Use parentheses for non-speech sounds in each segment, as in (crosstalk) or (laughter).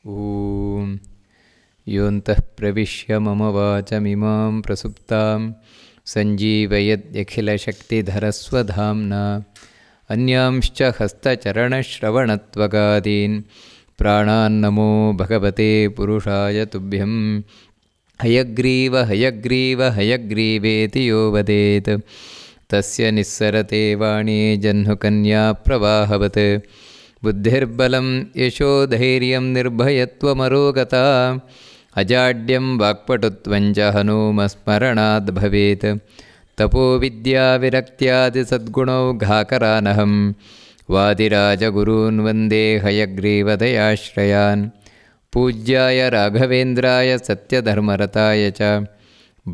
ॐ प्रविश्य मम वाचमिमां प्रसुप्तां सञ्जीवयद्यखिलशक्तिधरस्वधाम्ना अन्यांश्च हस्तचरणश्रवणत्वगादीन् प्राणान्नमो भगवते पुरुषाय तुभ्यं हयग्रीव हयग्रीव हयग्रीवेति यो तस्य निःसरते वाणी जह्नुकन्या प्रवाहवत् बुद्धिर्बलं यशो धैर्यं निर्भयत्वमरोगता अजाड्यं वाक्पटुत्वं च तपो तपोविद्याविरक्त्यादिसद्गुणौ घाकरानहं वादिराजगुरून् वन्दे हयग्रीवदयाश्रयान् पूज्याय राघवेन्द्राय सत्यधर्मरताय च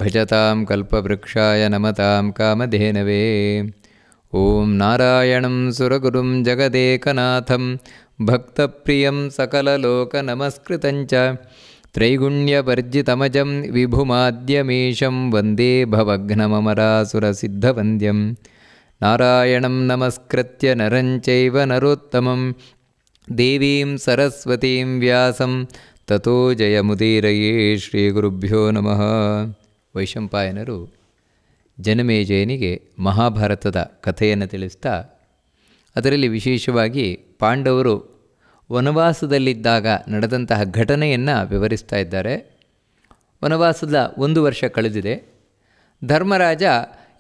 भजतां कल्पवृक्षाय नमतां कामधेनवे ॐ नारायणं सुरगुरुं जगदेकनाथं भक्तप्रियं सकललोकनमस्कृतं च त्रैगुण्यवर्जितमजं विभुमाद्यमीशं वन्दे भवघ्नमरासुरसिद्धवन्द्यं नारायणं नमस्कृत्य नरं चैव नरोत्तमं देवीं सरस्वतीं व्यासं ततो जयमुदीरये श्रीगुरुभ्यो नमः वैशम्पायनरु ಜನಮೇಜಯನಿಗೆ ಮಹಾಭಾರತದ ಕಥೆಯನ್ನು ತಿಳಿಸ್ತಾ ಅದರಲ್ಲಿ ವಿಶೇಷವಾಗಿ ಪಾಂಡವರು ವನವಾಸದಲ್ಲಿದ್ದಾಗ ನಡೆದಂತಹ ಘಟನೆಯನ್ನು ವಿವರಿಸ್ತಾ ಇದ್ದಾರೆ ವನವಾಸದ ಒಂದು ವರ್ಷ ಕಳೆದಿದೆ ಧರ್ಮರಾಜ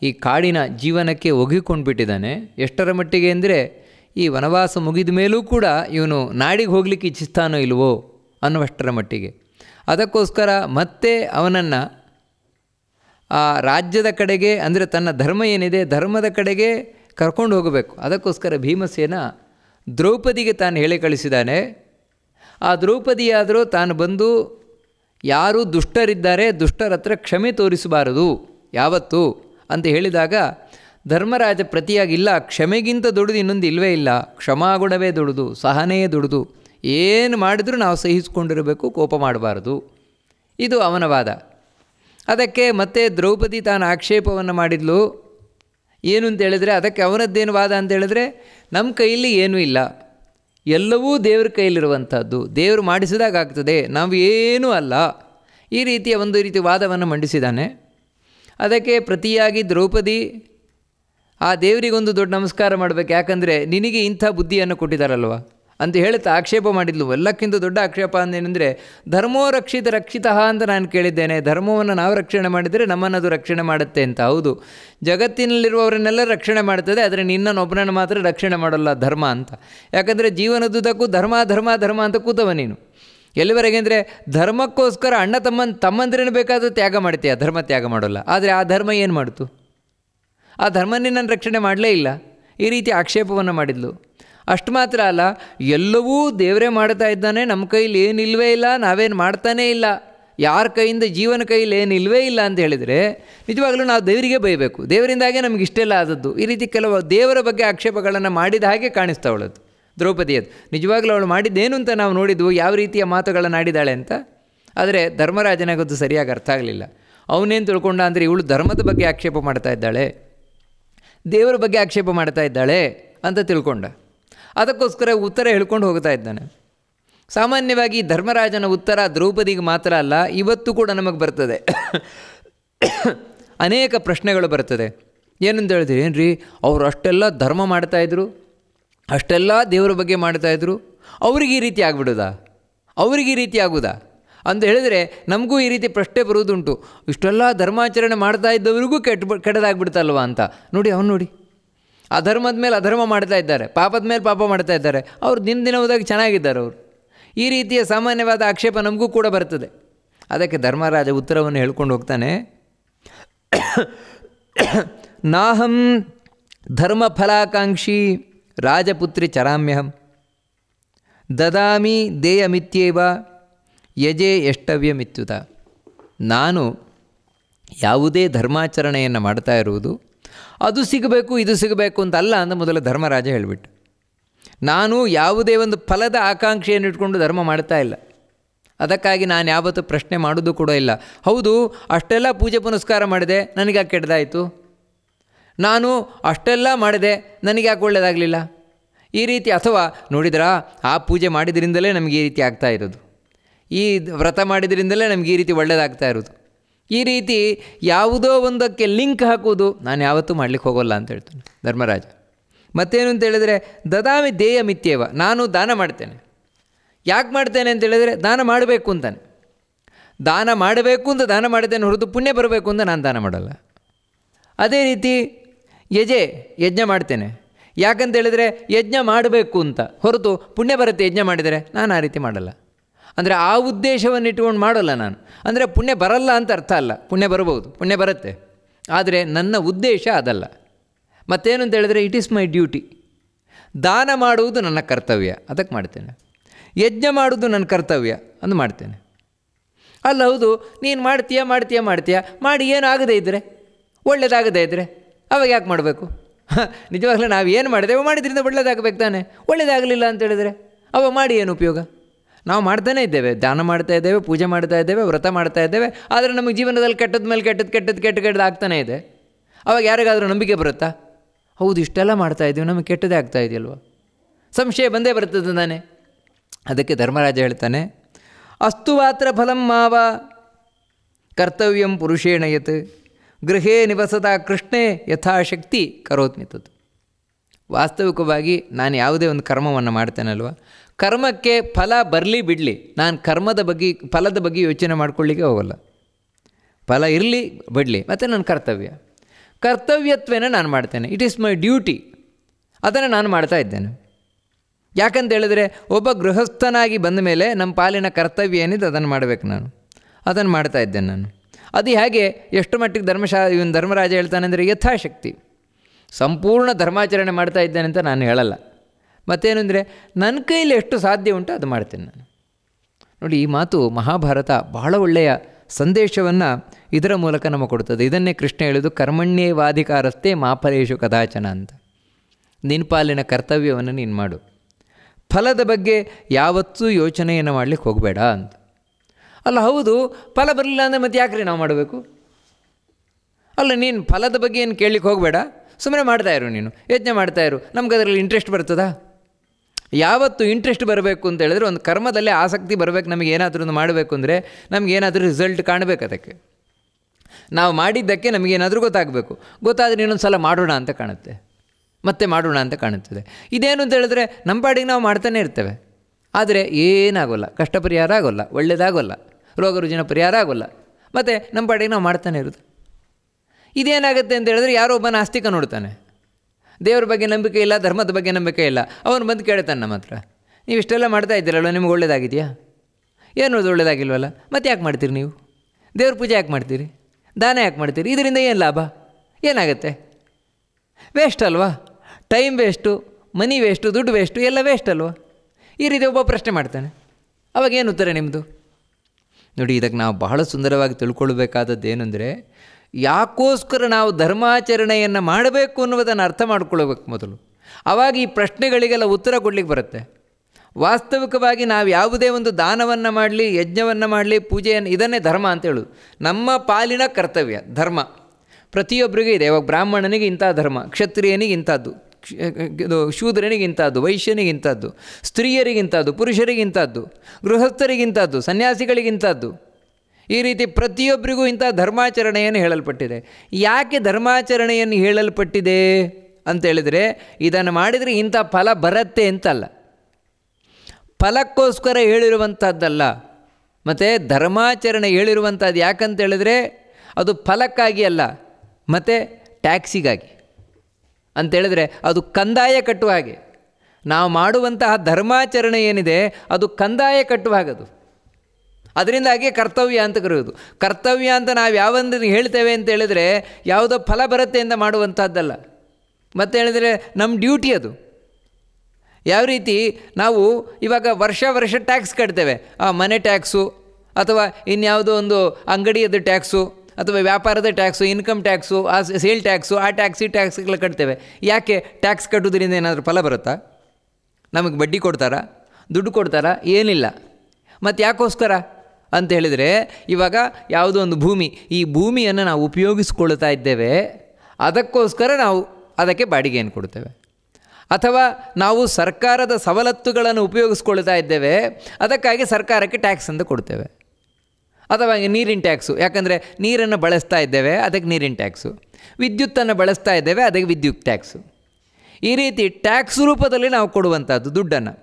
ಈ ಕಾಡಿನ ಜೀವನಕ್ಕೆ ಒಗಿಕೊಂಡು ಬಿಟ್ಟಿದ್ದಾನೆ ಎಷ್ಟರ ಮಟ್ಟಿಗೆ ಅಂದರೆ ಈ ವನವಾಸ ಮುಗಿದ ಮೇಲೂ ಕೂಡ ಇವನು ನಾಡಿಗೆ ಹೋಗಲಿಕ್ಕೆ ಇಚ್ಛಿಸ್ತಾನೋ ಇಲ್ವೋ ಅನ್ನುವಷ್ಟರ ಮಟ್ಟಿಗೆ ಅದಕ್ಕೋಸ್ಕರ ಮತ್ತೆ ಅವನನ್ನು ಆ ರಾಜ್ಯದ ಕಡೆಗೆ ಅಂದರೆ ತನ್ನ ಧರ್ಮ ಏನಿದೆ ಧರ್ಮದ ಕಡೆಗೆ ಕರ್ಕೊಂಡು ಹೋಗಬೇಕು ಅದಕ್ಕೋಸ್ಕರ ಭೀಮಸೇನ ದ್ರೌಪದಿಗೆ ತಾನು ಹೇಳಿ ಕಳಿಸಿದ್ದಾನೆ ಆ ದ್ರೌಪದಿಯಾದರೂ ತಾನು ಬಂದು ಯಾರು ದುಷ್ಟರಿದ್ದಾರೆ ದುಷ್ಟರ ಹತ್ರ ಕ್ಷಮೆ ತೋರಿಸಬಾರದು ಯಾವತ್ತು ಅಂತ ಹೇಳಿದಾಗ ಧರ್ಮರಾಜ ಪ್ರತಿಯಾಗಿಲ್ಲ ಕ್ಷಮೆಗಿಂತ ದುಡಿದು ಇನ್ನೊಂದು ಇಲ್ಲವೇ ಇಲ್ಲ ಕ್ಷಮಾಗುಣವೇ ದುಡಿದು ಸಹನೆಯೇ ದುಡಿದು ಏನು ಮಾಡಿದರೂ ನಾವು ಸಹಿಸಿಕೊಂಡಿರಬೇಕು ಕೋಪ ಮಾಡಬಾರದು ಇದು ಅವನ ವಾದ ಅದಕ್ಕೆ ಮತ್ತೆ ದ್ರೌಪದಿ ತಾನು ಆಕ್ಷೇಪವನ್ನು ಮಾಡಿದ್ಲು ಏನು ಅಂತ ಅದಕ್ಕೆ ಅವನದ್ದೇನು ವಾದ ಅಂತ ಹೇಳಿದ್ರೆ ನಮ್ಮ ಕೈಯಲ್ಲಿ ಏನೂ ಇಲ್ಲ ಎಲ್ಲವೂ ದೇವ್ರ ಕೈಯಲ್ಲಿರುವಂಥದ್ದು ದೇವರು ಮಾಡಿಸಿದಾಗ ಆಗ್ತದೆ ನಾವು ಏನೂ ಅಲ್ಲ ಈ ರೀತಿಯ ಒಂದು ರೀತಿ ವಾದವನ್ನು ಮಂಡಿಸಿದ್ದಾನೆ ಅದಕ್ಕೆ ಪ್ರತಿಯಾಗಿ ದ್ರೌಪದಿ ಆ ದೇವರಿಗೊಂದು ದೊಡ್ಡ ನಮಸ್ಕಾರ ಮಾಡಬೇಕು ಯಾಕಂದರೆ ನಿನಗೆ ಇಂಥ ಬುದ್ಧಿಯನ್ನು ಕೊಟ್ಟಿದ್ದಾರಲ್ವ ಅಂತ ಹೇಳುತ್ತಾ ಆಕ್ಷೇಪ ಮಾಡಿದ್ಲು ಎಲ್ಲಕ್ಕಿಂತ ದೊಡ್ಡ ಆಕ್ಷೇಪ ಅಂದೇನೆಂದರೆ ಧರ್ಮೋ ರಕ್ಷಿತ ರಕ್ಷಿತ ಅಂತ ನಾನು ಕೇಳಿದ್ದೇನೆ ಧರ್ಮವನ್ನು ನಾವು ರಕ್ಷಣೆ ಮಾಡಿದರೆ ನಮ್ಮನ್ನು ಅದು ರಕ್ಷಣೆ ಮಾಡುತ್ತೆ ಅಂತ ಹೌದು ಜಗತ್ತಿನಲ್ಲಿರುವವರನ್ನೆಲ್ಲ ರಕ್ಷಣೆ ಮಾಡ್ತದೆ ಆದರೆ ಒಬ್ಬನನ್ನು ಮಾತ್ರ ರಕ್ಷಣೆ ಮಾಡೋಲ್ಲ ಧರ್ಮ ಅಂತ ಯಾಕಂದರೆ ಜೀವನದುದ್ದಕ್ಕೂ ಧರ್ಮ ಧರ್ಮ ಧರ್ಮ ಅಂತ ಕೂತವ ನೀನು ಎಲ್ಲಿವರೆಗೆ ಅಂದರೆ ಧರ್ಮಕ್ಕೋಸ್ಕರ ಅಣ್ಣ ತಮ್ಮ ತಮ್ಮಂದ್ರೇನು ಬೇಕಾದರೂ ತ್ಯಾಗ ಮಾಡ್ತೀಯ ಧರ್ಮ ತ್ಯಾಗ ಮಾಡೋಲ್ಲ ಆದರೆ ಆ ಧರ್ಮ ಏನು ಮಾಡ್ತು ಆ ಧರ್ಮನೇ ನಾನು ರಕ್ಷಣೆ ಮಾಡಲೇ ಇಲ್ಲ ಈ ರೀತಿ ಆಕ್ಷೇಪವನ್ನು ಮಾಡಿದ್ಲು ಅಷ್ಟು ಮಾತ್ರ ಅಲ್ಲ ಎಲ್ಲವೂ ದೇವರೇ ಮಾಡ್ತಾ ಇದ್ದಾನೆ ನಮ್ಮ ಕೈಲಿ ಏನಿಲ್ವೇ ಇಲ್ಲ ನಾವೇನು ಮಾಡ್ತಾನೇ ಇಲ್ಲ ಯಾರ ಕೈಯಿಂದ ಜೀವನ ಕೈಯಲ್ಲಿ ಏನಿಲ್ವೇ ಇಲ್ಲ ಅಂತ ಹೇಳಿದರೆ ನಿಜವಾಗಲೂ ನಾವು ದೇವರಿಗೆ ಬೈಬೇಕು ದೇವರಿಂದಾಗೆ ನಮಗೆ ಇಷ್ಟೆಲ್ಲ ಆದದ್ದು ಈ ರೀತಿ ಕೆಲವು ದೇವರ ಬಗ್ಗೆ ಆಕ್ಷೇಪಗಳನ್ನು ಮಾಡಿದ ಹಾಗೆ ಕಾಣಿಸ್ತಾ ಅವಳದು ದ್ರೌಪದಿಯದು ನಿಜವಾಗಲೂ ಅವಳು ಮಾಡಿದ್ದೇನು ಅಂತ ನಾವು ನೋಡಿದ್ವು ಯಾವ ರೀತಿಯ ಮಾತುಗಳನ್ನು ಆಡಿದಾಳೆ ಅಂತ ಆದರೆ ಧರ್ಮರಾಜನಾಗದ್ದು ಸರಿಯಾಗಿ ಅರ್ಥ ಆಗಲಿಲ್ಲ ಅವನೇನು ತಿಳ್ಕೊಂಡ ಅಂದರೆ ಇವಳು ಧರ್ಮದ ಬಗ್ಗೆ ಆಕ್ಷೇಪ ಮಾಡ್ತಾ ಇದ್ದಾಳೆ ದೇವರ ಬಗ್ಗೆ ಆಕ್ಷೇಪ ಮಾಡ್ತಾ ಇದ್ದಾಳೆ ಅಂತ ತಿಳ್ಕೊಂಡ ಅದಕ್ಕೋಸ್ಕರ ಉತ್ತರ ಹೇಳ್ಕೊಂಡು ಹೋಗ್ತಾ ಇದ್ದಾನೆ ಸಾಮಾನ್ಯವಾಗಿ ಧರ್ಮರಾಜನ ಉತ್ತರ ದ್ರೌಪದಿಗೆ ಮಾತ್ರ ಅಲ್ಲ ಇವತ್ತು ಕೂಡ ನಮಗೆ ಬರ್ತದೆ ಅನೇಕ ಪ್ರಶ್ನೆಗಳು ಬರ್ತದೆ ಏನಂತ ಹೇಳಿದ್ರೆ ಏನು ರೀ ಅವರು ಅಷ್ಟೆಲ್ಲ ಧರ್ಮ ಮಾಡ್ತಾಯಿದ್ರು ಅಷ್ಟೆಲ್ಲ ದೇವರ ಬಗ್ಗೆ ಮಾಡ್ತಾಯಿದ್ರು ಅವ್ರಿಗೆ ಈ ರೀತಿ ಆಗ್ಬಿಡೋದಾ ಅವ್ರಿಗೆ ಈ ರೀತಿ ಆಗೋದಾ ಅಂತ ಹೇಳಿದ್ರೆ ನಮಗೂ ಈ ರೀತಿ ಪ್ರಶ್ನೆ ಬರುವುದುಂಟು ಇಷ್ಟೆಲ್ಲ ಧರ್ಮಾಚರಣೆ ಮಾಡ್ತಾ ಇದ್ದವರಿಗೂ ಕೆಟ್ಟ ಕೆಟ್ಟದಾಗ್ಬಿಡ್ತಲ್ವ ಅಂತ ನೋಡಿ ಅವ್ನು ನೋಡಿ ಅಧರ್ಮದ ಮೇಲೆ ಅಧರ್ಮ ಮಾಡ್ತಾ ಇದ್ದಾರೆ ಪಾಪದ ಮೇಲೆ ಪಾಪ ಮಾಡ್ತಾ ಇದ್ದಾರೆ ಅವರು ದಿನ ದಿನ ಹೋದಾಗ ಚೆನ್ನಾಗಿದ್ದಾರೆ ಅವರು ಈ ರೀತಿಯ ಸಾಮಾನ್ಯವಾದ ಆಕ್ಷೇಪ ನಮಗೂ ಕೂಡ ಬರ್ತದೆ ಅದಕ್ಕೆ ಧರ್ಮರಾಜ ಉತ್ತರವನ್ನು ಹೇಳ್ಕೊಂಡು ಹೋಗ್ತಾನೆ ನಾಹಂ ಫಲಾಕಾಂಕ್ಷಿ ರಾಜಪುತ್ರಿ ಚರಾಮ್ಯಹಂ ದದಾಮಿ ದೇಯಮಿತ್ಯೇವ ಯಜೆ ಎಷ್ಟವ್ಯಮಿತ್ಯುತ ನಾನು ಯಾವುದೇ ಧರ್ಮಾಚರಣೆಯನ್ನು ಮಾಡ್ತಾ ಇರುವುದು ಅದು ಸಿಗಬೇಕು ಇದು ಸಿಗಬೇಕು ಅಂತಲ್ಲ ಅಂತ ಮೊದಲ ಧರ್ಮರಾಜ ಹೇಳಿಬಿಟ್ಟು ನಾನು ಯಾವುದೇ ಒಂದು ಫಲದ ಆಕಾಂಕ್ಷೆಯನ್ನು ಇಟ್ಕೊಂಡು ಧರ್ಮ ಮಾಡ್ತಾ ಇಲ್ಲ ಅದಕ್ಕಾಗಿ ನಾನು ಯಾವತ್ತೂ ಪ್ರಶ್ನೆ ಮಾಡೋದು ಕೂಡ ಇಲ್ಲ ಹೌದು ಅಷ್ಟೆಲ್ಲ ಪೂಜೆ ಪುನಸ್ಕಾರ ಮಾಡಿದೆ ನನಗೆ ಯಾಕೆ ಕೆಟ್ಟದಾಯಿತು ನಾನು ಅಷ್ಟೆಲ್ಲ ಮಾಡಿದೆ ನನಗೆ ಯಾಕೆ ಒಳ್ಳೆಯದಾಗಲಿಲ್ಲ ಈ ರೀತಿ ಅಥವಾ ನೋಡಿದ್ರಾ ಆ ಪೂಜೆ ಮಾಡಿದ್ರಿಂದಲೇ ನಮಗೆ ಈ ರೀತಿ ಆಗ್ತಾ ಇರೋದು ಈ ವ್ರತ ಮಾಡಿದ್ರಿಂದಲೇ ನಮಗೆ ಈ ರೀತಿ ಒಳ್ಳೆಯದಾಗ್ತಾ ಇರೋದು ಈ ರೀತಿ ಯಾವುದೋ ಒಂದಕ್ಕೆ ಲಿಂಕ್ ಹಾಕುವುದು ನಾನು ಯಾವತ್ತೂ ಮಾಡಲಿಕ್ಕೆ ಹೋಗೋಲ್ಲ ಅಂತ ಹೇಳ್ತೇನೆ ಧರ್ಮರಾಜ ಮತ್ತೇನು ಅಂತ ಹೇಳಿದರೆ ದದಾಮಿ ದೇಯ ಮಿತ್ಯೇವ ನಾನು ದಾನ ಮಾಡ್ತೇನೆ ಯಾಕೆ ಮಾಡ್ತೇನೆ ಅಂತ ಹೇಳಿದರೆ ದಾನ ಮಾಡಬೇಕು ಅಂತಾನೆ ದಾನ ಮಾಡಬೇಕು ಅಂತ ದಾನ ಮಾಡಿದ್ದೇನೆ ಹೊರತು ಪುಣ್ಯ ಬರಬೇಕು ಅಂತ ನಾನು ದಾನ ಮಾಡಲ್ಲ ಅದೇ ರೀತಿ ಯಜೆ ಯಜ್ಞ ಮಾಡ್ತೇನೆ ಯಾಕಂತ ಹೇಳಿದರೆ ಯಜ್ಞ ಮಾಡಬೇಕು ಅಂತ ಹೊರತು ಪುಣ್ಯ ಬರುತ್ತೆ ಯಜ್ಞ ಮಾಡಿದರೆ ನಾನು ಆ ರೀತಿ ಮಾಡಲ್ಲ ಅಂದರೆ ಆ ಉದ್ದೇಶವನ್ನು ಇಟ್ಕೊಂಡು ಮಾಡೋಲ್ಲ ನಾನು ಅಂದರೆ ಪುಣ್ಯ ಬರಲ್ಲ ಅಂತ ಅರ್ಥ ಅಲ್ಲ ಪುಣ್ಯ ಬರಬಹುದು ಪುಣ್ಯ ಬರುತ್ತೆ ಆದರೆ ನನ್ನ ಉದ್ದೇಶ ಅದಲ್ಲ ಮತ್ತೇನು ಅಂತ ಹೇಳಿದ್ರೆ ಇಟ್ ಈಸ್ ಮೈ ಡ್ಯೂಟಿ ದಾನ ಮಾಡುವುದು ನನ್ನ ಕರ್ತವ್ಯ ಅದಕ್ಕೆ ಮಾಡ್ತೇನೆ ಯಜ್ಞ ಮಾಡುವುದು ನನ್ನ ಕರ್ತವ್ಯ ಅಂದು ಮಾಡ್ತೇನೆ ಅಲ್ಲ ಹೌದು ನೀನು ಮಾಡ್ತೀಯ ಮಾಡ್ತೀಯ ಮಾಡ್ತೀಯ ಮಾಡಿ ಏನು ಆಗದೇ ಇದ್ದರೆ ಒಳ್ಳೇದಾಗದೇ ಇದ್ದರೆ ಅವಾಗ ಯಾಕೆ ಮಾಡಬೇಕು ನಿಜವಾಗ್ಲೂ ನಾವು ಏನು ಮಾಡಿದೆವು ಮಾಡಿದ್ರಿಂದ ಒಳ್ಳೇದಾಗಬೇಕು ತಾನೆ ಒಳ್ಳೇದಾಗಲಿಲ್ಲ ಅಂತೇಳಿದರೆ ಅವಾಗ ಮಾಡಿ ಏನು ಉಪಯೋಗ ನಾವು ಮಾಡ್ತಾನೆ ಇದ್ದೇವೆ ದಾನ ಮಾಡ್ತಾ ಇದ್ದೇವೆ ಪೂಜೆ ಮಾಡ್ತಾ ಇದ್ದೇವೆ ವ್ರತ ಮಾಡ್ತಾ ಇದ್ದೇವೆ ಆದರೆ ನಮಗೆ ಜೀವನದಲ್ಲಿ ಕೆಟ್ಟದ ಮೇಲೆ ಕೆಟ್ಟದ್ದು ಕೆಟ್ಟದ್ದು ಕೆಟ್ಟ ಕೆಟ್ಟದ್ದು ಆಗ್ತಾನೇ ಇದೆ ಅವಾಗ ಯಾರಿಗಾದರೂ ನಂಬಿಕೆ ಬರುತ್ತಾ ಹೌದು ಇಷ್ಟೆಲ್ಲ ಮಾಡ್ತಾ ಇದ್ದೀವಿ ನಮಗೆ ಕೆಟ್ಟದೇ ಆಗ್ತಾ ಇದೆಯಲ್ವ ಸಂಶಯ ಬಂದೇ ಬರ್ತದೆ ನಾನೇ ಅದಕ್ಕೆ ಧರ್ಮರಾಜ ಹೇಳ್ತಾನೆ ಅಸ್ತು ಮಾತ್ರ ಫಲಂ ಮಾವ ಕರ್ತವ್ಯಂ ಪುರುಷೇಣ ಯತ್ ಗೃಹೇ ನಿವಸದ ಕೃಷ್ಣೇ ಯಥಾಶಕ್ತಿ ಕರೋತ್ಮಿತದ್ದು ವಾಸ್ತವಿಕವಾಗಿ ನಾನು ಯಾವುದೇ ಒಂದು ಕರ್ಮವನ್ನು ಮಾಡ್ತೇನಲ್ವ ಕರ್ಮಕ್ಕೆ ಫಲ ಬರಲಿ ಬಿಡಲಿ ನಾನು ಕರ್ಮದ ಬಗ್ಗೆ ಫಲದ ಬಗ್ಗೆ ಯೋಚನೆ ಮಾಡ್ಕೊಳ್ಳಿಕ್ಕೆ ಹೋಗಲ್ಲ ಫಲ ಇರಲಿ ಬಿಡಲಿ ಮತ್ತು ನನ್ನ ಕರ್ತವ್ಯ ಕರ್ತವ್ಯತ್ವೇನ ನಾನು ಮಾಡ್ತೇನೆ ಇಟ್ ಈಸ್ ಮೈ ಡ್ಯೂಟಿ ಅದನ್ನು ನಾನು ಮಾಡ್ತಾ ಇದ್ದೇನೆ ಯಾಕಂತ ಹೇಳಿದ್ರೆ ಒಬ್ಬ ಗೃಹಸ್ಥನಾಗಿ ಬಂದ ಮೇಲೆ ನಮ್ಮ ಪಾಲಿನ ಕರ್ತವ್ಯ ಏನಿದೆ ಅದನ್ನು ಮಾಡಬೇಕು ನಾನು ಅದನ್ನು ಮಾಡ್ತಾ ಇದ್ದೇನೆ ನಾನು ಅದು ಹೇಗೆ ಎಷ್ಟು ಮಟ್ಟಿಗೆ ಧರ್ಮಶಾ ಇವನು ಧರ್ಮರಾಜ ಹೇಳ್ತಾನೆ ಅಂದರೆ ಯಥಾಶಕ್ತಿ ಸಂಪೂರ್ಣ ಧರ್ಮಾಚರಣೆ ಮಾಡ್ತಾ ಇದ್ದೇನೆ ಅಂತ ನಾನು ಹೇಳಲ್ಲ ಮತ್ತೇನು ಅಂದರೆ ನನ್ನ ಕೈಯಲ್ಲಿ ಎಷ್ಟು ಸಾಧ್ಯ ಉಂಟು ಅದು ಮಾಡ್ತೇನೆ ನಾನು ನೋಡಿ ಈ ಮಾತು ಮಹಾಭಾರತ ಬಹಳ ಒಳ್ಳೆಯ ಸಂದೇಶವನ್ನು ಇದರ ಮೂಲಕ ನಮಗೆ ಕೊಡುತ್ತದೆ ಇದನ್ನೇ ಕೃಷ್ಣ ಹೇಳಿದು ಕರ್ಮಣ್ಯೇವಾಧಿಕಾರಸ್ಥೆ ಮಾಫಲೇಶು ಕದಾಚನ ಅಂತ ನಿನ್ನ ಪಾಲಿನ ಕರ್ತವ್ಯವನ್ನು ನೀನು ಮಾಡು ಫಲದ ಬಗ್ಗೆ ಯಾವತ್ತೂ ಯೋಚನೆಯನ್ನು ಮಾಡಲಿಕ್ಕೆ ಹೋಗಬೇಡ ಅಂತ ಅಲ್ಲ ಹೌದು ಫಲ ಬರಲಿಲ್ಲ ಅಂದರೆ ಮತ್ತೆ ಯಾಕ್ರಿ ನಾವು ಮಾಡಬೇಕು ಅಲ್ಲ ನೀನು ಫಲದ ಬಗ್ಗೆ ಏನು ಕೇಳಲಿಕ್ಕೆ ಹೋಗಬೇಡ ಸುಮ್ಮನೆ ಮಾಡ್ತಾ ಇರು ನೀನು ಯೋಚನೆ ಮಾಡ್ತಾ ಇರು ನಮ್ಗೆ ಅದರಲ್ಲಿ ಇಂಟ್ರೆಸ್ಟ್ ಬರ್ತದಾ ಯಾವತ್ತು ಇಂಟ್ರೆಸ್ಟ್ ಬರಬೇಕು ಅಂತ ಹೇಳಿದ್ರೆ ಒಂದು ಕರ್ಮದಲ್ಲೇ ಆಸಕ್ತಿ ಬರಬೇಕು ನಮಗೆ ಏನಾದರೂ ಮಾಡಬೇಕು ಅಂದರೆ ನಮಗೇನಾದರೂ ರಿಸಲ್ಟ್ ಕಾಣಬೇಕು ಅದಕ್ಕೆ ನಾವು ಮಾಡಿದ್ದಕ್ಕೆ ನಮಗೇನಾದರೂ ಗೊತ್ತಾಗಬೇಕು ಗೊತ್ತಾದರೆ ಇನ್ನೊಂದು ಸಲ ಮಾಡೋಣ ಅಂತ ಕಾಣುತ್ತೆ ಮತ್ತೆ ಮಾಡೋಣ ಅಂತ ಕಾಣುತ್ತದೆ ಇದೇನು ಅಂತ ಹೇಳಿದ್ರೆ ನಮ್ಮ ಪಾಡಿಗೆ ನಾವು ಮಾಡ್ತಾನೆ ಇರ್ತೇವೆ ಆದರೆ ಏನಾಗೋಲ್ಲ ಕಷ್ಟ ಪರಿಹಾರ ಆಗೋಲ್ಲ ಒಳ್ಳೆಯದಾಗೋಲ್ಲ ರೋಗ ರುಜಿನ ಪರಿಹಾರ ಆಗೋಲ್ಲ ಮತ್ತು ನಮ್ಮ ಪಾಡಿಗೆ ನಾವು ಮಾಡ್ತಾನೆ ಇರೋದು ಇದೇನಾಗುತ್ತೆ ಅಂತ ಹೇಳಿದ್ರೆ ಯಾರೋ ಒಬ್ಬನ ನಾಸ್ತಿಕ ನೋಡ್ತಾನೆ ದೇವರ ಬಗ್ಗೆ ನಂಬಿಕೆ ಇಲ್ಲ ಧರ್ಮದ ಬಗ್ಗೆ ನಂಬಿಕೆ ಇಲ್ಲ ಅವನು ಬಂದು ಕೇಳ್ತಾನೆ ನಮ್ಮ ಹತ್ರ ನೀವು ಇಷ್ಟೆಲ್ಲ ಮಾಡ್ತಾ ಇದ್ದೀರಲ್ವ ನಿಮ್ಗೆ ಒಳ್ಳೇದಾಗಿದೆಯಾ ಏನು ಒಳ್ಳೇದಾಗಿಲ್ವಲ್ಲ ಮತ್ತೆ ಯಾಕೆ ಮಾಡ್ತೀರಿ ನೀವು ದೇವ್ರ ಪೂಜೆ ಯಾಕೆ ಮಾಡ್ತೀರಿ ದಾನ ಯಾಕೆ ಮಾಡ್ತೀರಿ ಇದರಿಂದ ಏನು ಲಾಭ ಏನಾಗುತ್ತೆ ವೇಸ್ಟ್ ಅಲ್ವಾ ಟೈಮ್ ವೇಸ್ಟು ಮನಿ ವೇಸ್ಟು ದುಡ್ಡು ವೇಸ್ಟು ಎಲ್ಲ ವೇಸ್ಟ್ ಅಲ್ವಾ ಈ ರೀತಿ ಒಬ್ಬ ಪ್ರಶ್ನೆ ಮಾಡ್ತಾನೆ ಅವಾಗ ಏನು ಉತ್ತರ ನಿಮ್ಮದು ನೋಡಿ ಇದಕ್ಕೆ ನಾವು ಬಹಳ ಸುಂದರವಾಗಿ ತಿಳ್ಕೊಳ್ಬೇಕಾದದ್ದು ಏನಂದರೆ ಯಾಕೋಸ್ಕರ ನಾವು ಧರ್ಮಾಚರಣೆಯನ್ನು ಮಾಡಬೇಕು ಅನ್ನುವುದನ್ನು ಅರ್ಥ ಮಾಡ್ಕೊಳ್ಬೇಕು ಮೊದಲು ಆವಾಗ ಈ ಪ್ರಶ್ನೆಗಳಿಗೆಲ್ಲ ಉತ್ತರ ಕೊಡ್ಲಿಕ್ಕೆ ಬರುತ್ತೆ ವಾಸ್ತವಿಕವಾಗಿ ನಾವು ಯಾವುದೇ ಒಂದು ದಾನವನ್ನು ಮಾಡಲಿ ಯಜ್ಞವನ್ನು ಮಾಡಲಿ ಪೂಜೆಯನ್ನು ಇದನ್ನೇ ಧರ್ಮ ಅಂತ ನಮ್ಮ ಪಾಲಿನ ಕರ್ತವ್ಯ ಧರ್ಮ ಪ್ರತಿಯೊಬ್ಬರಿಗೂ ಇದೆ ಇವಾಗ ಬ್ರಾಹ್ಮಣನಿಗೆ ಇಂಥ ಧರ್ಮ ಕ್ಷತ್ರಿಯನಿಗೆ ಇಂಥದ್ದು ಇದು ಶೂದ್ರನಿಗಿಂಥದ್ದು ವೈಶ್ಯನಿಗಿಂಥದ್ದು ಸ್ತ್ರೀಯರಿಗಿಂಥದ್ದು ಪುರುಷರಿಗಿಂಥದ್ದು ಗೃಹಸ್ಥರಿಗಿಂತದ್ದು ಸನ್ಯಾಸಿಗಳಿಗಿಂಥದ್ದು ಈ ರೀತಿ ಪ್ರತಿಯೊಬ್ಬರಿಗೂ ಇಂಥ ಧರ್ಮಾಚರಣೆಯನ್ನು ಹೇಳಲ್ಪಟ್ಟಿದೆ ಯಾಕೆ ಧರ್ಮಾಚರಣೆಯನ್ನು ಹೇಳಲ್ಪಟ್ಟಿದೆ ಅಂತೇಳಿದರೆ ಇದನ್ನು ಮಾಡಿದರೆ ಇಂಥ ಫಲ ಬರುತ್ತೆ ಅಂತಲ್ಲ ಫಲಕ್ಕೋಸ್ಕರ ಹೇಳಿರುವಂಥದ್ದಲ್ಲ ಮತ್ತು ಧರ್ಮಾಚರಣೆ ಹೇಳಿರುವಂಥದ್ದು ಯಾಕಂತೇಳಿದರೆ ಅದು ಫಲಕ್ಕಾಗಿ ಅಲ್ಲ ಮತ್ತು ಟ್ಯಾಕ್ಸಿಗಾಗಿ ಅಂತೇಳಿದರೆ ಅದು ಕಂದಾಯ ಕಟ್ಟುವ ಹಾಗೆ ನಾವು ಮಾಡುವಂತಹ ಧರ್ಮಾಚರಣೆ ಏನಿದೆ ಅದು ಕಂದಾಯ ಕಟ್ಟುವ ಹಾಗದು ಅದರಿಂದಾಗಿ ಕರ್ತವ್ಯ ಅಂತ ಕರೆಯೋದು ಕರ್ತವ್ಯ ಅಂತ ನಾವು ಯಾವೊಂದು ಹೇಳ್ತೇವೆ ಅಂತ ಹೇಳಿದರೆ ಯಾವುದೋ ಫಲ ಬರುತ್ತೆ ಅಂತ ಮಾಡುವಂಥದ್ದಲ್ಲ ಮತ್ತು ಹೇಳಿದರೆ ನಮ್ಮ ಡ್ಯೂಟಿ ಅದು ಯಾವ ರೀತಿ ನಾವು ಇವಾಗ ವರ್ಷ ವರ್ಷ ಟ್ಯಾಕ್ಸ್ ಕಟ್ತೇವೆ ಆ ಮನೆ ಟ್ಯಾಕ್ಸು ಅಥವಾ ಇನ್ಯಾವುದೋ ಒಂದು ಅಂಗಡಿಯದ್ದು ಟ್ಯಾಕ್ಸು ಅಥವಾ ವ್ಯಾಪಾರದ ಟ್ಯಾಕ್ಸು ಇನ್ಕಮ್ ಟ್ಯಾಕ್ಸು ಆ ಸೇಲ್ ಟ್ಯಾಕ್ಸು ಆ ಟ್ಯಾಕ್ಸಿ ಟ್ಯಾಕ್ಸ್ಗಳು ಕಟ್ತೇವೆ ಯಾಕೆ ಟ್ಯಾಕ್ಸ್ ಕಟ್ಟೋದ್ರಿಂದ ಏನಾದರೂ ಫಲ ಬರುತ್ತಾ ನಮಗೆ ಬಡ್ಡಿ ಕೊಡ್ತಾರಾ ದುಡ್ಡು ಕೊಡ್ತಾರಾ ಏನಿಲ್ಲ ಮತ್ತು ಯಾಕೋಸ್ಕರ ಅಂತ ಹೇಳಿದರೆ ಇವಾಗ ಯಾವುದೋ ಒಂದು ಭೂಮಿ ಈ ಭೂಮಿಯನ್ನು ನಾವು ಉಪಯೋಗಿಸ್ಕೊಳ್ತಾ ಇದ್ದೇವೆ ಅದಕ್ಕೋಸ್ಕರ ನಾವು ಅದಕ್ಕೆ ಬಾಡಿಗೆಯನ್ನು ಕೊಡ್ತೇವೆ ಅಥವಾ ನಾವು ಸರ್ಕಾರದ ಸವಲತ್ತುಗಳನ್ನು ಉಪಯೋಗಿಸ್ಕೊಳ್ತಾ ಇದ್ದೇವೆ ಅದಕ್ಕಾಗಿ ಸರ್ಕಾರಕ್ಕೆ ಟ್ಯಾಕ್ಸ್ ಅಂತ ಕೊಡ್ತೇವೆ ಅಥವಾ ನೀರಿನ ಟ್ಯಾಕ್ಸು ಯಾಕಂದರೆ ನೀರನ್ನು ಬಳಸ್ತಾ ಇದ್ದೇವೆ ಅದಕ್ಕೆ ನೀರಿನ ಟ್ಯಾಕ್ಸು ವಿದ್ಯುತ್ತನ್ನು ಬಳಸ್ತಾ ಇದ್ದೇವೆ ಅದಕ್ಕೆ ವಿದ್ಯುತ್ ಟ್ಯಾಕ್ಸು ಈ ರೀತಿ ಟ್ಯಾಕ್ಸ್ ರೂಪದಲ್ಲಿ ನಾವು ಕೊಡುವಂಥದ್ದು ದುಡ್ಡನ್ನು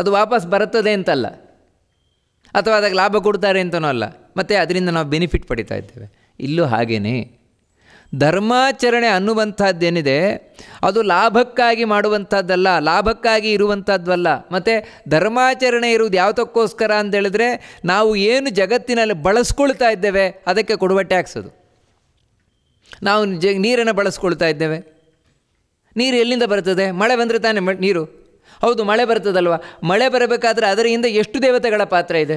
ಅದು ವಾಪಸ್ ಬರುತ್ತದೆ ಅಂತಲ್ಲ ಅಥವಾ ಅದಕ್ಕೆ ಲಾಭ ಕೊಡ್ತಾರೆ ಅಂತನೂ ಅಲ್ಲ ಮತ್ತು ಅದರಿಂದ ನಾವು ಬೆನಿಫಿಟ್ ಪಡಿತಾ ಇದ್ದೇವೆ ಇಲ್ಲೂ ಹಾಗೇನೆ ಧರ್ಮಾಚರಣೆ ಅನ್ನುವಂಥದ್ದೇನಿದೆ ಅದು ಲಾಭಕ್ಕಾಗಿ ಮಾಡುವಂಥದ್ದಲ್ಲ ಲಾಭಕ್ಕಾಗಿ ಇರುವಂಥದ್ದಲ್ಲ ಮತ್ತು ಧರ್ಮಾಚರಣೆ ಇರುವುದು ಯಾವುದಕ್ಕೋಸ್ಕರ ಅಂತೇಳಿದ್ರೆ ನಾವು ಏನು ಜಗತ್ತಿನಲ್ಲಿ ಬಳಸ್ಕೊಳ್ತಾ ಇದ್ದೇವೆ ಅದಕ್ಕೆ ಕೊಡುವ ಟ್ಯಾಕ್ಸ್ ಅದು ನಾವು ಜ ನೀರನ್ನು ಬಳಸ್ಕೊಳ್ತಾ ಇದ್ದೇವೆ ನೀರು ಎಲ್ಲಿಂದ ಬರ್ತದೆ ಮಳೆ ಬಂದರೆ ತಾನೇ ನೀರು ಹೌದು ಮಳೆ ಬರ್ತದಲ್ವ ಮಳೆ ಬರಬೇಕಾದ್ರೆ ಅದರಿಂದ ಎಷ್ಟು ದೇವತೆಗಳ ಪಾತ್ರ ಇದೆ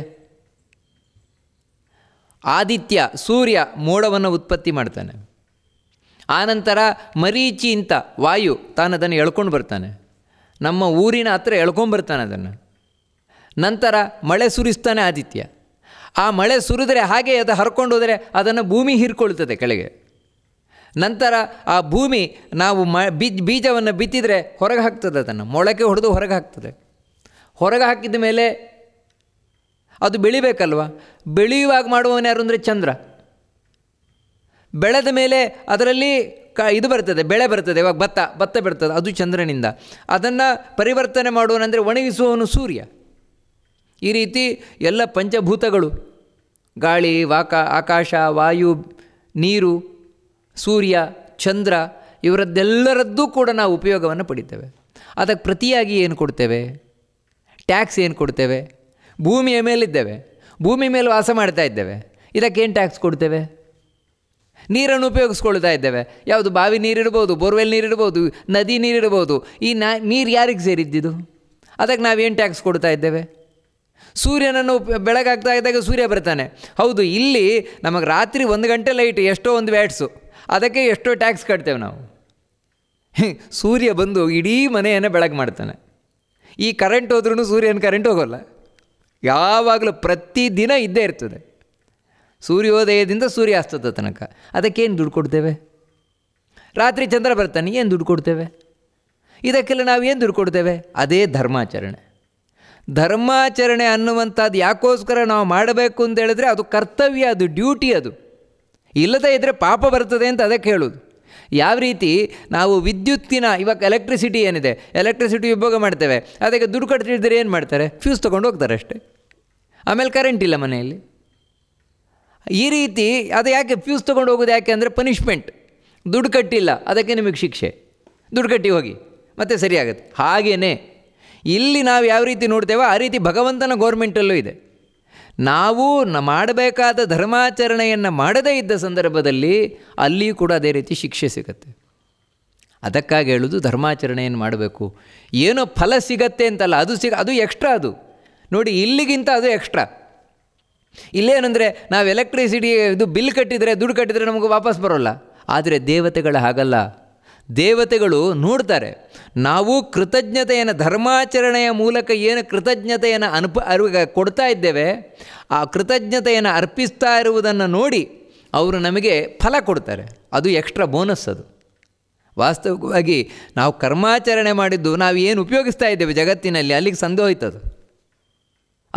ಆದಿತ್ಯ ಸೂರ್ಯ ಮೋಡವನ್ನು ಉತ್ಪತ್ತಿ ಮಾಡ್ತಾನೆ ಆನಂತರ ಮರೀಚಿ ಇಂಥ ವಾಯು ತಾನು ಅದನ್ನು ಎಳ್ಕೊಂಡು ಬರ್ತಾನೆ ನಮ್ಮ ಊರಿನ ಹತ್ರ ಬರ್ತಾನೆ ಅದನ್ನು ನಂತರ ಮಳೆ ಸುರಿಸ್ತಾನೆ ಆದಿತ್ಯ ಆ ಮಳೆ ಸುರಿದ್ರೆ ಹಾಗೆ ಅದು ಹರ್ಕೊಂಡು ಹೋದರೆ ಅದನ್ನು ಭೂಮಿ ಹೀರ್ಕೊಳ್ತದೆ ಕೆಳಗೆ ನಂತರ ಆ ಭೂಮಿ ನಾವು ಮ ಬೀಜ ಬೀಜವನ್ನು ಬಿತ್ತಿದರೆ ಹೊರಗೆ ಹಾಕ್ತದೆ ಅದನ್ನು ಮೊಳಕೆ ಹೊಡೆದು ಹೊರಗೆ ಹಾಕ್ತದೆ ಹೊರಗೆ ಹಾಕಿದ ಮೇಲೆ ಅದು ಬೆಳಿಬೇಕಲ್ವ ಬೆಳೆಯುವಾಗ ಮಾಡುವವನು ಯಾರು ಅಂದರೆ ಚಂದ್ರ ಬೆಳೆದ ಮೇಲೆ ಅದರಲ್ಲಿ ಕ ಇದು ಬರ್ತದೆ ಬೆಳೆ ಬರ್ತದೆ ಇವಾಗ ಭತ್ತ ಭತ್ತ ಬರ್ತದೆ ಅದು ಚಂದ್ರನಿಂದ ಅದನ್ನು ಪರಿವರ್ತನೆ ಮಾಡುವನಂದರೆ ಒಣಗಿಸುವವನು ಸೂರ್ಯ ಈ ರೀತಿ ಎಲ್ಲ ಪಂಚಭೂತಗಳು ಗಾಳಿ ವಾಕ ಆಕಾಶ ವಾಯು ನೀರು ಸೂರ್ಯ ಚಂದ್ರ ಇವರದ್ದೆಲ್ಲರದ್ದೂ ಕೂಡ ನಾವು ಉಪಯೋಗವನ್ನು ಪಡಿತೇವೆ ಅದಕ್ಕೆ ಪ್ರತಿಯಾಗಿ ಏನು ಕೊಡ್ತೇವೆ ಟ್ಯಾಕ್ಸ್ ಏನು ಕೊಡ್ತೇವೆ ಭೂಮಿಯ ಮೇಲಿದ್ದೇವೆ ಭೂಮಿ ಮೇಲೆ ವಾಸ ಮಾಡ್ತಾ ಇದ್ದೇವೆ ಇದಕ್ಕೇನು ಟ್ಯಾಕ್ಸ್ ಕೊಡ್ತೇವೆ ನೀರನ್ನು ಉಪಯೋಗಿಸ್ಕೊಳ್ತಾ ಇದ್ದೇವೆ ಯಾವುದು ಬಾವಿ ನೀರಿಡ್ಬೋದು ಬೋರ್ವೆಲ್ ನೀರಿಡ್ಬೋದು ನದಿ ನೀರಿಡ್ಬೋದು ಈ ನಾ ನೀರು ಯಾರಿಗೆ ಸೇರಿದ್ದಿದ್ದು ಅದಕ್ಕೆ ನಾವೇನು ಟ್ಯಾಕ್ಸ್ ಕೊಡ್ತಾ ಇದ್ದೇವೆ ಸೂರ್ಯನನ್ನು ಬೆಳಗಾಗ್ತಾ ಇದ್ದಾಗ ಸೂರ್ಯ ಬರ್ತಾನೆ ಹೌದು ಇಲ್ಲಿ ನಮಗೆ ರಾತ್ರಿ ಒಂದು ಗಂಟೆ ಲೈಟ್ ಎಷ್ಟೋ ಒಂದು ವ್ಯಾಟ್ಸು ಅದಕ್ಕೆ ಎಷ್ಟೋ ಟ್ಯಾಕ್ಸ್ ಕಟ್ತೇವೆ ನಾವು ಸೂರ್ಯ ಬಂದು ಇಡೀ ಮನೆಯನ್ನು ಬೆಳಗ್ಗೆ ಮಾಡ್ತಾನೆ ಈ ಕರೆಂಟ್ ಹೋದ್ರೂ ಸೂರ್ಯನ ಕರೆಂಟ್ ಹೋಗೋಲ್ಲ ಯಾವಾಗಲೂ ಪ್ರತಿದಿನ ಇದ್ದೇ ಇರ್ತದೆ ಸೂರ್ಯೋದಯದಿಂದ ಸೂರ್ಯ ಸೂರ್ಯಾಸ್ತದ ತನಕ ಅದಕ್ಕೇನು ದುಡ್ಡು ಕೊಡ್ತೇವೆ ರಾತ್ರಿ ಚಂದ್ರ ಬರ್ತಾನೆ ಏನು ದುಡ್ಡು ಕೊಡ್ತೇವೆ ಇದಕ್ಕೆಲ್ಲ ನಾವು ಏನು ದುಡ್ಡು ಕೊಡ್ತೇವೆ ಅದೇ ಧರ್ಮಾಚರಣೆ ಧರ್ಮಾಚರಣೆ ಅನ್ನುವಂಥದ್ದು ಯಾಕೋಸ್ಕರ ನಾವು ಮಾಡಬೇಕು ಅಂತ ಹೇಳಿದ್ರೆ ಅದು ಕರ್ತವ್ಯ ಅದು ಡ್ಯೂಟಿ ಅದು ಇಲ್ಲದೇ ಇದ್ದರೆ ಪಾಪ ಬರ್ತದೆ ಅಂತ ಅದಕ್ಕೆ ಹೇಳೋದು ಯಾವ ರೀತಿ ನಾವು ವಿದ್ಯುತ್ತಿನ ಇವಾಗ ಎಲೆಕ್ಟ್ರಿಸಿಟಿ ಏನಿದೆ ಎಲೆಕ್ಟ್ರಿಸಿಟಿ ಉಪಯೋಗ ಮಾಡ್ತೇವೆ ಅದಕ್ಕೆ ದುಡ್ಡು ಕಟ್ಟಿದರೆ ಏನು ಮಾಡ್ತಾರೆ ಫ್ಯೂಸ್ ತೊಗೊಂಡು ಹೋಗ್ತಾರೆ ಅಷ್ಟೇ ಆಮೇಲೆ ಕರೆಂಟ್ ಇಲ್ಲ ಮನೆಯಲ್ಲಿ ಈ ರೀತಿ ಅದು ಯಾಕೆ ಫ್ಯೂಸ್ ತೊಗೊಂಡು ಹೋಗೋದು ಯಾಕೆ ಅಂದರೆ ಪನಿಷ್ಮೆಂಟ್ ದುಡ್ಡು ಕಟ್ಟಿಲ್ಲ ಅದಕ್ಕೆ ನಿಮಗೆ ಶಿಕ್ಷೆ ದುಡ್ಡು ಕಟ್ಟಿ ಹೋಗಿ ಮತ್ತೆ ಸರಿಯಾಗುತ್ತೆ ಹಾಗೆಯೇ ಇಲ್ಲಿ ನಾವು ಯಾವ ರೀತಿ ನೋಡ್ತೇವೋ ಆ ರೀತಿ ಭಗವಂತನ ಗೌರ್ಮೆಂಟಲ್ಲೂ ಇದೆ ನಾವು ಮಾಡಬೇಕಾದ ಧರ್ಮಾಚರಣೆಯನ್ನು ಮಾಡದೇ ಇದ್ದ ಸಂದರ್ಭದಲ್ಲಿ ಅಲ್ಲಿಯೂ ಕೂಡ ಅದೇ ರೀತಿ ಶಿಕ್ಷೆ ಸಿಗುತ್ತೆ ಅದಕ್ಕಾಗಿ ಹೇಳೋದು ಧರ್ಮಾಚರಣೆಯನ್ನು ಮಾಡಬೇಕು ಏನೋ ಫಲ ಸಿಗತ್ತೆ ಅಂತಲ್ಲ ಅದು ಸಿಗ ಅದು ಎಕ್ಸ್ಟ್ರಾ ಅದು ನೋಡಿ ಇಲ್ಲಿಗಿಂತ ಅದು ಎಕ್ಸ್ಟ್ರಾ ಇಲ್ಲೇನೆಂದರೆ ನಾವು ಎಲೆಕ್ಟ್ರಿಸಿಟಿ ಇದು ಬಿಲ್ ಕಟ್ಟಿದರೆ ದುಡ್ಡು ಕಟ್ಟಿದರೆ ನಮಗೆ ವಾಪಸ್ ಬರೋಲ್ಲ ಆದರೆ ದೇವತೆಗಳು ಹಾಗಲ್ಲ ದೇವತೆಗಳು ನೋಡ್ತಾರೆ ನಾವು ಕೃತಜ್ಞತೆಯನ್ನು ಧರ್ಮಾಚರಣೆಯ ಮೂಲಕ ಏನು ಕೃತಜ್ಞತೆಯನ್ನು ಅನುಪ ಅರ್ ಕೊಡ್ತಾ ಇದ್ದೇವೆ ಆ ಕೃತಜ್ಞತೆಯನ್ನು ಅರ್ಪಿಸ್ತಾ ಇರುವುದನ್ನು ನೋಡಿ ಅವರು ನಮಗೆ ಫಲ ಕೊಡ್ತಾರೆ ಅದು ಎಕ್ಸ್ಟ್ರಾ ಬೋನಸ್ ಅದು ವಾಸ್ತವಿಕವಾಗಿ ನಾವು ಕರ್ಮಾಚರಣೆ ಮಾಡಿದ್ದು ನಾವು ಏನು ಉಪಯೋಗಿಸ್ತಾ ಇದ್ದೇವೆ ಜಗತ್ತಿನಲ್ಲಿ ಅಲ್ಲಿಗೆ ಹೋಯ್ತದು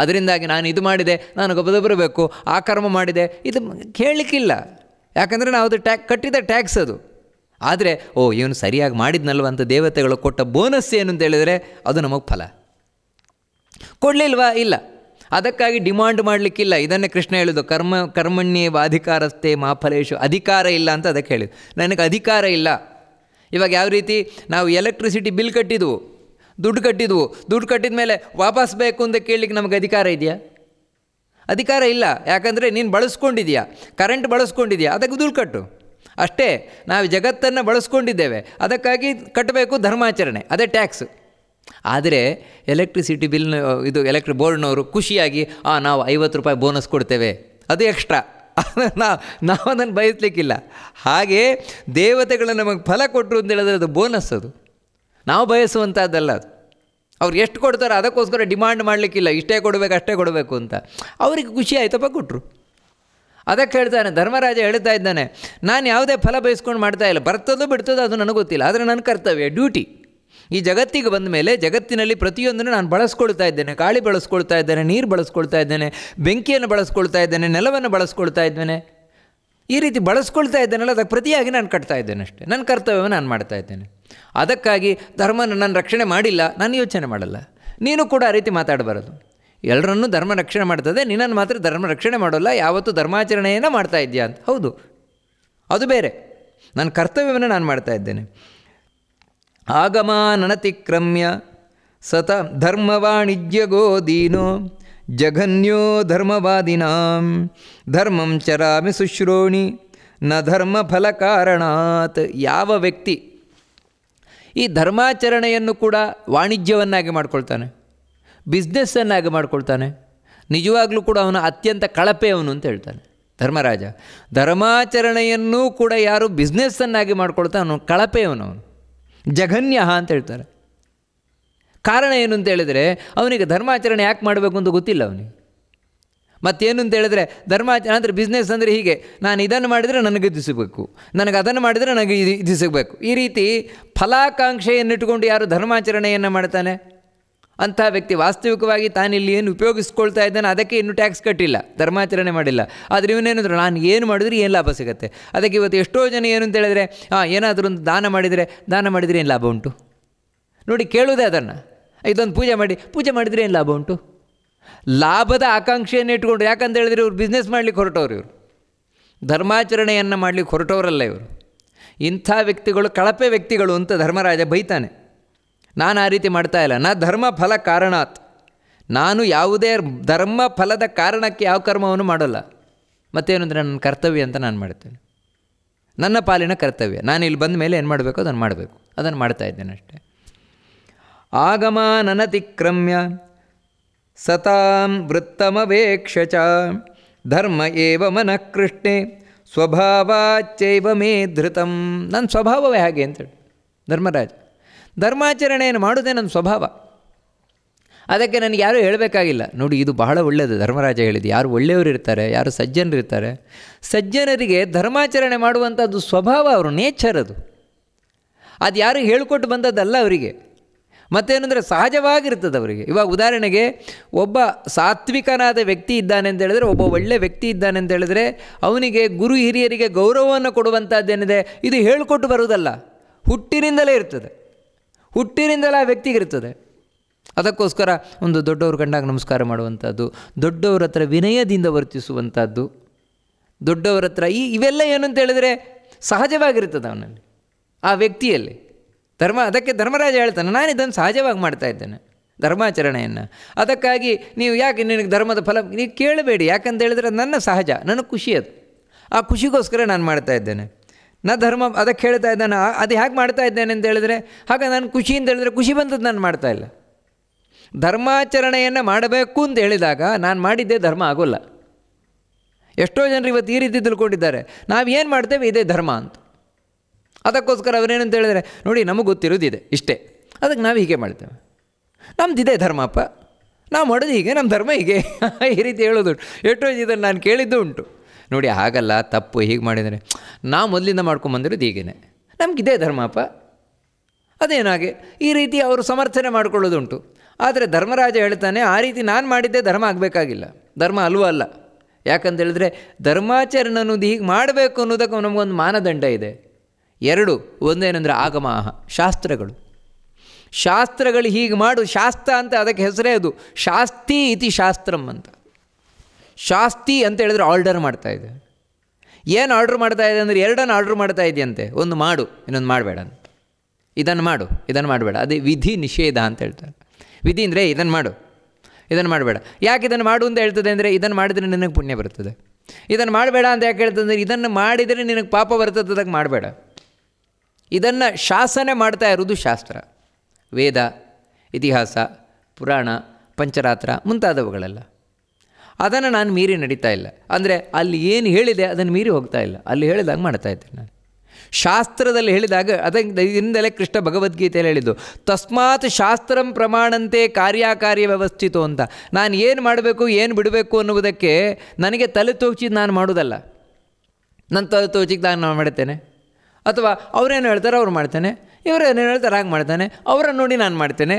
ಅದರಿಂದಾಗಿ ನಾನು ಇದು ಮಾಡಿದೆ ನಾನು ಗೊಬ್ಬರ ಬರಬೇಕು ಆ ಕರ್ಮ ಮಾಡಿದೆ ಇದು ಕೇಳಲಿಕ್ಕಿಲ್ಲ ಯಾಕಂದರೆ ನಾವು ಅದು ಟ್ಯಾಕ್ ಕಟ್ಟಿದ ಟ್ಯಾಕ್ಸ್ ಅದು ಆದರೆ ಓ ಇವನು ಸರಿಯಾಗಿ ಮಾಡಿದ್ನಲ್ವ ಅಂತ ದೇವತೆಗಳು ಕೊಟ್ಟ ಬೋನಸ್ ಏನು ಅಂತ ಹೇಳಿದರೆ ಅದು ನಮಗೆ ಫಲ ಕೊಡಲಿಲ್ವಾ ಇಲ್ಲ ಅದಕ್ಕಾಗಿ ಡಿಮಾಂಡ್ ಮಾಡಲಿಕ್ಕಿಲ್ಲ ಇದನ್ನೇ ಕೃಷ್ಣ ಹೇಳೋದು ಕರ್ಮ ಕರ್ಮಣ್ಯ ಅಧಿಕಾರಸ್ಥೆ ಮಾಫಲೇಶು ಅಧಿಕಾರ ಇಲ್ಲ ಅಂತ ಅದಕ್ಕೆ ಹೇಳಿದ್ದು ನನಗೆ ಅಧಿಕಾರ ಇಲ್ಲ ಇವಾಗ ಯಾವ ರೀತಿ ನಾವು ಎಲೆಕ್ಟ್ರಿಸಿಟಿ ಬಿಲ್ ಕಟ್ಟಿದ್ವು ದುಡ್ಡು ಕಟ್ಟಿದ್ವು ದುಡ್ಡು ಕಟ್ಟಿದ ಮೇಲೆ ವಾಪಸ್ ಬೇಕು ಅಂತ ಕೇಳಲಿಕ್ಕೆ ನಮಗೆ ಅಧಿಕಾರ ಇದೆಯಾ ಅಧಿಕಾರ ಇಲ್ಲ ಯಾಕಂದರೆ ನೀನು ಬಳಸ್ಕೊಂಡಿದ್ಯಾ ಕರೆಂಟ್ ಬಳಸ್ಕೊಂಡಿದ್ಯಾ ಅದಕ್ಕೆ ದುಡ್ಡು ಕಟ್ಟು ಅಷ್ಟೇ ನಾವು ಜಗತ್ತನ್ನು ಬಳಸ್ಕೊಂಡಿದ್ದೇವೆ ಅದಕ್ಕಾಗಿ ಕಟ್ಟಬೇಕು ಧರ್ಮಾಚರಣೆ ಅದೇ ಟ್ಯಾಕ್ಸ್ ಆದರೆ ಎಲೆಕ್ಟ್ರಿಸಿಟಿ ಬಿಲ್ನ ಇದು ಎಲೆಕ್ಟ್ರಿಕ್ ಬೋರ್ಡ್ನವರು ಖುಷಿಯಾಗಿ ಆ ನಾವು ಐವತ್ತು ರೂಪಾಯಿ ಬೋನಸ್ ಕೊಡ್ತೇವೆ ಅದು ಎಕ್ಸ್ಟ್ರಾ (laughs) ನಾವು ನಾವು ಅದನ್ನು ಬಯಸಲಿಕ್ಕಿಲ್ಲ ಹಾಗೆ ದೇವತೆಗಳು ನಮಗೆ ಫಲ ಕೊಟ್ಟರು ಅಂತ ಹೇಳಿದ್ರೆ ಅದು ಬೋನಸ್ ಅದು ನಾವು ಬಯಸುವಂಥದ್ದಲ್ಲ ಅದು ಅವ್ರು ಎಷ್ಟು ಕೊಡ್ತಾರೋ ಅದಕ್ಕೋಸ್ಕರ ಡಿಮಾಂಡ್ ಮಾಡಲಿಕ್ಕಿಲ್ಲ ಇಷ್ಟೇ ಕೊಡಬೇಕು ಅಷ್ಟೇ ಕೊಡಬೇಕು ಅಂತ ಅವ್ರಿಗೆ ಖುಷಿ ಆಯ್ತಪ್ಪ ಕೊಟ್ಟರು ಅದಕ್ಕೆ ಹೇಳ್ತಾನೆ ಧರ್ಮರಾಜ ಹೇಳ್ತಾ ಇದ್ದಾನೆ ನಾನು ಯಾವುದೇ ಫಲ ಬಯಸ್ಕೊಂಡು ಮಾಡ್ತಾ ಇಲ್ಲ ಬರ್ತದೋ ಬಿಡ್ತದೋ ಅದು ನನಗೆ ಗೊತ್ತಿಲ್ಲ ಆದರೆ ನನ್ನ ಕರ್ತವ್ಯ ಡ್ಯೂಟಿ ಈ ಜಗತ್ತಿಗೆ ಬಂದ ಮೇಲೆ ಜಗತ್ತಿನಲ್ಲಿ ಪ್ರತಿಯೊಂದನ್ನು ನಾನು ಬಳಸ್ಕೊಳ್ತಾ ಇದ್ದೇನೆ ಗಾಳಿ ಬಳಸ್ಕೊಳ್ತಾ ಇದ್ದೇನೆ ನೀರು ಬಳಸ್ಕೊಳ್ತಾ ಇದ್ದೇನೆ ಬೆಂಕಿಯನ್ನು ಬಳಸ್ಕೊಳ್ತಾ ಇದ್ದೇನೆ ನೆಲವನ್ನು ಬಳಸ್ಕೊಳ್ತಾ ಇದ್ದೇನೆ ಈ ರೀತಿ ಬಳಸ್ಕೊಳ್ತಾ ಇದ್ದೇನಲ್ಲ ಅದಕ್ಕೆ ಪ್ರತಿಯಾಗಿ ನಾನು ಕಟ್ತಾ ಇದ್ದೇನೆ ಅಷ್ಟೇ ನನ್ನ ಕರ್ತವ್ಯವನ್ನು ನಾನು ಮಾಡ್ತಾ ಇದ್ದೇನೆ ಅದಕ್ಕಾಗಿ ಧರ್ಮನ ನಾನು ರಕ್ಷಣೆ ಮಾಡಿಲ್ಲ ನಾನು ಯೋಚನೆ ಮಾಡಲ್ಲ ನೀನು ಕೂಡ ಆ ರೀತಿ ಮಾತಾಡಬಾರದು ಎಲ್ಲರನ್ನೂ ಧರ್ಮ ರಕ್ಷಣೆ ಮಾಡ್ತದೆ ನಿನ್ನನ್ನು ಮಾತ್ರ ಧರ್ಮ ರಕ್ಷಣೆ ಮಾಡೋಲ್ಲ ಯಾವತ್ತೂ ಧರ್ಮಾಚರಣೆಯನ್ನು ಮಾಡ್ತಾ ಇದೆಯಾ ಅಂತ ಹೌದು ಅದು ಬೇರೆ ನನ್ನ ಕರ್ತವ್ಯವನ್ನು ನಾನು ಮಾಡ್ತಾ ಇದ್ದೇನೆ ಆಗಮಾನನತಿಕ್ರಮ್ಯ ಸತ ವಾಣಿಜ್ಯ ಗೋದೀನೋ ಜಘನ್ಯೋ ಧರ್ಮವಾದಿನಾಂ ಧರ್ಮಂ ಚರಾಮಿ ಶುಶ್ರೋಣಿ ನ ಧರ್ಮ ಫಲಕಾರಣಾತ್ ಯಾವ ವ್ಯಕ್ತಿ ಈ ಧರ್ಮಾಚರಣೆಯನ್ನು ಕೂಡ ವಾಣಿಜ್ಯವನ್ನಾಗಿ ಮಾಡ್ಕೊಳ್ತಾನೆ ಬಿಸ್ನೆಸ್ಸನ್ನಾಗಿ ಮಾಡ್ಕೊಳ್ತಾನೆ ನಿಜವಾಗ್ಲೂ ಕೂಡ ಅವನು ಅತ್ಯಂತ ಕಳಪೆಯವನು ಅಂತ ಹೇಳ್ತಾನೆ ಧರ್ಮರಾಜ ಧರ್ಮಾಚರಣೆಯನ್ನೂ ಕೂಡ ಯಾರು ಬಿಸ್ನೆಸ್ಸನ್ನಾಗಿ ಮಾಡ್ಕೊಳ್ತಾ ಅವನು ಕಳಪೆಯವನು ಅವನು ಜಘನ್ಯ ಅಂತ ಹೇಳ್ತಾರೆ ಕಾರಣ ಏನು ಅಂತ ಹೇಳಿದರೆ ಅವನಿಗೆ ಧರ್ಮಾಚರಣೆ ಯಾಕೆ ಮಾಡಬೇಕು ಅಂತ ಗೊತ್ತಿಲ್ಲ ಅವನಿಗೆ ಮತ್ತೇನು ಅಂತ ಹೇಳಿದ್ರೆ ಧರ್ಮಾಚರಣೆ ಅಂದರೆ ಬಿಸ್ನೆಸ್ ಅಂದರೆ ಹೀಗೆ ನಾನು ಇದನ್ನು ಮಾಡಿದರೆ ನನಗೆ ಇದು ಸಿಗಬೇಕು ನನಗೆ ಅದನ್ನು ಮಾಡಿದರೆ ನನಗೆ ಇದು ಸಿಗಬೇಕು ಈ ರೀತಿ ಫಲಾಕಾಂಕ್ಷೆಯನ್ನಿಟ್ಟುಕೊಂಡು ಯಾರು ಧರ್ಮಾಚರಣೆಯನ್ನು ಮಾಡ್ತಾನೆ ಅಂಥ ವ್ಯಕ್ತಿ ವಾಸ್ತವಿಕವಾಗಿ ತಾನಿಲ್ಲಿ ಏನು ಉಪಯೋಗಿಸ್ಕೊಳ್ತಾ ಇದ್ದಾನೆ ಅದಕ್ಕೆ ಇನ್ನೂ ಟ್ಯಾಕ್ಸ್ ಕಟ್ಟಿಲ್ಲ ಧರ್ಮಾಚರಣೆ ಮಾಡಿಲ್ಲ ಆದರೆ ಇವನೇನಂದ್ರು ನಾನು ಏನು ಮಾಡಿದ್ರೆ ಏನು ಲಾಭ ಸಿಗುತ್ತೆ ಅದಕ್ಕೆ ಇವತ್ತು ಎಷ್ಟೋ ಜನ ಏನು ಅಂತ ಹಾಂ ಏನಾದರೂ ಒಂದು ದಾನ ಮಾಡಿದರೆ ದಾನ ಮಾಡಿದರೆ ಏನು ಲಾಭ ಉಂಟು ನೋಡಿ ಕೇಳುವುದೇ ಅದನ್ನು ಇದೊಂದು ಪೂಜೆ ಮಾಡಿ ಪೂಜೆ ಮಾಡಿದರೆ ಏನು ಲಾಭ ಉಂಟು ಲಾಭದ ಆಕಾಂಕ್ಷೆಯನ್ನು ಇಟ್ಕೊಂಡ್ರು ಯಾಕಂತ ಹೇಳಿದರೆ ಇವರು ಬಿಸ್ನೆಸ್ ಮಾಡಲಿಕ್ಕೆ ಹೊರಟವ್ರು ಇವರು ಧರ್ಮಾಚರಣೆಯನ್ನು ಮಾಡಲಿಕ್ಕೆ ಹೊರಟವರಲ್ಲ ಇವರು ಇಂಥ ವ್ಯಕ್ತಿಗಳು ಕಳಪೆ ವ್ಯಕ್ತಿಗಳು ಅಂತ ಧರ್ಮರಾಜ ಬೈತಾನೆ ನಾನು ಆ ರೀತಿ ಮಾಡ್ತಾ ಇಲ್ಲ ನ ಧರ್ಮ ಫಲ ಕಾರಣಾತ್ ನಾನು ಯಾವುದೇ ಧರ್ಮ ಫಲದ ಕಾರಣಕ್ಕೆ ಯಾವ ಕರ್ಮವನ್ನು ಮಾಡೋಲ್ಲ ಮತ್ತೇನು ಅಂದರೆ ನನ್ನ ಕರ್ತವ್ಯ ಅಂತ ನಾನು ಮಾಡ್ತೇನೆ ನನ್ನ ಪಾಲಿನ ಕರ್ತವ್ಯ ನಾನು ಇಲ್ಲಿ ಬಂದ ಮೇಲೆ ಏನು ಮಾಡಬೇಕು ಅದನ್ನು ಮಾಡಬೇಕು ಅದನ್ನು ಮಾಡ್ತಾ ಇದ್ದೇನೆ ಅಷ್ಟೇ ಆಗಮ ನನತಿಕ್ರಮ್ಯ ಸತಾಂ ವೃತ್ತಮವೇಕ್ಷಚ ಧರ್ಮ ಏವ ಮನಃಕೃಷ್ಣೆ ಸ್ವಭಾವಾಚೈವ ಮೇ ಧೃತಂ ನನ್ನ ಸ್ವಭಾವವೇ ಹಾಗೆ ಅಂತೇಳಿ ಧರ್ಮರಾಜ ಧರ್ಮಾಚರಣೆಯನ್ನು ಮಾಡೋದೇ ನನ್ನ ಸ್ವಭಾವ ಅದಕ್ಕೆ ನನಗೆ ಯಾರೂ ಹೇಳಬೇಕಾಗಿಲ್ಲ ನೋಡಿ ಇದು ಬಹಳ ಒಳ್ಳೆಯದು ಧರ್ಮರಾಜ ಹೇಳಿದ್ದು ಯಾರು ಒಳ್ಳೆಯವರು ಇರ್ತಾರೆ ಯಾರು ಇರ್ತಾರೆ ಸಜ್ಜನರಿಗೆ ಧರ್ಮಾಚರಣೆ ಮಾಡುವಂಥದ್ದು ಸ್ವಭಾವ ಅವರು ನೇಚರ್ ಅದು ಅದು ಯಾರು ಹೇಳಿಕೊಟ್ಟು ಬಂದದ್ದಲ್ಲ ಅವರಿಗೆ ಮತ್ತೇನೆಂದರೆ ಸಹಜವಾಗಿರ್ತದೆ ಅವರಿಗೆ ಇವಾಗ ಉದಾಹರಣೆಗೆ ಒಬ್ಬ ಸಾತ್ವಿಕನಾದ ವ್ಯಕ್ತಿ ಇದ್ದಾನೆ ಅಂತ ಹೇಳಿದ್ರೆ ಒಬ್ಬ ಒಳ್ಳೆ ವ್ಯಕ್ತಿ ಇದ್ದಾನೆ ಅಂತ ಹೇಳಿದ್ರೆ ಅವನಿಗೆ ಗುರು ಹಿರಿಯರಿಗೆ ಗೌರವವನ್ನು ಕೊಡುವಂಥದ್ದೇನಿದೆ ಇದು ಹೇಳಿಕೊಟ್ಟು ಬರುವುದಲ್ಲ ಹುಟ್ಟಿನಿಂದಲೇ ಇರ್ತದೆ ಹುಟ್ಟಿನಿಂದಲೇ ಆ ವ್ಯಕ್ತಿಗಿರ್ತದೆ ಅದಕ್ಕೋಸ್ಕರ ಒಂದು ದೊಡ್ಡವರು ಕಂಡಾಗ ನಮಸ್ಕಾರ ಮಾಡುವಂಥದ್ದು ದೊಡ್ಡವರ ಹತ್ರ ವಿನಯದಿಂದ ವರ್ತಿಸುವಂಥದ್ದು ದೊಡ್ಡವರ ಹತ್ರ ಈ ಇವೆಲ್ಲ ಏನು ಅಂತ ಸಹಜವಾಗಿರ್ತದೆ ಅವನಲ್ಲಿ ಆ ವ್ಯಕ್ತಿಯಲ್ಲಿ ಧರ್ಮ ಅದಕ್ಕೆ ಧರ್ಮರಾಜ ಹೇಳ್ತಾನೆ ನಾನು ಇದನ್ನು ಸಹಜವಾಗಿ ಮಾಡ್ತಾ ಇದ್ದೇನೆ ಧರ್ಮಾಚರಣೆಯನ್ನು ಅದಕ್ಕಾಗಿ ನೀವು ಯಾಕೆ ನಿನಗೆ ಧರ್ಮದ ಫಲ ನೀವು ಕೇಳಬೇಡಿ ಯಾಕಂತ ಹೇಳಿದ್ರೆ ನನ್ನ ಸಹಜ ನನಗೆ ಖುಷಿ ಅದು ಆ ಖುಷಿಗೋಸ್ಕರ ನಾನು ಮಾಡ್ತಾ ಇದ್ದೇನೆ ನ ಧರ್ಮ ಅದಕ್ಕೆ ಹೇಳ್ತಾ ಇದ್ದಾನೆ ಅದು ಹೇಗೆ ಮಾಡ್ತಾ ಇದ್ದೇನೆ ಅಂತ ಹೇಳಿದ್ರೆ ಹಾಗೆ ನಾನು ಖುಷಿ ಅಂತ ಹೇಳಿದ್ರೆ ಖುಷಿ ಬಂದದ್ದು ನಾನು ಮಾಡ್ತಾ ಇಲ್ಲ ಧರ್ಮಾಚರಣೆಯನ್ನು ಮಾಡಬೇಕು ಅಂತ ಹೇಳಿದಾಗ ನಾನು ಮಾಡಿದ್ದೇ ಧರ್ಮ ಆಗೋಲ್ಲ ಎಷ್ಟೋ ಜನರು ಇವತ್ತು ಈ ರೀತಿ ತಿಳ್ಕೊಂಡಿದ್ದಾರೆ ನಾವು ಏನು ಮಾಡ್ತೇವೆ ಇದೇ ಧರ್ಮ ಅಂತ ಅದಕ್ಕೋಸ್ಕರ ಅವರೇನಂತ ಹೇಳಿದರೆ ನೋಡಿ ನಮಗೆ ಗೊತ್ತಿರೋದಿದೆ ಇಷ್ಟೇ ಅದಕ್ಕೆ ನಾವು ಹೀಗೆ ಮಾಡ್ತೇವೆ ಧರ್ಮ ಧರ್ಮಪ್ಪ ನಾವು ಮಾಡೋದು ಹೀಗೆ ನಮ್ಮ ಧರ್ಮ ಹೀಗೆ (laughs) ಈ ರೀತಿ ಹೇಳೋದು ಎಷ್ಟೋ ಇದನ್ನು ನಾನು ಕೇಳಿದ್ದು ಉಂಟು ನೋಡಿ ಹಾಗಲ್ಲ ತಪ್ಪು ಹೀಗೆ ಮಾಡಿದರೆ ನಾ ಮೊದಲಿಂದ ಮಾಡ್ಕೊಂಬಂದಿರೋದು ಹೀಗೇನೆ ನಮಗಿದೆ ಧರ್ಮಪ್ಪ ಅದೇನಾಗೆ ಈ ರೀತಿ ಅವರು ಸಮರ್ಥನೆ ಮಾಡಿಕೊಳ್ಳೋದುಂಟು ಆದರೆ ಧರ್ಮರಾಜ ಹೇಳ್ತಾನೆ ಆ ರೀತಿ ನಾನು ಮಾಡಿದ್ದೆ ಧರ್ಮ ಆಗಬೇಕಾಗಿಲ್ಲ ಧರ್ಮ ಅಲ್ವೂ ಅಲ್ಲ ಯಾಕಂತೇಳಿದ್ರೆ ಧರ್ಮಾಚರಣೆ ಅನ್ನೋದು ಹೀಗೆ ಮಾಡಬೇಕು ಅನ್ನೋದಕ್ಕೆ ನಮಗೊಂದು ಮಾನದಂಡ ಇದೆ ಎರಡು ಒಂದೇನೆಂದರೆ ಆಗಮಾಹ ಶಾಸ್ತ್ರಗಳು ಶಾಸ್ತ್ರಗಳು ಹೀಗೆ ಮಾಡು ಶಾಸ್ತ್ರ ಅಂತ ಅದಕ್ಕೆ ಹೆಸರೇ ಅದು ಶಾಸ್ತಿ ಇತಿ ಶಾಸ್ತ್ರಂ ಅಂತ ಶಾಸ್ತಿ ಅಂತ ಹೇಳಿದ್ರೆ ಆರ್ಡರ್ ಮಾಡ್ತಾ ಇದೆ ಏನು ಆರ್ಡ್ರ್ ಮಾಡ್ತಾ ಇದೆ ಅಂದರೆ ಎರಡನ್ನು ಆರ್ಡ್ರ್ ಮಾಡ್ತಾ ಇದೆಯಂತೆ ಒಂದು ಮಾಡು ಇನ್ನೊಂದು ಮಾಡಬೇಡ ಅಂತ ಇದನ್ನು ಮಾಡು ಇದನ್ನು ಮಾಡಬೇಡ ಅದೇ ವಿಧಿ ನಿಷೇಧ ಅಂತ ಹೇಳ್ತಾರೆ ವಿಧಿ ಅಂದರೆ ಇದನ್ನು ಮಾಡು ಇದನ್ನು ಮಾಡಬೇಡ ಯಾಕೆ ಇದನ್ನು ಮಾಡು ಅಂತ ಹೇಳ್ತದೆ ಅಂದರೆ ಇದನ್ನು ಮಾಡಿದರೆ ನಿನಗೆ ಪುಣ್ಯ ಬರ್ತದೆ ಇದನ್ನು ಮಾಡಬೇಡ ಅಂತ ಯಾಕೆ ಹೇಳ್ತದೆ ಅಂದರೆ ಇದನ್ನು ಮಾಡಿದರೆ ನಿನಗೆ ಪಾಪ ಬರ್ತದೆ ಅದಕ್ಕೆ ಮಾಡಬೇಡ ಇದನ್ನು ಶಾಸನೆ ಮಾಡ್ತಾ ಇರೋದು ಶಾಸ್ತ್ರ ವೇದ ಇತಿಹಾಸ ಪುರಾಣ ಪಂಚರಾತ್ರ ಮುಂತಾದವುಗಳೆಲ್ಲ ಅದನ್ನು ನಾನು ಮೀರಿ ನಡೀತಾ ಇಲ್ಲ ಅಂದರೆ ಅಲ್ಲಿ ಏನು ಹೇಳಿದೆ ಅದನ್ನು ಮೀರಿ ಹೋಗ್ತಾ ಇಲ್ಲ ಅಲ್ಲಿ ಹೇಳಿದಂಗೆ ಮಾಡ್ತಾ ಇದ್ದೇನೆ ನಾನು ಶಾಸ್ತ್ರದಲ್ಲಿ ಹೇಳಿದಾಗ ಹಿಂದಲೇ ಕೃಷ್ಣ ಭಗವದ್ಗೀತೆಯಲ್ಲಿ ಹೇಳಿದ್ದು ತಸ್ಮಾತ್ ಶಾಸ್ತ್ರಂ ಪ್ರಮಾಣಂತೆ ಕಾರ್ಯಕಾರ್ಯ ವ್ಯವಸ್ಥಿತು ಅಂತ ನಾನು ಏನು ಮಾಡಬೇಕು ಏನು ಬಿಡಬೇಕು ಅನ್ನುವುದಕ್ಕೆ ನನಗೆ ತಲೆ ತೋಚಿದ್ದು ನಾನು ಮಾಡೋದಲ್ಲ ನನ್ನ ತಲೆ ತೋಚಿದ ನಾನು ಮಾಡ್ತೇನೆ ಅಥವಾ ಅವರೇನು ಹೇಳ್ತಾರೆ ಅವ್ರು ಮಾಡ್ತೇನೆ ಇವರೇನು ಹೇಳ್ತಾರೆ ಹಾಗೆ ಮಾಡ್ತೇನೆ ಅವರನ್ನು ನೋಡಿ ನಾನು ಮಾಡ್ತೇನೆ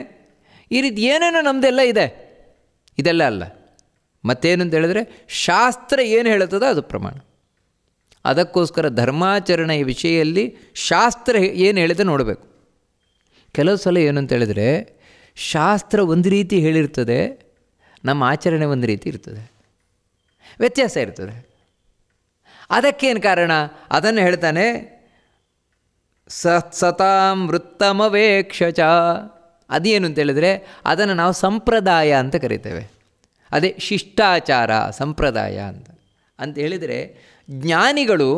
ಈ ರೀತಿ ಏನೇನೋ ನಮ್ಮದೆಲ್ಲ ಇದೆ ಇದೆಲ್ಲ ಅಲ್ಲ ಮತ್ತೇನು ಅಂತ ಹೇಳಿದ್ರೆ ಶಾಸ್ತ್ರ ಏನು ಹೇಳುತ್ತದೋ ಅದು ಪ್ರಮಾಣ ಅದಕ್ಕೋಸ್ಕರ ಧರ್ಮಾಚರಣೆಯ ವಿಷಯದಲ್ಲಿ ಶಾಸ್ತ್ರ ಏನು ಹೇಳಿದೆ ನೋಡಬೇಕು ಕೆಲವು ಸಲ ಏನಂತ ಹೇಳಿದರೆ ಶಾಸ್ತ್ರ ಒಂದು ರೀತಿ ಹೇಳಿರ್ತದೆ ನಮ್ಮ ಆಚರಣೆ ಒಂದು ರೀತಿ ಇರ್ತದೆ ವ್ಯತ್ಯಾಸ ಇರ್ತದೆ ಅದಕ್ಕೇನು ಕಾರಣ ಅದನ್ನು ಹೇಳ್ತಾನೆ ಸತಾಂ ವೃತ್ತಮವೇಕ್ಷಚ ಅದೇನು ಅಂತೇಳಿದರೆ ಅದನ್ನು ನಾವು ಸಂಪ್ರದಾಯ ಅಂತ ಕರಿತೇವೆ ಅದೇ ಶಿಷ್ಟಾಚಾರ ಸಂಪ್ರದಾಯ ಅಂತ ಅಂತ ಹೇಳಿದರೆ ಜ್ಞಾನಿಗಳು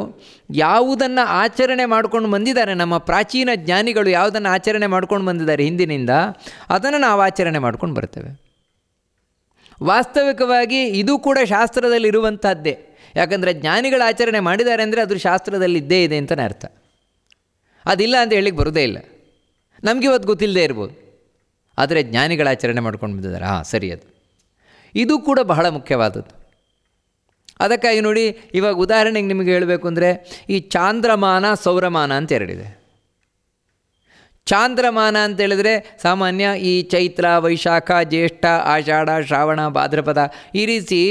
ಯಾವುದನ್ನು ಆಚರಣೆ ಮಾಡ್ಕೊಂಡು ಬಂದಿದ್ದಾರೆ ನಮ್ಮ ಪ್ರಾಚೀನ ಜ್ಞಾನಿಗಳು ಯಾವುದನ್ನು ಆಚರಣೆ ಮಾಡ್ಕೊಂಡು ಬಂದಿದ್ದಾರೆ ಹಿಂದಿನಿಂದ ಅದನ್ನು ನಾವು ಆಚರಣೆ ಮಾಡ್ಕೊಂಡು ಬರ್ತೇವೆ ವಾಸ್ತವಿಕವಾಗಿ ಇದು ಕೂಡ ಶಾಸ್ತ್ರದಲ್ಲಿ ಯಾಕಂದರೆ ಜ್ಞಾನಿಗಳು ಆಚರಣೆ ಮಾಡಿದ್ದಾರೆ ಅಂದರೆ ಅದು ಶಾಸ್ತ್ರದಲ್ಲಿ ಇದ್ದೇ ಇದೆ ಅಂತಲೇ ಅರ್ಥ ಅದಿಲ್ಲ ಅಂತ ಹೇಳಿಕ್ಕೆ ಬರೋದೇ ಇಲ್ಲ ನಮಗೆ ಇವತ್ತು ಗೊತ್ತಿಲ್ಲದೆ ಇರ್ಬೋದು ಆದರೆ ಜ್ಞಾನಿಗಳ ಆಚರಣೆ ಮಾಡ್ಕೊಂಡು ಬಂದಿದ್ದಾರೆ ಹಾಂ ಸರಿ ಅದು ಇದು ಕೂಡ ಬಹಳ ಮುಖ್ಯವಾದದ್ದು ಅದಕ್ಕಾಗಿ ನೋಡಿ ಇವಾಗ ಉದಾಹರಣೆಗೆ ನಿಮಗೆ ಹೇಳಬೇಕು ಅಂದರೆ ಈ ಚಾಂದ್ರಮಾನ ಸೌರಮಾನ ಅಂತ ಎರಡಿದೆ ಚಾಂದ್ರಮಾನ ಅಂತ ಸಾಮಾನ್ಯ ಈ ಚೈತ್ರ ವೈಶಾಖ ಜ್ಯೇಷ್ಠ ಆಷಾಢ ಶ್ರಾವಣ ಭಾದ್ರಪದ ಈ ರೀತಿ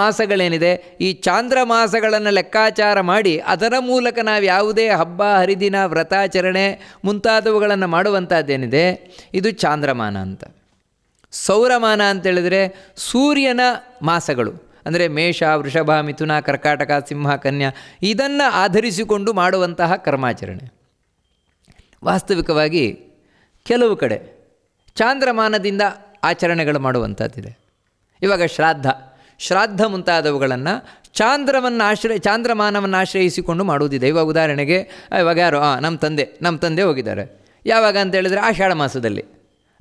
ಮಾಸಗಳೇನಿದೆ ಈ ಚಾಂದ್ರಮಾಸಗಳನ್ನು ಲೆಕ್ಕಾಚಾರ ಮಾಡಿ ಅದರ ಮೂಲಕ ನಾವು ಯಾವುದೇ ಹಬ್ಬ ಹರಿದಿನ ವ್ರತಾಚರಣೆ ಮುಂತಾದವುಗಳನ್ನು ಮಾಡುವಂಥದ್ದೇನಿದೆ ಇದು ಚಾಂದ್ರಮಾನ ಅಂತ ಸೌರಮಾನ ಅಂತೇಳಿದರೆ ಸೂರ್ಯನ ಮಾಸಗಳು ಅಂದರೆ ಮೇಷ ವೃಷಭ ಮಿಥುನ ಕರ್ಕಾಟಕ ಸಿಂಹ ಕನ್ಯಾ ಇದನ್ನು ಆಧರಿಸಿಕೊಂಡು ಮಾಡುವಂತಹ ಕರ್ಮಾಚರಣೆ ವಾಸ್ತವಿಕವಾಗಿ ಕೆಲವು ಕಡೆ ಚಾಂದ್ರಮಾನದಿಂದ ಆಚರಣೆಗಳು ಮಾಡುವಂಥದ್ದಿದೆ ಇವಾಗ ಶ್ರಾದ್ದ ಶ್ರಾದ್ದ ಮುಂತಾದವುಗಳನ್ನು ಚಾಂದ್ರವನ್ನು ಆಶ್ರಯ ಚಾಂದ್ರಮಾನವನ್ನು ಆಶ್ರಯಿಸಿಕೊಂಡು ಮಾಡುವುದಿದೆ ಇವಾಗ ಉದಾಹರಣೆಗೆ ಇವಾಗ ಯಾರು ಹಾಂ ನಮ್ಮ ತಂದೆ ನಮ್ಮ ತಂದೆ ಹೋಗಿದ್ದಾರೆ ಯಾವಾಗ ಅಂತ ಹೇಳಿದರೆ ಆಷಾಢ ಮಾಸದಲ್ಲಿ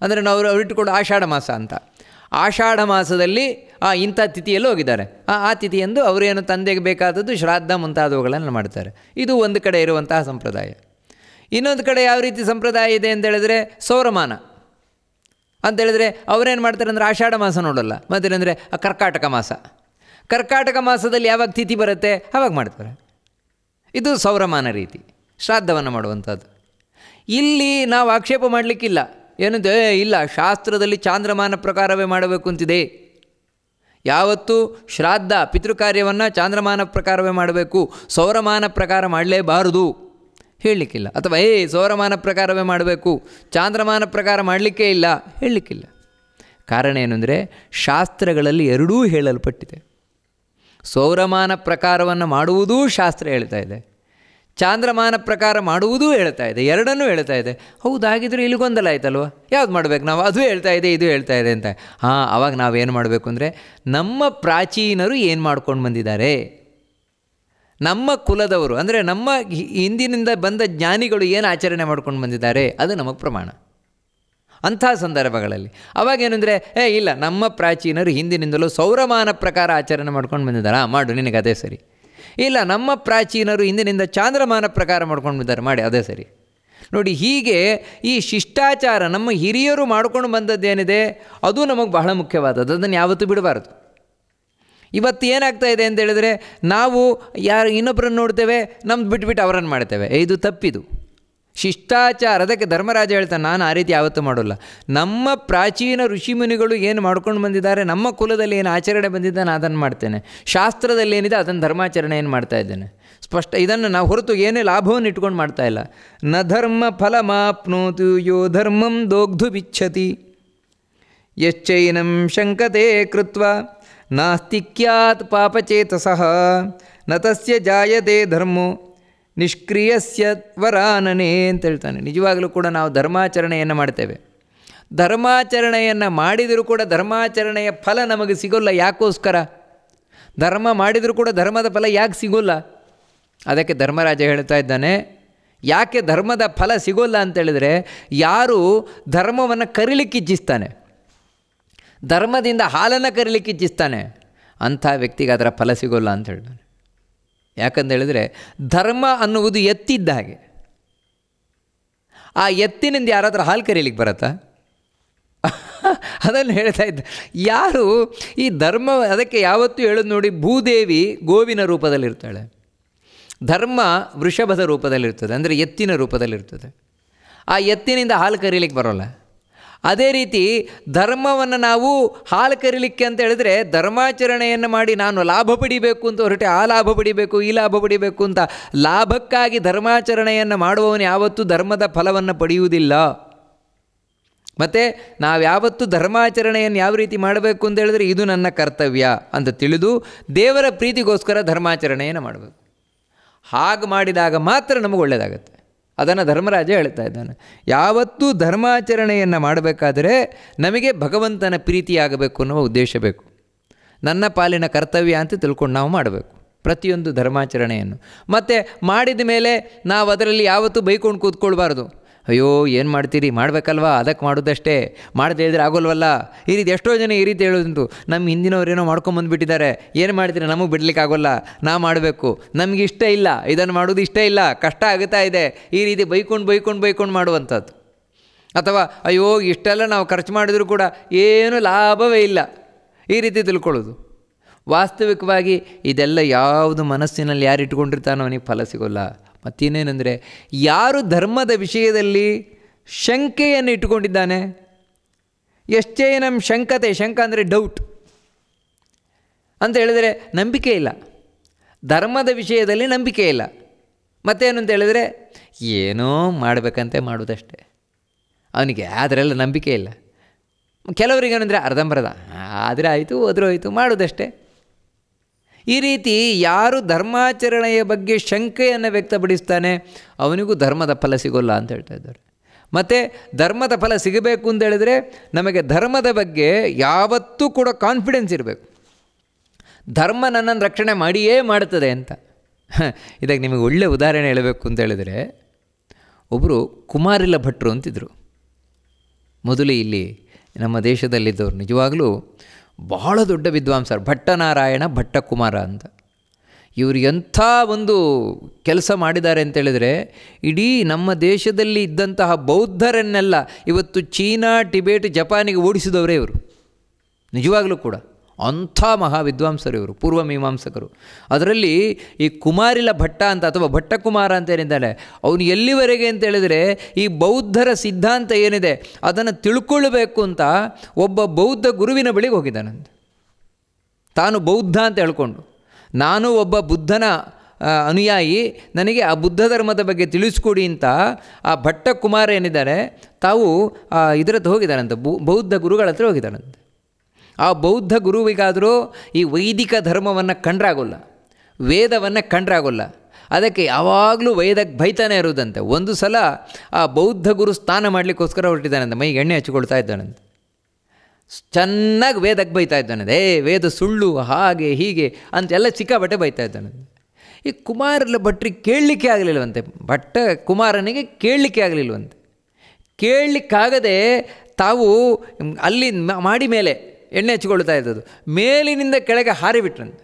ಅಂದರೆ ನಾವು ಅವ್ರು ಇಟ್ಟುಕೊಂಡು ಆಷಾಢ ಮಾಸ ಅಂತ ಆಷಾಢ ಮಾಸದಲ್ಲಿ ಆ ಇಂಥ ತಿಥಿಯಲ್ಲಿ ಹೋಗಿದ್ದಾರೆ ಆ ಆ ತಿಥಿಯಂದು ಅವರೇನು ತಂದೆಗೆ ಬೇಕಾದದ್ದು ಶ್ರಾದ್ದ ಮುಂತಾದವುಗಳನ್ನು ಮಾಡ್ತಾರೆ ಇದು ಒಂದು ಕಡೆ ಇರುವಂತಹ ಸಂಪ್ರದಾಯ ಇನ್ನೊಂದು ಕಡೆ ಯಾವ ರೀತಿ ಸಂಪ್ರದಾಯ ಇದೆ ಅಂತೇಳಿದರೆ ಸೌರಮಾನ ಅಂತೇಳಿದರೆ ಅವರೇನು ಮಾಡ್ತಾರೆ ಅಂದರೆ ಆಷಾಢ ಮಾಸ ನೋಡಲ್ಲ ಆ ಕರ್ಕಾಟಕ ಮಾಸ ಕರ್ಕಾಟಕ ಮಾಸದಲ್ಲಿ ಯಾವಾಗ ತಿಥಿ ಬರುತ್ತೆ ಆವಾಗ ಮಾಡ್ತಾರೆ ಇದು ಸೌರಮಾನ ರೀತಿ ಶ್ರಾದ್ದವನ್ನು ಮಾಡುವಂಥದ್ದು ಇಲ್ಲಿ ನಾವು ಆಕ್ಷೇಪ ಮಾಡಲಿಕ್ಕಿಲ್ಲ ಏನಂತ ಇಲ್ಲ ಶಾಸ್ತ್ರದಲ್ಲಿ ಚಾಂದ್ರಮಾನ ಪ್ರಕಾರವೇ ಮಾಡಬೇಕು ಅಂತಿದೆ ಯಾವತ್ತೂ ಶ್ರಾದ್ದ ಪಿತೃಕಾರ್ಯವನ್ನು ಚಾಂದ್ರಮಾನ ಪ್ರಕಾರವೇ ಮಾಡಬೇಕು ಸೌರಮಾನ ಪ್ರಕಾರ ಮಾಡಲೇಬಾರದು ಹೇಳಲಿಕ್ಕಿಲ್ಲ ಅಥವಾ ಏ ಸೌರಮಾನ ಪ್ರಕಾರವೇ ಮಾಡಬೇಕು ಚಾಂದ್ರಮಾನ ಪ್ರಕಾರ ಮಾಡಲಿಕ್ಕೇ ಇಲ್ಲ ಹೇಳಲಿಕ್ಕಿಲ್ಲ ಕಾರಣ ಏನಂದರೆ ಶಾಸ್ತ್ರಗಳಲ್ಲಿ ಎರಡೂ ಹೇಳಲ್ಪಟ್ಟಿದೆ ಸೌರಮಾನ ಪ್ರಕಾರವನ್ನು ಮಾಡುವುದೂ ಶಾಸ್ತ್ರ ಹೇಳ್ತಾ ಇದೆ ಚಾಂದ್ರಮಾನ ಪ್ರಕಾರ ಮಾಡುವುದೂ ಹೇಳ್ತಾ ಇದೆ ಎರಡನ್ನೂ ಹೇಳ್ತಾ ಇದೆ ಹೌದಾಗಿದ್ದರೆ ಇಲ್ಲಿ ಗೊಂದಲ ಆಯ್ತಲ್ವ ಯಾವ್ದು ಮಾಡ್ಬೇಕು ನಾವು ಅದು ಹೇಳ್ತಾ ಇದೆ ಇದು ಹೇಳ್ತಾ ಇದೆ ಅಂತ ಹಾಂ ಅವಾಗ ನಾವೇನು ಮಾಡಬೇಕು ಅಂದರೆ ನಮ್ಮ ಪ್ರಾಚೀನರು ಏನು ಮಾಡ್ಕೊಂಡು ಬಂದಿದ್ದಾರೆ ನಮ್ಮ ಕುಲದವರು ಅಂದರೆ ನಮ್ಮ ಹಿಂದಿನಿಂದ ಬಂದ ಜ್ಞಾನಿಗಳು ಏನು ಆಚರಣೆ ಮಾಡ್ಕೊಂಡು ಬಂದಿದ್ದಾರೆ ಅದು ನಮಗೆ ಪ್ರಮಾಣ ಅಂಥ ಸಂದರ್ಭಗಳಲ್ಲಿ ಅವಾಗೇನೆಂದರೆ ಏ ಇಲ್ಲ ನಮ್ಮ ಪ್ರಾಚೀನರು ಹಿಂದಿನಿಂದಲೂ ಸೌರಮಾನ ಪ್ರಕಾರ ಆಚರಣೆ ಮಾಡ್ಕೊಂಡು ಬಂದಿದ್ದಾರಾ ಮಾಡು ನಿನಗೆ ಅದೇ ಸರಿ ಇಲ್ಲ ನಮ್ಮ ಪ್ರಾಚೀನರು ಇಂದಿನಿಂದ ಚಾಂದ್ರಮಾನ ಪ್ರಕಾರ ಮಾಡ್ಕೊಂಡು ಬಿದ್ದಾರೆ ಮಾಡಿ ಅದೇ ಸರಿ ನೋಡಿ ಹೀಗೆ ಈ ಶಿಷ್ಟಾಚಾರ ನಮ್ಮ ಹಿರಿಯರು ಮಾಡಿಕೊಂಡು ಬಂದದ್ದೇನಿದೆ ಅದು ನಮಗೆ ಬಹಳ ಮುಖ್ಯವಾದದ್ದು ಅದನ್ನು ಯಾವತ್ತೂ ಬಿಡಬಾರದು ಇವತ್ತು ಏನಾಗ್ತಾ ಇದೆ ಅಂತ ಹೇಳಿದರೆ ನಾವು ಯಾರು ಇನ್ನೊಬ್ಬರನ್ನು ನೋಡ್ತೇವೆ ನಮ್ದು ಬಿಟ್ಬಿಟ್ಟು ಅವರನ್ನು ಮಾಡ್ತೇವೆ ಇದು ತಪ್ಪಿದು ಶಿಷ್ಟಾಚಾರ ಅದಕ್ಕೆ ಧರ್ಮರಾಜ ಹೇಳ್ತಾನೆ ನಾನು ಆ ರೀತಿ ಯಾವತ್ತೂ ಮಾಡೋಲ್ಲ ನಮ್ಮ ಪ್ರಾಚೀನ ಋಷಿಮುನಿಗಳು ಏನು ಮಾಡ್ಕೊಂಡು ಬಂದಿದ್ದಾರೆ ನಮ್ಮ ಕುಲದಲ್ಲಿ ಏನು ಆಚರಣೆ ಬಂದಿದ್ದಾನೆ ನಾನು ಅದನ್ನು ಮಾಡ್ತೇನೆ ಶಾಸ್ತ್ರದಲ್ಲಿ ಏನಿದೆ ಅದನ್ನು ಧರ್ಮಾಚರಣೆ ಏನು ಮಾಡ್ತಾ ಇದ್ದೇನೆ ಸ್ಪಷ್ಟ ಇದನ್ನು ನಾವು ಹೊರತು ಏನೇ ಲಾಭವನ್ನು ಇಟ್ಕೊಂಡು ಮಾಡ್ತಾ ಇಲ್ಲ ನ ಧರ್ಮ ಫಲಮಾಪ್ನೋತು ಯೋ ಧರ್ಮಂ ದೋಗ್ಧು ಬಿಚ್ಛತಿ ಯಶ್ಚೈನಂ ಶಂಕತೆ ಕೃತ್ವ ನಾಸ್ತಿಕ್ಯಾತ್ ಪಾಪಚೇತಸಃ ನ ತಸ್ಯ ಜಾಯತೆ ಧರ್ಮೋ ನಿಷ್ಕ್ರಿಯಸ್ಯ ವರಾನನೇ ಅಂತ ಹೇಳ್ತಾನೆ ನಿಜವಾಗಲೂ ಕೂಡ ನಾವು ಧರ್ಮಾಚರಣೆಯನ್ನು ಮಾಡ್ತೇವೆ ಧರ್ಮಾಚರಣೆಯನ್ನು ಮಾಡಿದರೂ ಕೂಡ ಧರ್ಮಾಚರಣೆಯ ಫಲ ನಮಗೆ ಸಿಗೋಲ್ಲ ಯಾಕೋಸ್ಕರ ಧರ್ಮ ಮಾಡಿದರೂ ಕೂಡ ಧರ್ಮದ ಫಲ ಯಾಕೆ ಸಿಗೋಲ್ಲ ಅದಕ್ಕೆ ಧರ್ಮರಾಜ ಹೇಳ್ತಾ ಇದ್ದಾನೆ ಯಾಕೆ ಧರ್ಮದ ಫಲ ಸಿಗೋಲ್ಲ ಅಂತೇಳಿದರೆ ಯಾರು ಧರ್ಮವನ್ನು ಕರಿಲಿಕ್ಕೆ ಇಚ್ಛಿಸ್ತಾನೆ ಧರ್ಮದಿಂದ ಹಾಲನ್ನು ಕರಿಲಿಕ್ಕೆ ಇಚ್ಛಿಸ್ತಾನೆ ಅಂಥ ವ್ಯಕ್ತಿಗೆ ಅದರ ಫಲ ಸಿಗೋಲ್ಲ ಅಂತ ಹೇಳ್ತಾನೆ ಯಾಕಂತ ಧರ್ಮ ಅನ್ನುವುದು ಎತ್ತಿದ್ದ ಹಾಗೆ ಆ ಎತ್ತಿನಿಂದ ಯಾರಾದರೂ ಹಾಲು ಕರೀಲಿಕ್ಕೆ ಬರತ್ತಾ ಅದನ್ನು ಹೇಳ್ತಾ ಇದ್ದ ಯಾರು ಈ ಧರ್ಮ ಅದಕ್ಕೆ ಯಾವತ್ತೂ ಹೇಳೋದು ನೋಡಿ ಭೂದೇವಿ ಗೋವಿನ ರೂಪದಲ್ಲಿರ್ತಾಳೆ ಧರ್ಮ ವೃಷಭದ ರೂಪದಲ್ಲಿರ್ತದೆ ಅಂದರೆ ಎತ್ತಿನ ರೂಪದಲ್ಲಿರ್ತದೆ ಆ ಎತ್ತಿನಿಂದ ಹಾಲು ಕರೀಲಿಕ್ಕೆ ಬರೋಲ್ಲ ಅದೇ ರೀತಿ ಧರ್ಮವನ್ನು ನಾವು ಹಾಲು ಕರಿಲಿಕ್ಕೆ ಅಂತ ಹೇಳಿದ್ರೆ ಧರ್ಮಾಚರಣೆಯನ್ನು ಮಾಡಿ ನಾನು ಲಾಭ ಪಡಿಬೇಕು ಅಂತ ಹೊರಟೆ ಆ ಲಾಭ ಪಡಿಬೇಕು ಈ ಲಾಭ ಪಡಿಬೇಕು ಅಂತ ಲಾಭಕ್ಕಾಗಿ ಧರ್ಮಾಚರಣೆಯನ್ನು ಮಾಡುವವನು ಯಾವತ್ತೂ ಧರ್ಮದ ಫಲವನ್ನು ಪಡೆಯುವುದಿಲ್ಲ ಮತ್ತು ನಾವು ಯಾವತ್ತೂ ಧರ್ಮಾಚರಣೆಯನ್ನು ಯಾವ ರೀತಿ ಮಾಡಬೇಕು ಅಂತ ಹೇಳಿದ್ರೆ ಇದು ನನ್ನ ಕರ್ತವ್ಯ ಅಂತ ತಿಳಿದು ದೇವರ ಪ್ರೀತಿಗೋಸ್ಕರ ಧರ್ಮಾಚರಣೆಯನ್ನು ಮಾಡಬೇಕು ಹಾಗೆ ಮಾಡಿದಾಗ ಮಾತ್ರ ನಮಗೆ ಒಳ್ಳೆಯದಾಗುತ್ತೆ ಅದನ್ನು ಧರ್ಮರಾಜ ಹೇಳ್ತಾ ಇದ್ದಾನೆ ಯಾವತ್ತೂ ಧರ್ಮಾಚರಣೆಯನ್ನು ಮಾಡಬೇಕಾದರೆ ನಮಗೆ ಭಗವಂತನ ಪ್ರೀತಿಯಾಗಬೇಕು ಅನ್ನುವ ಉದ್ದೇಶ ಬೇಕು ನನ್ನ ಪಾಲಿನ ಕರ್ತವ್ಯ ಅಂತ ತಿಳ್ಕೊಂಡು ನಾವು ಮಾಡಬೇಕು ಪ್ರತಿಯೊಂದು ಧರ್ಮಾಚರಣೆಯನ್ನು ಮತ್ತು ಮಾಡಿದ ಮೇಲೆ ನಾವು ಅದರಲ್ಲಿ ಯಾವತ್ತೂ ಬೈಕೊಂಡು ಕೂತ್ಕೊಳ್ಬಾರ್ದು ಅಯ್ಯೋ ಏನು ಮಾಡ್ತೀರಿ ಮಾಡಬೇಕಲ್ವಾ ಅದಕ್ಕೆ ಮಾಡೋದಷ್ಟೇ ಮಾಡದೆ ಹೇಳಿದ್ರೆ ಆಗೋಲ್ವಲ್ಲ ಈ ರೀತಿ ಎಷ್ಟೋ ಜನ ಈ ರೀತಿ ಹೇಳೋದಂತು ನಮ್ಮ ಮಾಡ್ಕೊಂಡು ಮಾಡ್ಕೊಂಬಂದುಬಿಟ್ಟಿದ್ದಾರೆ ಏನು ಮಾಡ್ತೀರಿ ನಮಗೆ ಬಿಡ್ಲಿಕ್ಕೆ ಆಗೋಲ್ಲ ನಾ ಮಾಡಬೇಕು ನಮಗೆ ಇಷ್ಟ ಇಲ್ಲ ಇದನ್ನು ಮಾಡೋದು ಇಷ್ಟ ಇಲ್ಲ ಕಷ್ಟ ಆಗುತ್ತಾ ಇದೆ ಈ ರೀತಿ ಬೈಕೊಂಡು ಬೈಕೊಂಡು ಬೈಕೊಂಡು ಮಾಡುವಂಥದ್ದು ಅಥವಾ ಅಯ್ಯೋ ಇಷ್ಟೆಲ್ಲ ನಾವು ಖರ್ಚು ಮಾಡಿದರೂ ಕೂಡ ಏನೂ ಲಾಭವೇ ಇಲ್ಲ ಈ ರೀತಿ ತಿಳ್ಕೊಳ್ಳೋದು ವಾಸ್ತವಿಕವಾಗಿ ಇದೆಲ್ಲ ಯಾವುದು ಮನಸ್ಸಿನಲ್ಲಿ ಯಾರು ಇಟ್ಕೊಂಡಿರ್ತಾನೋ ಅವನಿಗೆ ಫಲ ಸಿಗೋಲ್ಲ ಮತ್ತಿನ್ನೇನೆಂದರೆ ಯಾರು ಧರ್ಮದ ವಿಷಯದಲ್ಲಿ ಶಂಕೆಯನ್ನು ಇಟ್ಟುಕೊಂಡಿದ್ದಾನೆ ಎಷ್ಟೇ ನಮ್ಮ ಶಂಕತೆ ಶಂಕ ಅಂದರೆ ಡೌಟ್ ಅಂತ ಹೇಳಿದರೆ ನಂಬಿಕೆ ಇಲ್ಲ ಧರ್ಮದ ವಿಷಯದಲ್ಲಿ ನಂಬಿಕೆ ಇಲ್ಲ ಮತ್ತೇನು ಅಂತ ಹೇಳಿದರೆ ಏನೋ ಮಾಡಬೇಕಂತೆ ಮಾಡೋದಷ್ಟೇ ಅವನಿಗೆ ಅದರೆಲ್ಲ ನಂಬಿಕೆ ಇಲ್ಲ ಕೆಲವರಿಗೆ ಏನಂದರೆ ಅರ್ಧಂಬರ್ಧ ಆದರೆ ಆಯಿತು ಹೋದರೂ ಆಯಿತು ಮಾಡೋದಷ್ಟೇ ಈ ರೀತಿ ಯಾರು ಧರ್ಮಾಚರಣೆಯ ಬಗ್ಗೆ ಶಂಕೆಯನ್ನು ವ್ಯಕ್ತಪಡಿಸ್ತಾನೆ ಅವನಿಗೂ ಧರ್ಮದ ಫಲ ಸಿಗೋಲ್ಲ ಅಂತ ಹೇಳ್ತಾ ಇದ್ದಾರೆ ಮತ್ತು ಧರ್ಮದ ಫಲ ಸಿಗಬೇಕು ಅಂತ ಹೇಳಿದರೆ ನಮಗೆ ಧರ್ಮದ ಬಗ್ಗೆ ಯಾವತ್ತೂ ಕೂಡ ಕಾನ್ಫಿಡೆನ್ಸ್ ಇರಬೇಕು ಧರ್ಮ ನನ್ನನ್ನು ರಕ್ಷಣೆ ಮಾಡಿಯೇ ಮಾಡುತ್ತದೆ ಅಂತ ಇದಕ್ಕೆ ನಿಮಗೆ ಒಳ್ಳೆ ಉದಾಹರಣೆ ಹೇಳಬೇಕು ಅಂತ ಹೇಳಿದರೆ ಒಬ್ಬರು ಕುಮಾರಿಲ ಭಟ್ರು ಅಂತಿದ್ದರು ಮೊದಲು ಇಲ್ಲಿ ನಮ್ಮ ದೇಶದಲ್ಲಿದ್ದವರು ನಿಜವಾಗಲೂ ಬಹಳ ದೊಡ್ಡ ವಿದ್ವಾಂಸರು ಭಟ್ಟನಾರಾಯಣ ಭಟ್ಟಕುಮಾರ ಅಂತ ಇವರು ಎಂಥ ಒಂದು ಕೆಲಸ ಮಾಡಿದ್ದಾರೆ ಅಂತೇಳಿದರೆ ಇಡೀ ನಮ್ಮ ದೇಶದಲ್ಲಿ ಇದ್ದಂತಹ ಬೌದ್ಧರನ್ನೆಲ್ಲ ಇವತ್ತು ಚೀನಾ ಟಿಬೇಟ್ ಜಪಾನಿಗೆ ಓಡಿಸಿದವರೇ ಇವರು ನಿಜವಾಗಲೂ ಕೂಡ ಅಂಥ ಮಹಾ ವಿದ್ವಾಂಸರು ಇವರು ಪೂರ್ವ ಮೀಮಾಂಸಕರು ಅದರಲ್ಲಿ ಈ ಕುಮಾರಿಲ ಭಟ್ಟ ಅಂತ ಅಥವಾ ಭಟ್ಟಕುಮಾರ ಅಂತ ಏನಿದ್ದಾನೆ ಅವನು ಎಲ್ಲಿವರೆಗೆ ಅಂತ ಹೇಳಿದರೆ ಈ ಬೌದ್ಧರ ಸಿದ್ಧಾಂತ ಏನಿದೆ ಅದನ್ನು ತಿಳ್ಕೊಳ್ಬೇಕು ಅಂತ ಒಬ್ಬ ಬೌದ್ಧ ಗುರುವಿನ ಬಳಿಗೆ ಹೋಗಿದ್ದಾನಂತೆ ತಾನು ಬೌದ್ಧ ಅಂತ ಹೇಳ್ಕೊಂಡು ನಾನು ಒಬ್ಬ ಬುದ್ಧನ ಅನುಯಾಯಿ ನನಗೆ ಆ ಬುದ್ಧ ಧರ್ಮದ ಬಗ್ಗೆ ತಿಳಿಸ್ಕೊಡಿ ಅಂತ ಆ ಭಟ್ಟ ಕುಮಾರ ಏನಿದ್ದಾರೆ ತಾವು ಇದರದ್ದು ಬು ಬೌದ್ಧ ಗುರುಗಳ ಹತ್ರ ಹೋಗಿದ್ದಾನಂತೆ ಆ ಬೌದ್ಧ ಗುರುವಿಗಾದರೂ ಈ ವೈದಿಕ ಧರ್ಮವನ್ನು ಕಂಡ್ರಾಗೋಲ್ಲ ವೇದವನ್ನು ಕಂಡ್ರಾಗೋಲ್ಲ ಅದಕ್ಕೆ ಯಾವಾಗಲೂ ವೈದಕ್ಕೆ ಬೈತಾನೆ ಇರುವುದಂತೆ ಒಂದು ಸಲ ಆ ಬೌದ್ಧ ಗುರು ಸ್ನಾನ ಮಾಡಲಿಕ್ಕೋಸ್ಕರ ಹೊರಟಿದ್ದಾನಂತೆ ಮೈಗೆ ಎಣ್ಣೆ ಹಚ್ಚಿಕೊಳ್ತಾ ಇದ್ದಾನಂತೆ ಚೆನ್ನಾಗಿ ವೇದಕ್ಕೆ ಬೈತಾ ಇದ್ದಾನಂತೆ ಏ ವೇದ ಸುಳ್ಳು ಹಾಗೆ ಹೀಗೆ ಅಂತೆಲ್ಲ ಸಿಕ್ಕಾಬಟ್ಟೆ ಬೈತಾ ಇದ್ದಾನಂತೆ ಈ ಕುಮಾರಲ ಭಟ್ರಿಗೆ ಕೇಳಲಿಕ್ಕೆ ಆಗಲಿಲ್ಲವಂತೆ ಭಟ್ಟ ಕುಮಾರನಿಗೆ ಕೇಳಲಿಕ್ಕೆ ಆಗಲಿಲ್ಲವಂತೆ ಕೇಳಲಿಕ್ಕಾಗದೆ ತಾವು ಅಲ್ಲಿ ಮಾಡಿ ಮೇಲೆ ಎಣ್ಣೆ ಹಚ್ಕೊಳ್ತಾ ಇದ್ದದ್ದು ಮೇಲಿನಿಂದ ಕೆಳಗೆ ಹಾರಿಬಿಟ್ರಂತೆ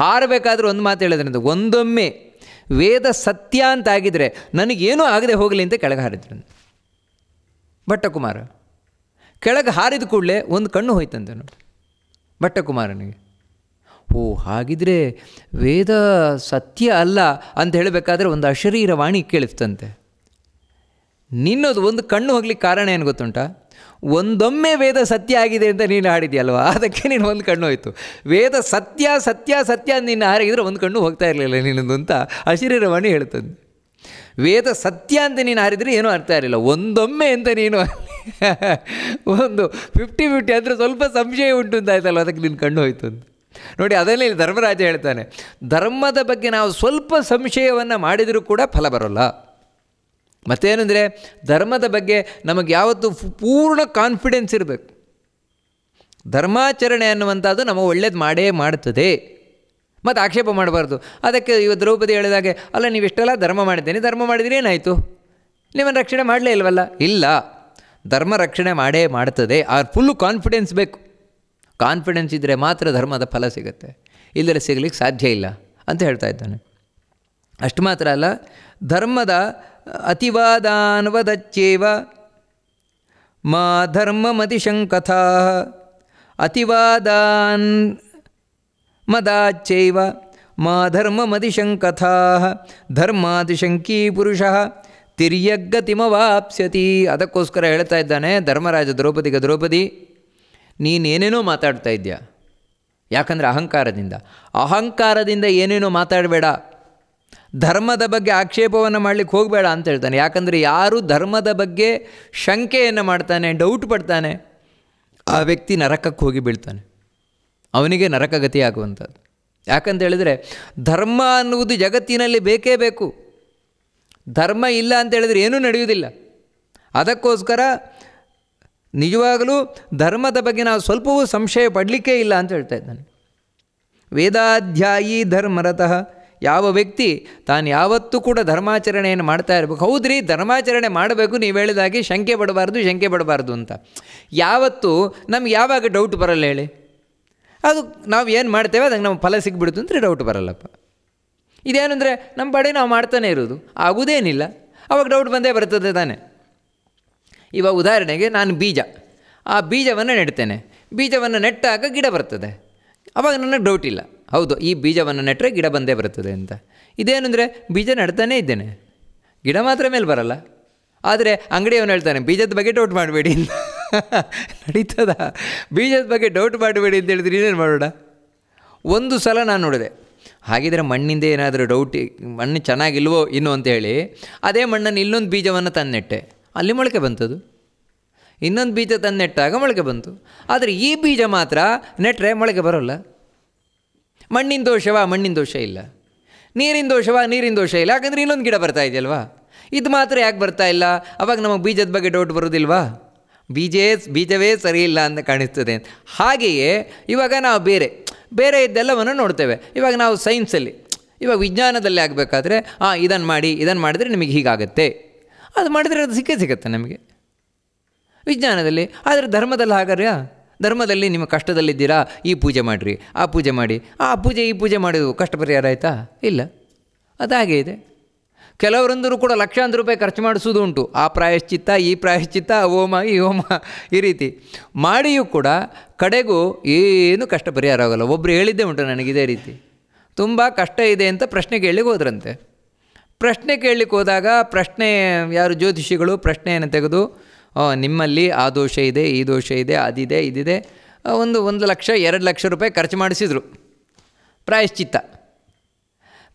ಹಾರಬೇಕಾದ್ರೆ ಒಂದು ಮಾತು ಹೇಳಿದ್ರಂತೆ ಒಂದೊಮ್ಮೆ ವೇದ ಸತ್ಯ ಅಂತ ಆಗಿದ್ದರೆ ನನಗೇನೂ ಆಗದೆ ಹೋಗಲಿ ಅಂತ ಕೆಳಗೆ ಹಾರಿದ್ರಂತೆ ಭಟ್ಟಕುಮಾರ ಕೆಳಗೆ ಹಾರಿದ ಕೂಡಲೇ ಒಂದು ಕಣ್ಣು ಹೋಯ್ತಂತೆ ನೋಡಿ ಭಟ್ಟಕುಮಾರನಿಗೆ ಓ ಹಾಗಿದ್ರೆ ವೇದ ಸತ್ಯ ಅಲ್ಲ ಅಂತ ಹೇಳಬೇಕಾದ್ರೆ ಒಂದು ಅಶರೀರವಾಣಿ ಕೇಳಿಸ್ತಂತೆ ನಿನ್ನದು ಒಂದು ಕಣ್ಣು ಹೋಗ್ಲಿಕ್ಕೆ ಕಾರಣ ಏನು ಗೊತ್ತುಂಟಾ ಒಂದೊಮ್ಮೆ ವೇದ ಸತ್ಯ ಆಗಿದೆ ಅಂತ ನೀನು ಆಡಿದೆಯಲ್ವಾ ಅದಕ್ಕೆ ನೀನು ಒಂದು ಕಣ್ಣು ಹೋಯಿತು ವೇದ ಸತ್ಯ ಸತ್ಯ ಸತ್ಯ ನೀನು ಹಾರಿಗಿದ್ರೆ ಒಂದು ಕಣ್ಣು ಹೋಗ್ತಾ ಇರಲಿಲ್ಲ ನಿನ್ನದು ಅಂತ ಅಶರೀರವಾಣಿ ಹೇಳ್ತದೆ ವೇದ ಸತ್ಯ ಅಂತ ನೀನು ಹಾರಿದರೆ ಏನೂ ಅರ್ಥ ಇರಲಿಲ್ಲ ಒಂದೊಮ್ಮೆ ಅಂತ ನೀನು (laughs) ಒಂದು ಫಿಫ್ಟಿ ಫಿಫ್ಟಿ ಅಂದರೆ ಸ್ವಲ್ಪ ಸಂಶಯ ಉಂಟು ಅಂತ ಆಯ್ತಲ್ಲ ಅದಕ್ಕೆ ನಿನ್ನ ಕಣ್ಣು ಹೋಯ್ತು ಅಂತ ನೋಡಿ ಅದನ್ನೇ ಇಲ್ಲಿ ಧರ್ಮರಾಜ ಹೇಳ್ತಾನೆ ಧರ್ಮದ ಬಗ್ಗೆ ನಾವು ಸ್ವಲ್ಪ ಸಂಶಯವನ್ನು ಮಾಡಿದರೂ ಕೂಡ ಫಲ ಬರೋಲ್ಲ ಮತ್ತೇನೆಂದರೆ ಧರ್ಮದ ಬಗ್ಗೆ ನಮಗೆ ಯಾವತ್ತೂ ಪೂರ್ಣ ಕಾನ್ಫಿಡೆನ್ಸ್ ಇರಬೇಕು ಧರ್ಮಾಚರಣೆ ಅನ್ನುವಂಥದ್ದು ನಮಗೆ ಒಳ್ಳೇದು ಮಾಡೇ ಮಾಡುತ್ತದೆ ಮತ್ತು ಆಕ್ಷೇಪ ಮಾಡಬಾರ್ದು ಅದಕ್ಕೆ ಇವ ದ್ರೌಪದಿ ಹೇಳಿದಾಗೆ ಅಲ್ಲ ನೀವು ಇಷ್ಟೆಲ್ಲ ಧರ್ಮ ಮಾಡಿದ್ದೇನೆ ಧರ್ಮ ಮಾಡಿದ್ರೆ ಏನಾಯಿತು ನಿಮ್ಮನ್ನು ರಕ್ಷಣೆ ಮಾಡಲೇ ಇಲ್ವಲ್ಲ ಇಲ್ಲ ಧರ್ಮ ರಕ್ಷಣೆ ಮಾಡೇ ಮಾಡ್ತದೆ ಆ ಫುಲ್ಲು ಕಾನ್ಫಿಡೆನ್ಸ್ ಬೇಕು ಕಾನ್ಫಿಡೆನ್ಸ್ ಇದ್ದರೆ ಮಾತ್ರ ಧರ್ಮದ ಫಲ ಸಿಗುತ್ತೆ ಇಲ್ಲದೆ ಸಿಗಲಿಕ್ಕೆ ಸಾಧ್ಯ ಇಲ್ಲ ಅಂತ ಹೇಳ್ತಾ ಇದ್ದಾನೆ ಅಷ್ಟು ಮಾತ್ರ ಅಲ್ಲ ಧರ್ಮದ ಅತಿವಾದಾನ್ವದಚ್ಚೇವ ಮಾ ಧರ್ಮಮತಿಶಂಕಥಾ ಅತಿವಾದಾನ್ ಮದಾಚ್ಚೈವ ಮಾ ಧರ್ಮಮತಿಶಂಕಥಾ ಧರ್ಮಾತಿಶಂಕೀ ಪುರುಷ ತಿರ್ಯಗ್ಗತಿಮವಾಪ್ಸ್ಯತಿ ಅದಕ್ಕೋಸ್ಕರ ಹೇಳ್ತಾ ಇದ್ದಾನೆ ಧರ್ಮರಾಜ ದ್ರೌಪದಿಗೆ ದ್ರೌಪದಿ ನೀನೇನೇನೋ ಮಾತಾಡ್ತಾ ಇದೆಯಾ ಯಾಕಂದರೆ ಅಹಂಕಾರದಿಂದ ಅಹಂಕಾರದಿಂದ ಏನೇನೋ ಮಾತಾಡಬೇಡ ಧರ್ಮದ ಬಗ್ಗೆ ಆಕ್ಷೇಪವನ್ನು ಮಾಡಲಿಕ್ಕೆ ಹೋಗಬೇಡ ಅಂತ ಹೇಳ್ತಾನೆ ಯಾಕಂದರೆ ಯಾರು ಧರ್ಮದ ಬಗ್ಗೆ ಶಂಕೆಯನ್ನು ಮಾಡ್ತಾನೆ ಡೌಟ್ ಪಡ್ತಾನೆ ಆ ವ್ಯಕ್ತಿ ನರಕಕ್ಕೆ ಹೋಗಿ ಬೀಳ್ತಾನೆ ಅವನಿಗೆ ನರಕಗತಿ ಆಗುವಂಥದ್ದು ಯಾಕಂತ ಧರ್ಮ ಅನ್ನುವುದು ಜಗತ್ತಿನಲ್ಲಿ ಬೇಕೇ ಬೇಕು ಧರ್ಮ ಇಲ್ಲ ಅಂತ ಏನೂ ನಡೆಯುವುದಿಲ್ಲ ಅದಕ್ಕೋಸ್ಕರ ನಿಜವಾಗಲೂ ಧರ್ಮದ ಬಗ್ಗೆ ನಾವು ಸ್ವಲ್ಪವೂ ಸಂಶಯ ಪಡಲಿಕ್ಕೇ ಇಲ್ಲ ಅಂತ ಹೇಳ್ತಾ ಇದ್ದಾನೆ ವೇದಾಧ್ಯಾಯಿ ಧರ್ಮರತಃ ಯಾವ ವ್ಯಕ್ತಿ ತಾನು ಯಾವತ್ತೂ ಕೂಡ ಧರ್ಮಾಚರಣೆಯನ್ನು ಮಾಡ್ತಾ ಇರಬೇಕು ಹೌದ್ರಿ ಧರ್ಮಾಚರಣೆ ಮಾಡಬೇಕು ನೀವು ಹೇಳಿದಾಗೆ ಶಂಕೆ ಪಡಬಾರ್ದು ಶಂಕೆ ಪಡಬಾರ್ದು ಅಂತ ಯಾವತ್ತು ನಮ್ಗೆ ಯಾವಾಗ ಡೌಟ್ ಬರಲ್ಲ ಹೇಳಿ ಅದು ನಾವು ಏನು ಮಾಡ್ತೇವೆ ಅದಕ್ಕೆ ನಮ್ಮ ಫಲ ಸಿಗ್ಬಿಡ್ತು ಅಂದರೆ ಡೌಟ್ ಬರಲ್ಲಪ್ಪ ಇದೇನೆಂದರೆ ನಮ್ಮ ಪಡೆ ನಾವು ಮಾಡ್ತಾನೆ ಇರೋದು ಆಗುವುದೇನಿಲ್ಲ ಅವಾಗ ಡೌಟ್ ಬಂದೇ ಬರ್ತದೆ ತಾನೆ ಇವಾಗ ಉದಾಹರಣೆಗೆ ನಾನು ಬೀಜ ಆ ಬೀಜವನ್ನು ನೆಡ್ತೇನೆ ಬೀಜವನ್ನು ನೆಟ್ಟಾಗ ಗಿಡ ಬರ್ತದೆ ಅವಾಗ ನನಗೆ ಡೌಟ್ ಇಲ್ಲ ಹೌದು ಈ ಬೀಜವನ್ನು ನೆಟ್ಟರೆ ಗಿಡ ಬಂದೇ ಬರುತ್ತದೆ ಅಂತ ಅಂದರೆ ಬೀಜ ನೆಡ್ತಾನೇ ಇದ್ದೇನೆ ಗಿಡ ಮಾತ್ರ ಮೇಲೆ ಬರಲ್ಲ ಆದರೆ ಅಂಗಡಿಯವನು ಹೇಳ್ತಾನೆ ಬೀಜದ ಬಗ್ಗೆ ಡೌಟ್ ಮಾಡಬೇಡಿ ಅಂತ ನಡೀತದ ಬೀಜದ ಬಗ್ಗೆ ಡೌಟ್ ಮಾಡಬೇಡಿ ಅಂತ ಹೇಳಿದ್ರೆ ಇನ್ನೇನು ಮಾಡೋಣ ಒಂದು ಸಲ ನಾನು ನೋಡಿದೆ ಹಾಗಿದ್ರೆ ಮಣ್ಣಿಂದ ಏನಾದರೂ ಡೌಟ್ ಮಣ್ಣು ಚೆನ್ನಾಗಿಲ್ವೋ ಇನ್ನು ಅಂತ ಹೇಳಿ ಅದೇ ಮಣ್ಣನ್ನು ಇನ್ನೊಂದು ಬೀಜವನ್ನು ತಂದೆಟ್ಟೆ ಅಲ್ಲಿ ಮೊಳಕೆ ಬಂತದು ಇನ್ನೊಂದು ಬೀಜ ತಂದೆಟ್ಟಾಗ ಮೊಳಕೆ ಬಂತು ಆದರೆ ಈ ಬೀಜ ಮಾತ್ರ ನೆಟ್ಟರೆ ಮೊಳಕೆ ಬರೋಲ್ಲ ಮಣ್ಣಿನ ದೋಷವ ಮಣ್ಣಿನ ದೋಷ ಇಲ್ಲ ನೀರಿನ ದೋಷವ ನೀರಿನ ದೋಷ ಇಲ್ಲ ಯಾಕಂದರೆ ಇನ್ನೊಂದು ಗಿಡ ಬರ್ತಾ ಇದೆಯಲ್ವಾ ಇದು ಮಾತ್ರ ಯಾಕೆ ಬರ್ತಾ ಇಲ್ಲ ಅವಾಗ ನಮಗೆ ಬೀಜದ ಬಗ್ಗೆ ಡೌಟ್ ಬರೋದಿಲ್ವಾ ಬೀಜೇ ಬೀಜವೇ ಸರಿ ಇಲ್ಲ ಅಂತ ಕಾಣಿಸ್ತದೆ ಅಂತ ಹಾಗೆಯೇ ಇವಾಗ ನಾವು ಬೇರೆ ಬೇರೆ ಇದ್ದೆಲ್ಲವನ್ನು ನೋಡ್ತೇವೆ ಇವಾಗ ನಾವು ಸೈನ್ಸಲ್ಲಿ ಇವಾಗ ವಿಜ್ಞಾನದಲ್ಲಿ ಆಗಬೇಕಾದ್ರೆ ಹಾಂ ಇದನ್ನು ಮಾಡಿ ಇದನ್ನು ಮಾಡಿದರೆ ನಿಮಗೆ ಹೀಗಾಗತ್ತೆ ಅದು ಮಾಡಿದರೆ ಅದು ಸಿಕ್ಕೇ ಸಿಗುತ್ತೆ ನಮಗೆ ವಿಜ್ಞಾನದಲ್ಲಿ ಆದರೆ ಧರ್ಮದಲ್ಲಿ ಹಾಗಾರ್ಯಾ ಧರ್ಮದಲ್ಲಿ ನಿಮ್ಮ ಕಷ್ಟದಲ್ಲಿದ್ದೀರಾ ಈ ಪೂಜೆ ಮಾಡಿರಿ ಆ ಪೂಜೆ ಮಾಡಿ ಆ ಪೂಜೆ ಈ ಪೂಜೆ ಮಾಡಿದ್ರು ಕಷ್ಟ ಪರಿಹಾರ ಆಯಿತಾ ಇಲ್ಲ ಅದು ಹಾಗೇ ಇದೆ ಕೆಲವರೊಂದರೂ ಕೂಡ ಲಕ್ಷಾಂತರ ರೂಪಾಯಿ ಖರ್ಚು ಮಾಡಿಸೋದು ಉಂಟು ಆ ಪ್ರಾಯಶ್ಚಿತ್ತ ಈ ಪ್ರಾಯಶ್ಚಿತ್ತ ಓಮ ಈ ಓಮ ಈ ರೀತಿ ಮಾಡಿಯೂ ಕೂಡ ಕಡೆಗೂ ಏನು ಕಷ್ಟ ಪರಿಹಾರ ಆಗೋಲ್ಲ ಒಬ್ಬರು ಹೇಳಿದ್ದೇ ಉಂಟು ನನಗಿದೇ ರೀತಿ ತುಂಬ ಕಷ್ಟ ಇದೆ ಅಂತ ಪ್ರಶ್ನೆ ಕೇಳಲಿಕ್ಕೆ ಹೋದ್ರಂತೆ ಪ್ರಶ್ನೆ ಕೇಳಲಿಕ್ಕೆ ಹೋದಾಗ ಪ್ರಶ್ನೆ ಯಾರು ಜ್ಯೋತಿಷಿಗಳು ಪ್ರಶ್ನೆಯನ್ನು ತೆಗೆದು ನಿಮ್ಮಲ್ಲಿ ಆ ದೋಷ ಇದೆ ಈ ದೋಷ ಇದೆ ಅದಿದೆ ಇದಿದೆ ಒಂದು ಒಂದು ಲಕ್ಷ ಎರಡು ಲಕ್ಷ ರೂಪಾಯಿ ಖರ್ಚು ಮಾಡಿಸಿದರು ಪ್ರಾಯಶ್ಚಿತ್ತ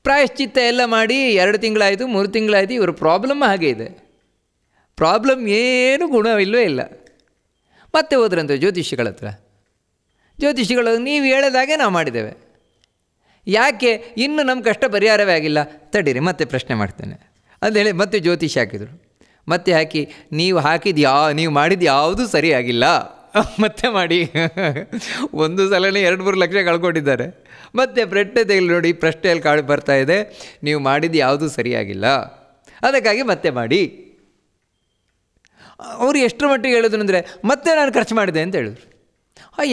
ಪ್ರಾಯಶ್ಚಿತ್ತ ಎಲ್ಲ ಮಾಡಿ ಎರಡು ತಿಂಗಳಾಯಿತು ಮೂರು ತಿಂಗಳಾಯಿತು ಇವರು ಪ್ರಾಬ್ಲಮ್ ಹಾಗೆ ಇದೆ ಪ್ರಾಬ್ಲಮ್ ಏನು ಗುಣವಿಲ್ಲವೇ ಇಲ್ಲ ಮತ್ತೆ ಹೋದ್ರಂತೆ ಜ್ಯೋತಿಷಿಗಳ ಹತ್ರ ಜ್ಯೋತಿಷಿಗಳು ನೀವು ಹೇಳೋದಾಗೆ ನಾವು ಮಾಡಿದ್ದೇವೆ ಯಾಕೆ ಇನ್ನೂ ನಮ್ಮ ಕಷ್ಟ ಪರಿಹಾರವೇ ಆಗಿಲ್ಲ ತಡೀರಿ ಮತ್ತೆ ಪ್ರಶ್ನೆ ಮಾಡ್ತೇನೆ ಅಂದೇಳಿ ಮತ್ತೆ ಜ್ಯೋತಿಷಿ ಹಾಕಿದರು ಮತ್ತೆ ಹಾಕಿ ನೀವು ಹಾಕಿದ ಯಾ ನೀವು ಮಾಡಿದ ಯಾವುದೂ ಸರಿಯಾಗಿಲ್ಲ ಮತ್ತೆ ಮಾಡಿ ಒಂದು ಸಲನೇ ಎರಡು ಮೂರು ಲಕ್ಷ ಕಳ್ಕೊಂಡಿದ್ದಾರೆ ಮತ್ತೆ ಪ್ರಶ್ನೆ ತೆಗೆದು ನೋಡಿ ಪ್ರಶ್ನೆಯಲ್ಲಿ ಕಾಳು ಬರ್ತಾ ಇದೆ ನೀವು ಮಾಡಿದ್ದು ಯಾವುದೂ ಸರಿಯಾಗಿಲ್ಲ ಅದಕ್ಕಾಗಿ ಮತ್ತೆ ಮಾಡಿ ಅವರು ಎಷ್ಟರ ಮಟ್ಟಿಗೆ ಹೇಳಿದ್ರು ಅಂದರೆ ಮತ್ತೆ ನಾನು ಖರ್ಚು ಮಾಡಿದೆ ಅಂತ ಹೇಳಿದ್ರು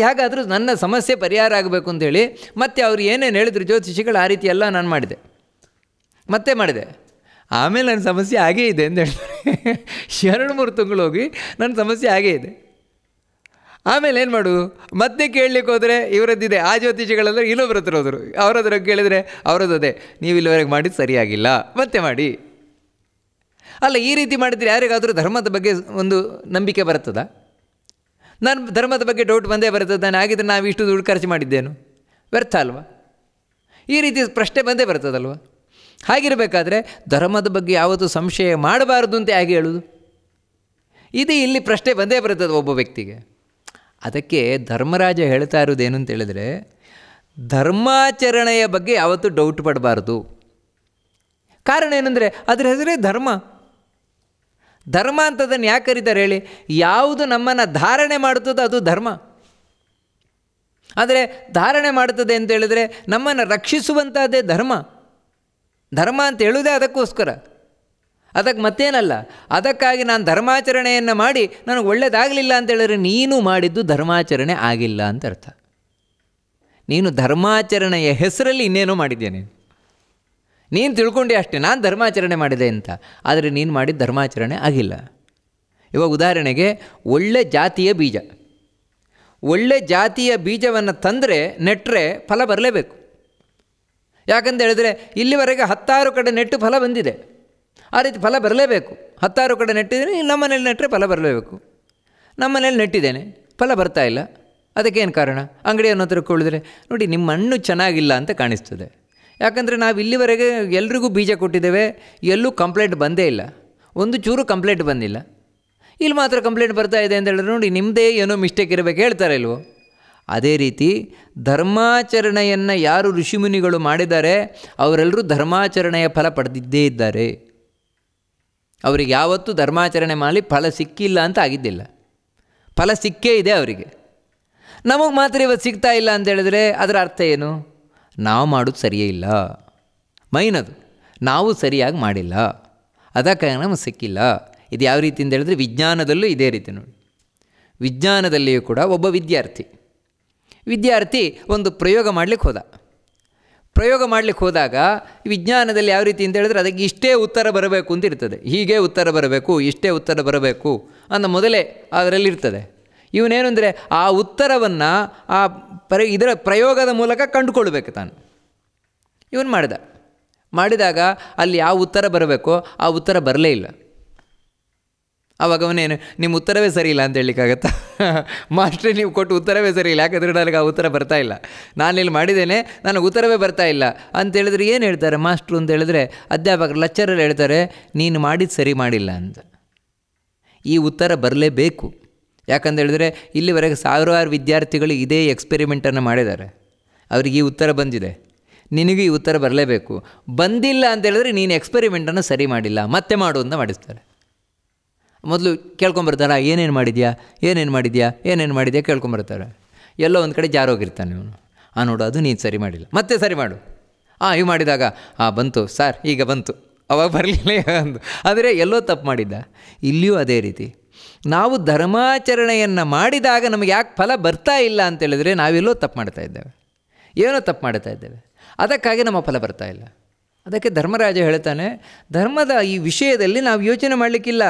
ಹೇಗಾದರೂ ನನ್ನ ಸಮಸ್ಯೆ ಪರಿಹಾರ ಆಗಬೇಕು ಅಂತೇಳಿ ಮತ್ತೆ ಅವ್ರು ಏನೇನು ಹೇಳಿದ್ರು ಜ್ಯೋತಿಷಿಗಳು ಆ ರೀತಿ ಎಲ್ಲ ನಾನು ಮಾಡಿದೆ ಮತ್ತೆ ಮಾಡಿದೆ ಆಮೇಲೆ ನನ್ನ ಸಮಸ್ಯೆ ಹಾಗೇ ಇದೆ ಅಂತ ಹೇಳ್ತಾರೆ (laughs) ಎರಡು ಮೂರು ತಿಂಗಳು ಹೋಗಿ ನನ್ನ ಸಮಸ್ಯೆ ಹಾಗೇ ಇದೆ ಆಮೇಲೆ ಏನು ಮಾಡು ಮತ್ತೆ ಕೇಳಲಿಕ್ಕೆ ಹೋದರೆ ಇವರದ್ದಿದೆ ಆ ಜ್ಯೋತಿಷಿಗಳಂದ್ರೆ ಇನ್ನೊಬ್ಬರ ಹತ್ರ ಹೋದರು ಅವ್ರ ಕೇಳಿದರೆ ಅವರದ್ದು ಅದೇ ನೀವು ಇಲ್ಲಿವರೆಗೆ ಮಾಡಿದ್ದು ಸರಿಯಾಗಿಲ್ಲ ಮತ್ತೆ ಮಾಡಿ ಅಲ್ಲ ಈ ರೀತಿ ಮಾಡಿದರೆ ಯಾರಿಗಾದರೂ ಧರ್ಮದ ಬಗ್ಗೆ ಒಂದು ನಂಬಿಕೆ ಬರ್ತದ ನಾನು ಧರ್ಮದ ಬಗ್ಗೆ ಡೌಟ್ ಬಂದೇ ಬರ್ತದೆ ನಾನು ಆಗಿದ್ರೆ ನಾವು ಇಷ್ಟು ದುಡ್ಡು ಖರ್ಚು ಮಾಡಿದ್ದೇನು ವ್ಯರ್ಥ ಅಲ್ವಾ ಈ ರೀತಿ ಪ್ರಶ್ನೆ ಬಂದೇ ಬರ್ತದಲ್ವ ಹಾಗಿರಬೇಕಾದ್ರೆ ಧರ್ಮದ ಬಗ್ಗೆ ಯಾವತ್ತೂ ಸಂಶಯ ಮಾಡಬಾರ್ದು ಅಂತ ಹೇಗೆ ಹೇಳೋದು ಇದು ಇಲ್ಲಿ ಪ್ರಶ್ನೆ ಬಂದೇ ಬರುತ್ತದೆ ಒಬ್ಬ ವ್ಯಕ್ತಿಗೆ ಅದಕ್ಕೆ ಧರ್ಮರಾಜ ಹೇಳ್ತಾ ಇರೋದೇನು ಅಂತ ಹೇಳಿದರೆ ಧರ್ಮಾಚರಣೆಯ ಬಗ್ಗೆ ಯಾವತ್ತೂ ಡೌಟ್ ಪಡಬಾರ್ದು ಕಾರಣ ಏನಂದರೆ ಅದರ ಹೆಸರೇ ಧರ್ಮ ಧರ್ಮ ಅಂತದನ್ನು ಯಾಕೆ ಕರೀತಾರೆ ಹೇಳಿ ಯಾವುದು ನಮ್ಮನ್ನು ಧಾರಣೆ ಮಾಡುತ್ತದೆ ಅದು ಧರ್ಮ ಆದರೆ ಧಾರಣೆ ಮಾಡುತ್ತದೆ ಅಂತ ಹೇಳಿದ್ರೆ ನಮ್ಮನ್ನು ರಕ್ಷಿಸುವಂಥದ್ದೇ ಧರ್ಮ ಧರ್ಮ ಅಂತ ಹೇಳುವುದೇ ಅದಕ್ಕೋಸ್ಕರ ಅದಕ್ಕೆ ಮತ್ತೇನಲ್ಲ ಅದಕ್ಕಾಗಿ ನಾನು ಧರ್ಮಾಚರಣೆಯನ್ನು ಮಾಡಿ ನನಗೆ ಒಳ್ಳೆಯದಾಗಲಿಲ್ಲ ಅಂತ ನೀನು ಮಾಡಿದ್ದು ಧರ್ಮಾಚರಣೆ ಆಗಿಲ್ಲ ಅಂತ ಅರ್ಥ ನೀನು ಧರ್ಮಾಚರಣೆಯ ಹೆಸರಲ್ಲಿ ಇನ್ನೇನೋ ಮಾಡಿದ್ದೇನೆ ನೀನು ತಿಳ್ಕೊಂಡೆ ಅಷ್ಟೇ ನಾನು ಧರ್ಮಾಚರಣೆ ಮಾಡಿದೆ ಅಂತ ಆದರೆ ನೀನು ಮಾಡಿದ ಧರ್ಮಾಚರಣೆ ಆಗಿಲ್ಲ ಇವಾಗ ಉದಾಹರಣೆಗೆ ಒಳ್ಳೆ ಜಾತಿಯ ಬೀಜ ಒಳ್ಳೆ ಜಾತಿಯ ಬೀಜವನ್ನು ತಂದರೆ ನೆಟ್ಟರೆ ಫಲ ಬರಲೇಬೇಕು ಯಾಕಂತ ಹೇಳಿದರೆ ಇಲ್ಲಿವರೆಗೆ ಹತ್ತಾರು ಕಡೆ ನೆಟ್ಟು ಫಲ ಬಂದಿದೆ ಆ ರೀತಿ ಫಲ ಬರಲೇಬೇಕು ಹತ್ತಾರು ಕಡೆ ನೆಟ್ಟಿದ್ದೀನಿ ನಮ್ಮ ಮನೇಲಿ ನೆಟ್ಟರೆ ಫಲ ಬರಲೇಬೇಕು ನಮ್ಮ ಮನೇಲಿ ನೆಟ್ಟಿದ್ದೇನೆ ಫಲ ಬರ್ತಾ ಇಲ್ಲ ಅದಕ್ಕೇನು ಕಾರಣ ಅಂಗಡಿ ಹತ್ರ ಕುಳಿದ್ರೆ ನೋಡಿ ನಿಮ್ಮ ಹಣ್ಣು ಚೆನ್ನಾಗಿಲ್ಲ ಅಂತ ಕಾಣಿಸ್ತದೆ ಯಾಕಂದರೆ ನಾವು ಇಲ್ಲಿವರೆಗೆ ಎಲ್ರಿಗೂ ಬೀಜ ಕೊಟ್ಟಿದ್ದೇವೆ ಎಲ್ಲೂ ಕಂಪ್ಲೇಂಟ್ ಬಂದೇ ಇಲ್ಲ ಒಂದು ಚೂರು ಕಂಪ್ಲೇಂಟ್ ಬಂದಿಲ್ಲ ಇಲ್ಲಿ ಮಾತ್ರ ಕಂಪ್ಲೇಂಟ್ ಬರ್ತಾ ಇದೆ ಅಂತ ಹೇಳಿದ್ರೆ ನೋಡಿ ನಿಮ್ಮದೇ ಏನೋ ಮಿಸ್ಟೇಕ್ ಇರಬೇಕು ಹೇಳ್ತಾರೆ ಇಲ್ವೋ ಅದೇ ರೀತಿ ಧರ್ಮಾಚರಣೆಯನ್ನು ಯಾರು ಋಷಿಮುನಿಗಳು ಮಾಡಿದ್ದಾರೆ ಅವರೆಲ್ಲರೂ ಧರ್ಮಾಚರಣೆಯ ಫಲ ಪಡೆದಿದ್ದೇ ಇದ್ದಾರೆ ಅವರಿಗೆ ಯಾವತ್ತೂ ಧರ್ಮಾಚರಣೆ ಮಾಡಿ ಫಲ ಸಿಕ್ಕಿಲ್ಲ ಅಂತ ಆಗಿದ್ದಿಲ್ಲ ಫಲ ಸಿಕ್ಕೇ ಇದೆ ಅವರಿಗೆ ನಮಗೆ ಮಾತ್ರ ಇವತ್ತು ಸಿಗ್ತಾ ಇಲ್ಲ ಅಂತ ಹೇಳಿದ್ರೆ ಅದರ ಅರ್ಥ ಏನು ನಾವು ಮಾಡೋದು ಸರಿಯೇ ಇಲ್ಲ ಅದು ನಾವು ಸರಿಯಾಗಿ ಮಾಡಿಲ್ಲ ಅದಕ್ಕಾಗಿ ನಮಗೆ ಸಿಕ್ಕಿಲ್ಲ ಇದು ಯಾವ ರೀತಿ ಅಂತ ಹೇಳಿದ್ರೆ ವಿಜ್ಞಾನದಲ್ಲೂ ಇದೇ ರೀತಿ ನೋಡಿ ವಿಜ್ಞಾನದಲ್ಲಿಯೂ ಕೂಡ ಒಬ್ಬ ವಿದ್ಯಾರ್ಥಿ ವಿದ್ಯಾರ್ಥಿ ಒಂದು ಪ್ರಯೋಗ ಮಾಡಲಿಕ್ಕೆ ಹೋದ ಪ್ರಯೋಗ ಮಾಡಲಿಕ್ಕೆ ಹೋದಾಗ ವಿಜ್ಞಾನದಲ್ಲಿ ಯಾವ ರೀತಿ ಅಂತ ಹೇಳಿದ್ರೆ ಅದಕ್ಕೆ ಇಷ್ಟೇ ಉತ್ತರ ಬರಬೇಕು ಅಂತ ಇರ್ತದೆ ಹೀಗೆ ಉತ್ತರ ಬರಬೇಕು ಇಷ್ಟೇ ಉತ್ತರ ಬರಬೇಕು ಅನ್ನೋ ಮೊದಲೇ ಅದರಲ್ಲಿರ್ತದೆ ಇವನೇನು ಅಂದರೆ ಆ ಉತ್ತರವನ್ನು ಆ ಪ್ರ ಇದರ ಪ್ರಯೋಗದ ಮೂಲಕ ಕಂಡುಕೊಳ್ಬೇಕು ತಾನು ಇವನು ಮಾಡಿದ ಮಾಡಿದಾಗ ಅಲ್ಲಿ ಯಾವ ಉತ್ತರ ಬರಬೇಕೋ ಆ ಉತ್ತರ ಬರಲೇ ಇಲ್ಲ ಆವಾಗ ಅವನೇನು ನಿಮ್ಮ ಉತ್ತರವೇ ಸರಿ ಇಲ್ಲ ಅಂತ ಹೇಳಿಕ್ಕಾಗತ್ತ (laughs) ಮಾಸ್ಟ್ರೇ ನೀವು ಕೊಟ್ಟು ಉತ್ತರವೇ ಸರಿ ಇಲ್ಲ ಯಾಕಂದರೆ ನನಗೆ ಆ ಉತ್ತರ ಬರ್ತಾ ಇಲ್ಲ ನಾನಿಲ್ಲಿ ಮಾಡಿದ್ದೇನೆ ನನಗೆ ಉತ್ತರವೇ ಬರ್ತಾ ಇಲ್ಲ ಅಂತ ಹೇಳಿದ್ರೆ ಏನು ಹೇಳ್ತಾರೆ ಮಾಸ್ಟ್ರು ಅಂತ ಹೇಳಿದ್ರೆ ಅಧ್ಯಾಪಕರು ಲೆಕ್ಚರಲ್ಲಿ ಹೇಳ್ತಾರೆ ನೀನು ಮಾಡಿದ್ದು ಸರಿ ಮಾಡಿಲ್ಲ ಅಂತ ಈ ಉತ್ತರ ಬರಲೇಬೇಕು ಯಾಕಂತ ಹೇಳಿದ್ರೆ ಇಲ್ಲಿವರೆಗೆ ಸಾವಿರಾರು ವಿದ್ಯಾರ್ಥಿಗಳು ಇದೇ ಎಕ್ಸ್ಪೆರಿಮೆಂಟನ್ನು ಮಾಡಿದ್ದಾರೆ ಅವ್ರಿಗೆ ಈ ಉತ್ತರ ಬಂದಿದೆ ನಿನಗೂ ಈ ಉತ್ತರ ಬರಲೇಬೇಕು ಬಂದಿಲ್ಲ ಅಂತ ಹೇಳಿದ್ರೆ ನೀನು ಎಕ್ಸ್ಪೆರಿಮೆಂಟನ್ನು ಸರಿ ಮಾಡಿಲ್ಲ ಮತ್ತೆ ಮಾಡು ಅಂತ ಮಾಡಿಸ್ತಾರೆ ಮೊದಲು ಕೇಳ್ಕೊಂಬರ್ತಾರೆ ಏನೇನು ಮಾಡಿದ್ಯಾ ಏನೇನು ಮಾಡಿದ್ಯಾ ಏನೇನು ಮಾಡಿದ್ಯಾ ಕೇಳ್ಕೊಂಬರ್ತಾರೆ ಎಲ್ಲೋ ಒಂದು ಕಡೆ ಜಾರೋಗಿರ್ತಾನೆ ಅವನು ಆ ನೋಡು ಅದು ನೀನು ಸರಿ ಮಾಡಿಲ್ಲ ಮತ್ತೆ ಸರಿ ಮಾಡು ಹಾಂ ಇವು ಮಾಡಿದಾಗ ಹಾಂ ಬಂತು ಸರ್ ಈಗ ಬಂತು ಅವಾಗ ಬರಲಿಲ್ಲ ಅಂದು ಆದರೆ ಎಲ್ಲೋ ತಪ್ಪು ಮಾಡಿದ್ದ ಇಲ್ಲಿಯೂ ಅದೇ ರೀತಿ ನಾವು ಧರ್ಮಾಚರಣೆಯನ್ನು ಮಾಡಿದಾಗ ನಮಗೆ ಯಾಕೆ ಫಲ ಬರ್ತಾ ಇಲ್ಲ ಅಂತೇಳಿದರೆ ನಾವೆಲ್ಲೋ ತಪ್ಪು ಮಾಡ್ತಾ ಇದ್ದೇವೆ ಏನೋ ತಪ್ಪು ಮಾಡ್ತಾ ಇದ್ದೇವೆ ಅದಕ್ಕಾಗಿ ನಮ್ಮ ಫಲ ಬರ್ತಾ ಇಲ್ಲ ಅದಕ್ಕೆ ಧರ್ಮರಾಜ ಹೇಳ್ತಾನೆ ಧರ್ಮದ ಈ ವಿಷಯದಲ್ಲಿ ನಾವು ಯೋಚನೆ ಮಾಡಲಿಕ್ಕಿಲ್ಲ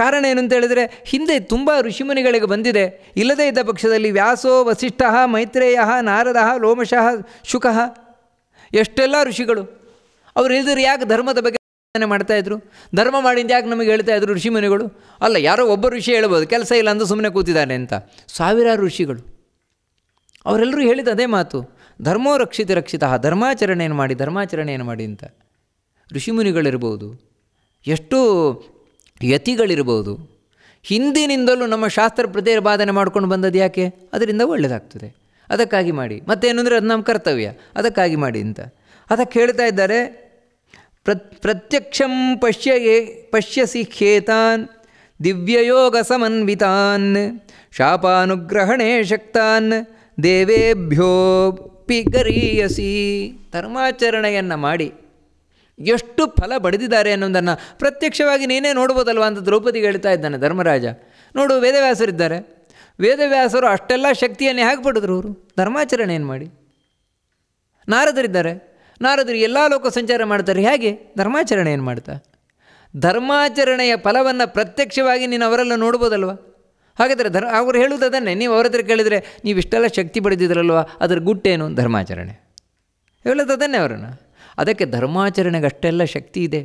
ಕಾರಣ ಏನು ಅಂತ ಹೇಳಿದರೆ ಹಿಂದೆ ತುಂಬ ಋಷಿಮುನಿಗಳಿಗೆ ಬಂದಿದೆ ಇಲ್ಲದೇ ಇದ್ದ ಪಕ್ಷದಲ್ಲಿ ವ್ಯಾಸೋ ವಸಿಷ್ಠ ಮೈತ್ರೇಯ ನಾರದ ಲೋಮಶಃ ಶುಕಃ ಎಷ್ಟೆಲ್ಲ ಋಷಿಗಳು ಅವ್ರು ಇಲ್ದಿರು ಯಾಕೆ ಧರ್ಮದ ಬಗ್ಗೆ ಯೋಚನೆ ಮಾಡ್ತಾಯಿದ್ರು ಧರ್ಮ ಮಾಡಿಂದ ಯಾಕೆ ನಮಗೆ ಹೇಳ್ತಾ ಇದ್ರು ಋಷಿಮುನಿಗಳು ಅಲ್ಲ ಯಾರೋ ಒಬ್ಬ ಋಷಿ ಹೇಳ್ಬೋದು ಕೆಲಸ ಇಲ್ಲ ಅಂದು ಸುಮ್ಮನೆ ಕೂತಿದ್ದಾನೆ ಅಂತ ಸಾವಿರಾರು ಋಷಿಗಳು ಅವರೆಲ್ಲರೂ ಹೇಳಿದ ಅದೇ ಮಾತು ಧರ್ಮೋ ರಕ್ಷಿತ ರಕ್ಷಿತ ಧರ್ಮಾಚರಣೆಯನ್ನು ಮಾಡಿ ಧರ್ಮಾಚರಣೆಯನ್ನು ಮಾಡಿ ಅಂತ ಋಷಿಮುನಿಗಳಿರ್ಬೋದು ಎಷ್ಟೋ ಯತಿಗಳಿರ್ಬೋದು ಹಿಂದಿನಿಂದಲೂ ನಮ್ಮ ಶಾಸ್ತ್ರ ಬಾಧನೆ ಮಾಡ್ಕೊಂಡು ಬಂದದ್ದು ಯಾಕೆ ಅದರಿಂದ ಒಳ್ಳೆಯದಾಗ್ತದೆ ಅದಕ್ಕಾಗಿ ಮಾಡಿ ಮತ್ತೇನೆಂದರೆ ಅದು ನಮ್ಮ ಕರ್ತವ್ಯ ಅದಕ್ಕಾಗಿ ಮಾಡಿ ಅಂತ ಅದಕ್ಕೆ ಹೇಳ್ತಾ ಇದ್ದಾರೆ ಪ್ರತ್ ಪ್ರತ್ಯಕ್ಷಂ ಪಶ್ಯ ಪಶ್ಯಸಿ ಖೇತಾನ್ ದಿವ್ಯಯೋಗ ಸಮನ್ವಿತಾನ್ ಶಾಪಾನುಗ್ರಹಣೇ ಶಕ್ತಾನ್ ದೇವೇಭ್ಯೋ ಅಸಿ ಧರ್ಮಾಚರಣೆಯನ್ನು ಮಾಡಿ ಎಷ್ಟು ಫಲ ಬಡಿದಿದ್ದಾರೆ ಅನ್ನೋದನ್ನು ಪ್ರತ್ಯಕ್ಷವಾಗಿ ನೀನೇ ನೋಡ್ಬೋದಲ್ವ ಅಂತ ದ್ರೌಪದಿ ಹೇಳ್ತಾ ಇದ್ದಾನೆ ಧರ್ಮರಾಜ ನೋಡು ವೇದವ್ಯಾಸರಿದ್ದಾರೆ ವೇದವ್ಯಾಸರು ಅಷ್ಟೆಲ್ಲ ಶಕ್ತಿಯನ್ನು ಹೇಗೆ ಪಡೆದ್ರು ಅವರು ಧರ್ಮಾಚರಣೆ ಏನು ಮಾಡಿ ನಾರದರಿದ್ದಾರೆ ನಾರದರು ಎಲ್ಲ ಲೋಕ ಸಂಚಾರ ಮಾಡ್ತಾರೆ ಹೇಗೆ ಧರ್ಮಾಚರಣೆ ಏನು ಮಾಡ್ತಾ ಧರ್ಮಾಚರಣೆಯ ಫಲವನ್ನು ಪ್ರತ್ಯಕ್ಷವಾಗಿ ನೀನು ಅವರೆಲ್ಲ ನೋಡ್ಬೋದಲ್ವ ಹಾಗಾದರೆ ಧರ್ಮ ಅವರು ಹೇಳುವುದು ಅದನ್ನೇ ನೀವು ಅವ್ರ ಹತ್ರ ಕೇಳಿದರೆ ನೀವು ಇಷ್ಟೆಲ್ಲ ಶಕ್ತಿ ಪಡೆದಿದ್ರಲ್ವ ಅದರ ಗುಟ್ಟೇನು ಧರ್ಮಾಚರಣೆ ಹೇಳೋದು ಅದನ್ನೇ ಅವರನ್ನು ಅದಕ್ಕೆ ಧರ್ಮಾಚರಣೆಗೆ ಅಷ್ಟೆಲ್ಲ ಶಕ್ತಿ ಇದೆ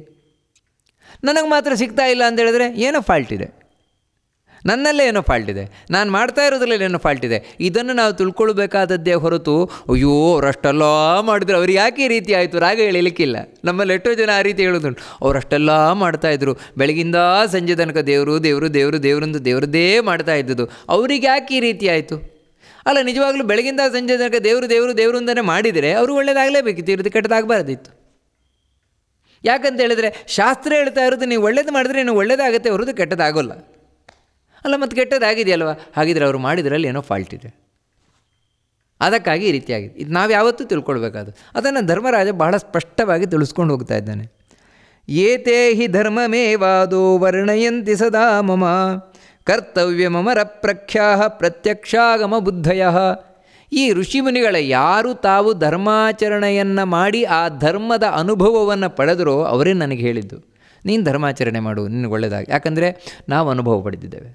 ನನಗೆ ಮಾತ್ರ ಸಿಗ್ತಾ ಇಲ್ಲ ಅಂತ ಹೇಳಿದ್ರೆ ಏನೋ ಫಾಲ್ಟ್ ಇದೆ ನನ್ನಲ್ಲೇ ಏನೋ ಫಾಲ್ಟ್ ಇದೆ ನಾನು ಮಾಡ್ತಾ ಇರೋದ್ರಲ್ಲಿ ಏನೋ ಫಾಲ್ಟ್ ಇದೆ ಇದನ್ನು ನಾವು ತಿಳ್ಕೊಳ್ಬೇಕಾದದ್ದೇ ಹೊರತು ಅಯ್ಯೋ ಅವರಷ್ಟೆಲ್ಲ ಮಾಡಿದ್ರು ಅವ್ರಿಗೆ ಯಾಕೆ ಈ ರೀತಿ ಆಯಿತು ರಾಗ ಹೇಳಲಿಕ್ಕಿಲ್ಲ ನಮ್ಮಲ್ಲಿ ಎಷ್ಟೋ ಜನ ಆ ರೀತಿ ಹೇಳೋದುಂಟು ಅವರಷ್ಟೆಲ್ಲ ಮಾಡ್ತಾಯಿದ್ರು ಬೆಳಗಿಂದ ಸಂಜೆ ತನಕ ದೇವರು ದೇವರು ದೇವರು ದೇವರಂದು ದೇವ್ರದ್ದೇ ಮಾಡ್ತಾ ಇದ್ದದ್ದು ಅವ್ರಿಗೆ ಯಾಕೆ ಈ ರೀತಿ ಆಯಿತು ಅಲ್ಲ ನಿಜವಾಗ್ಲೂ ಬೆಳಗಿಂದ ಸಂಜೆ ತನಕ ದೇವರು ದೇವರು ದೇವರಿಂದನೇ ಮಾಡಿದರೆ ಅವರು ಒಳ್ಳೇದಾಗಲೇಬೇಕಿತ್ತು ಇರೋದು ಕೆಟ್ಟದಾಗಬಾರ್ದಿತ್ತು ಯಾಕಂತ ಹೇಳಿದ್ರೆ ಶಾಸ್ತ್ರ ಹೇಳ್ತಾ ಇರೋದು ನೀವು ಒಳ್ಳೇದು ಮಾಡಿದ್ರೆ ನೀವು ಒಳ್ಳೇದಾಗುತ್ತೆ ಹೊರದು ಕೆಟ್ಟದಾಗೋಲ್ಲ ಅಲ್ಲ ಮತ್ತು ಕೆಟ್ಟದಾಗಿದೆಯಲ್ವ ಹಾಗಿದ್ರೆ ಅವರು ಮಾಡಿದ್ರಲ್ಲಿ ಏನೋ ಫಾಲ್ಟ್ ಇದೆ ಅದಕ್ಕಾಗಿ ಈ ರೀತಿಯಾಗಿದೆ ಇದು ನಾವು ಯಾವತ್ತೂ ತಿಳ್ಕೊಳ್ಬೇಕಾದ್ರು ಅದನ್ನು ಧರ್ಮರಾಜ ಬಹಳ ಸ್ಪಷ್ಟವಾಗಿ ತಿಳಿಸ್ಕೊಂಡು ಹೋಗ್ತಾ ಇದ್ದಾನೆ ಏತೇ ಹಿ ಧರ್ಮಮೇವಾದೋ ವರ್ಣಯಂತಿ ಸದಾ ಮಮ ಕರ್ತವ್ಯ ಮಮರ ಪ್ರಖ್ಯಾ ಪ್ರತ್ಯಕ್ಷಾಗಮ ಬುದ್ಧಯ ಈ ಋಷಿಮುನಿಗಳ ಯಾರು ತಾವು ಧರ್ಮಾಚರಣೆಯನ್ನು ಮಾಡಿ ಆ ಧರ್ಮದ ಅನುಭವವನ್ನು ಪಡೆದರೋ ಅವರೇ ನನಗೆ ಹೇಳಿದ್ದು ನೀನು ಧರ್ಮಾಚರಣೆ ಮಾಡು ನಿನಗೆ ಒಳ್ಳೆಯದಾಗಿ ಯಾಕಂದರೆ ನಾವು ಅನುಭವ ಪಡೆದಿದ್ದೇವೆ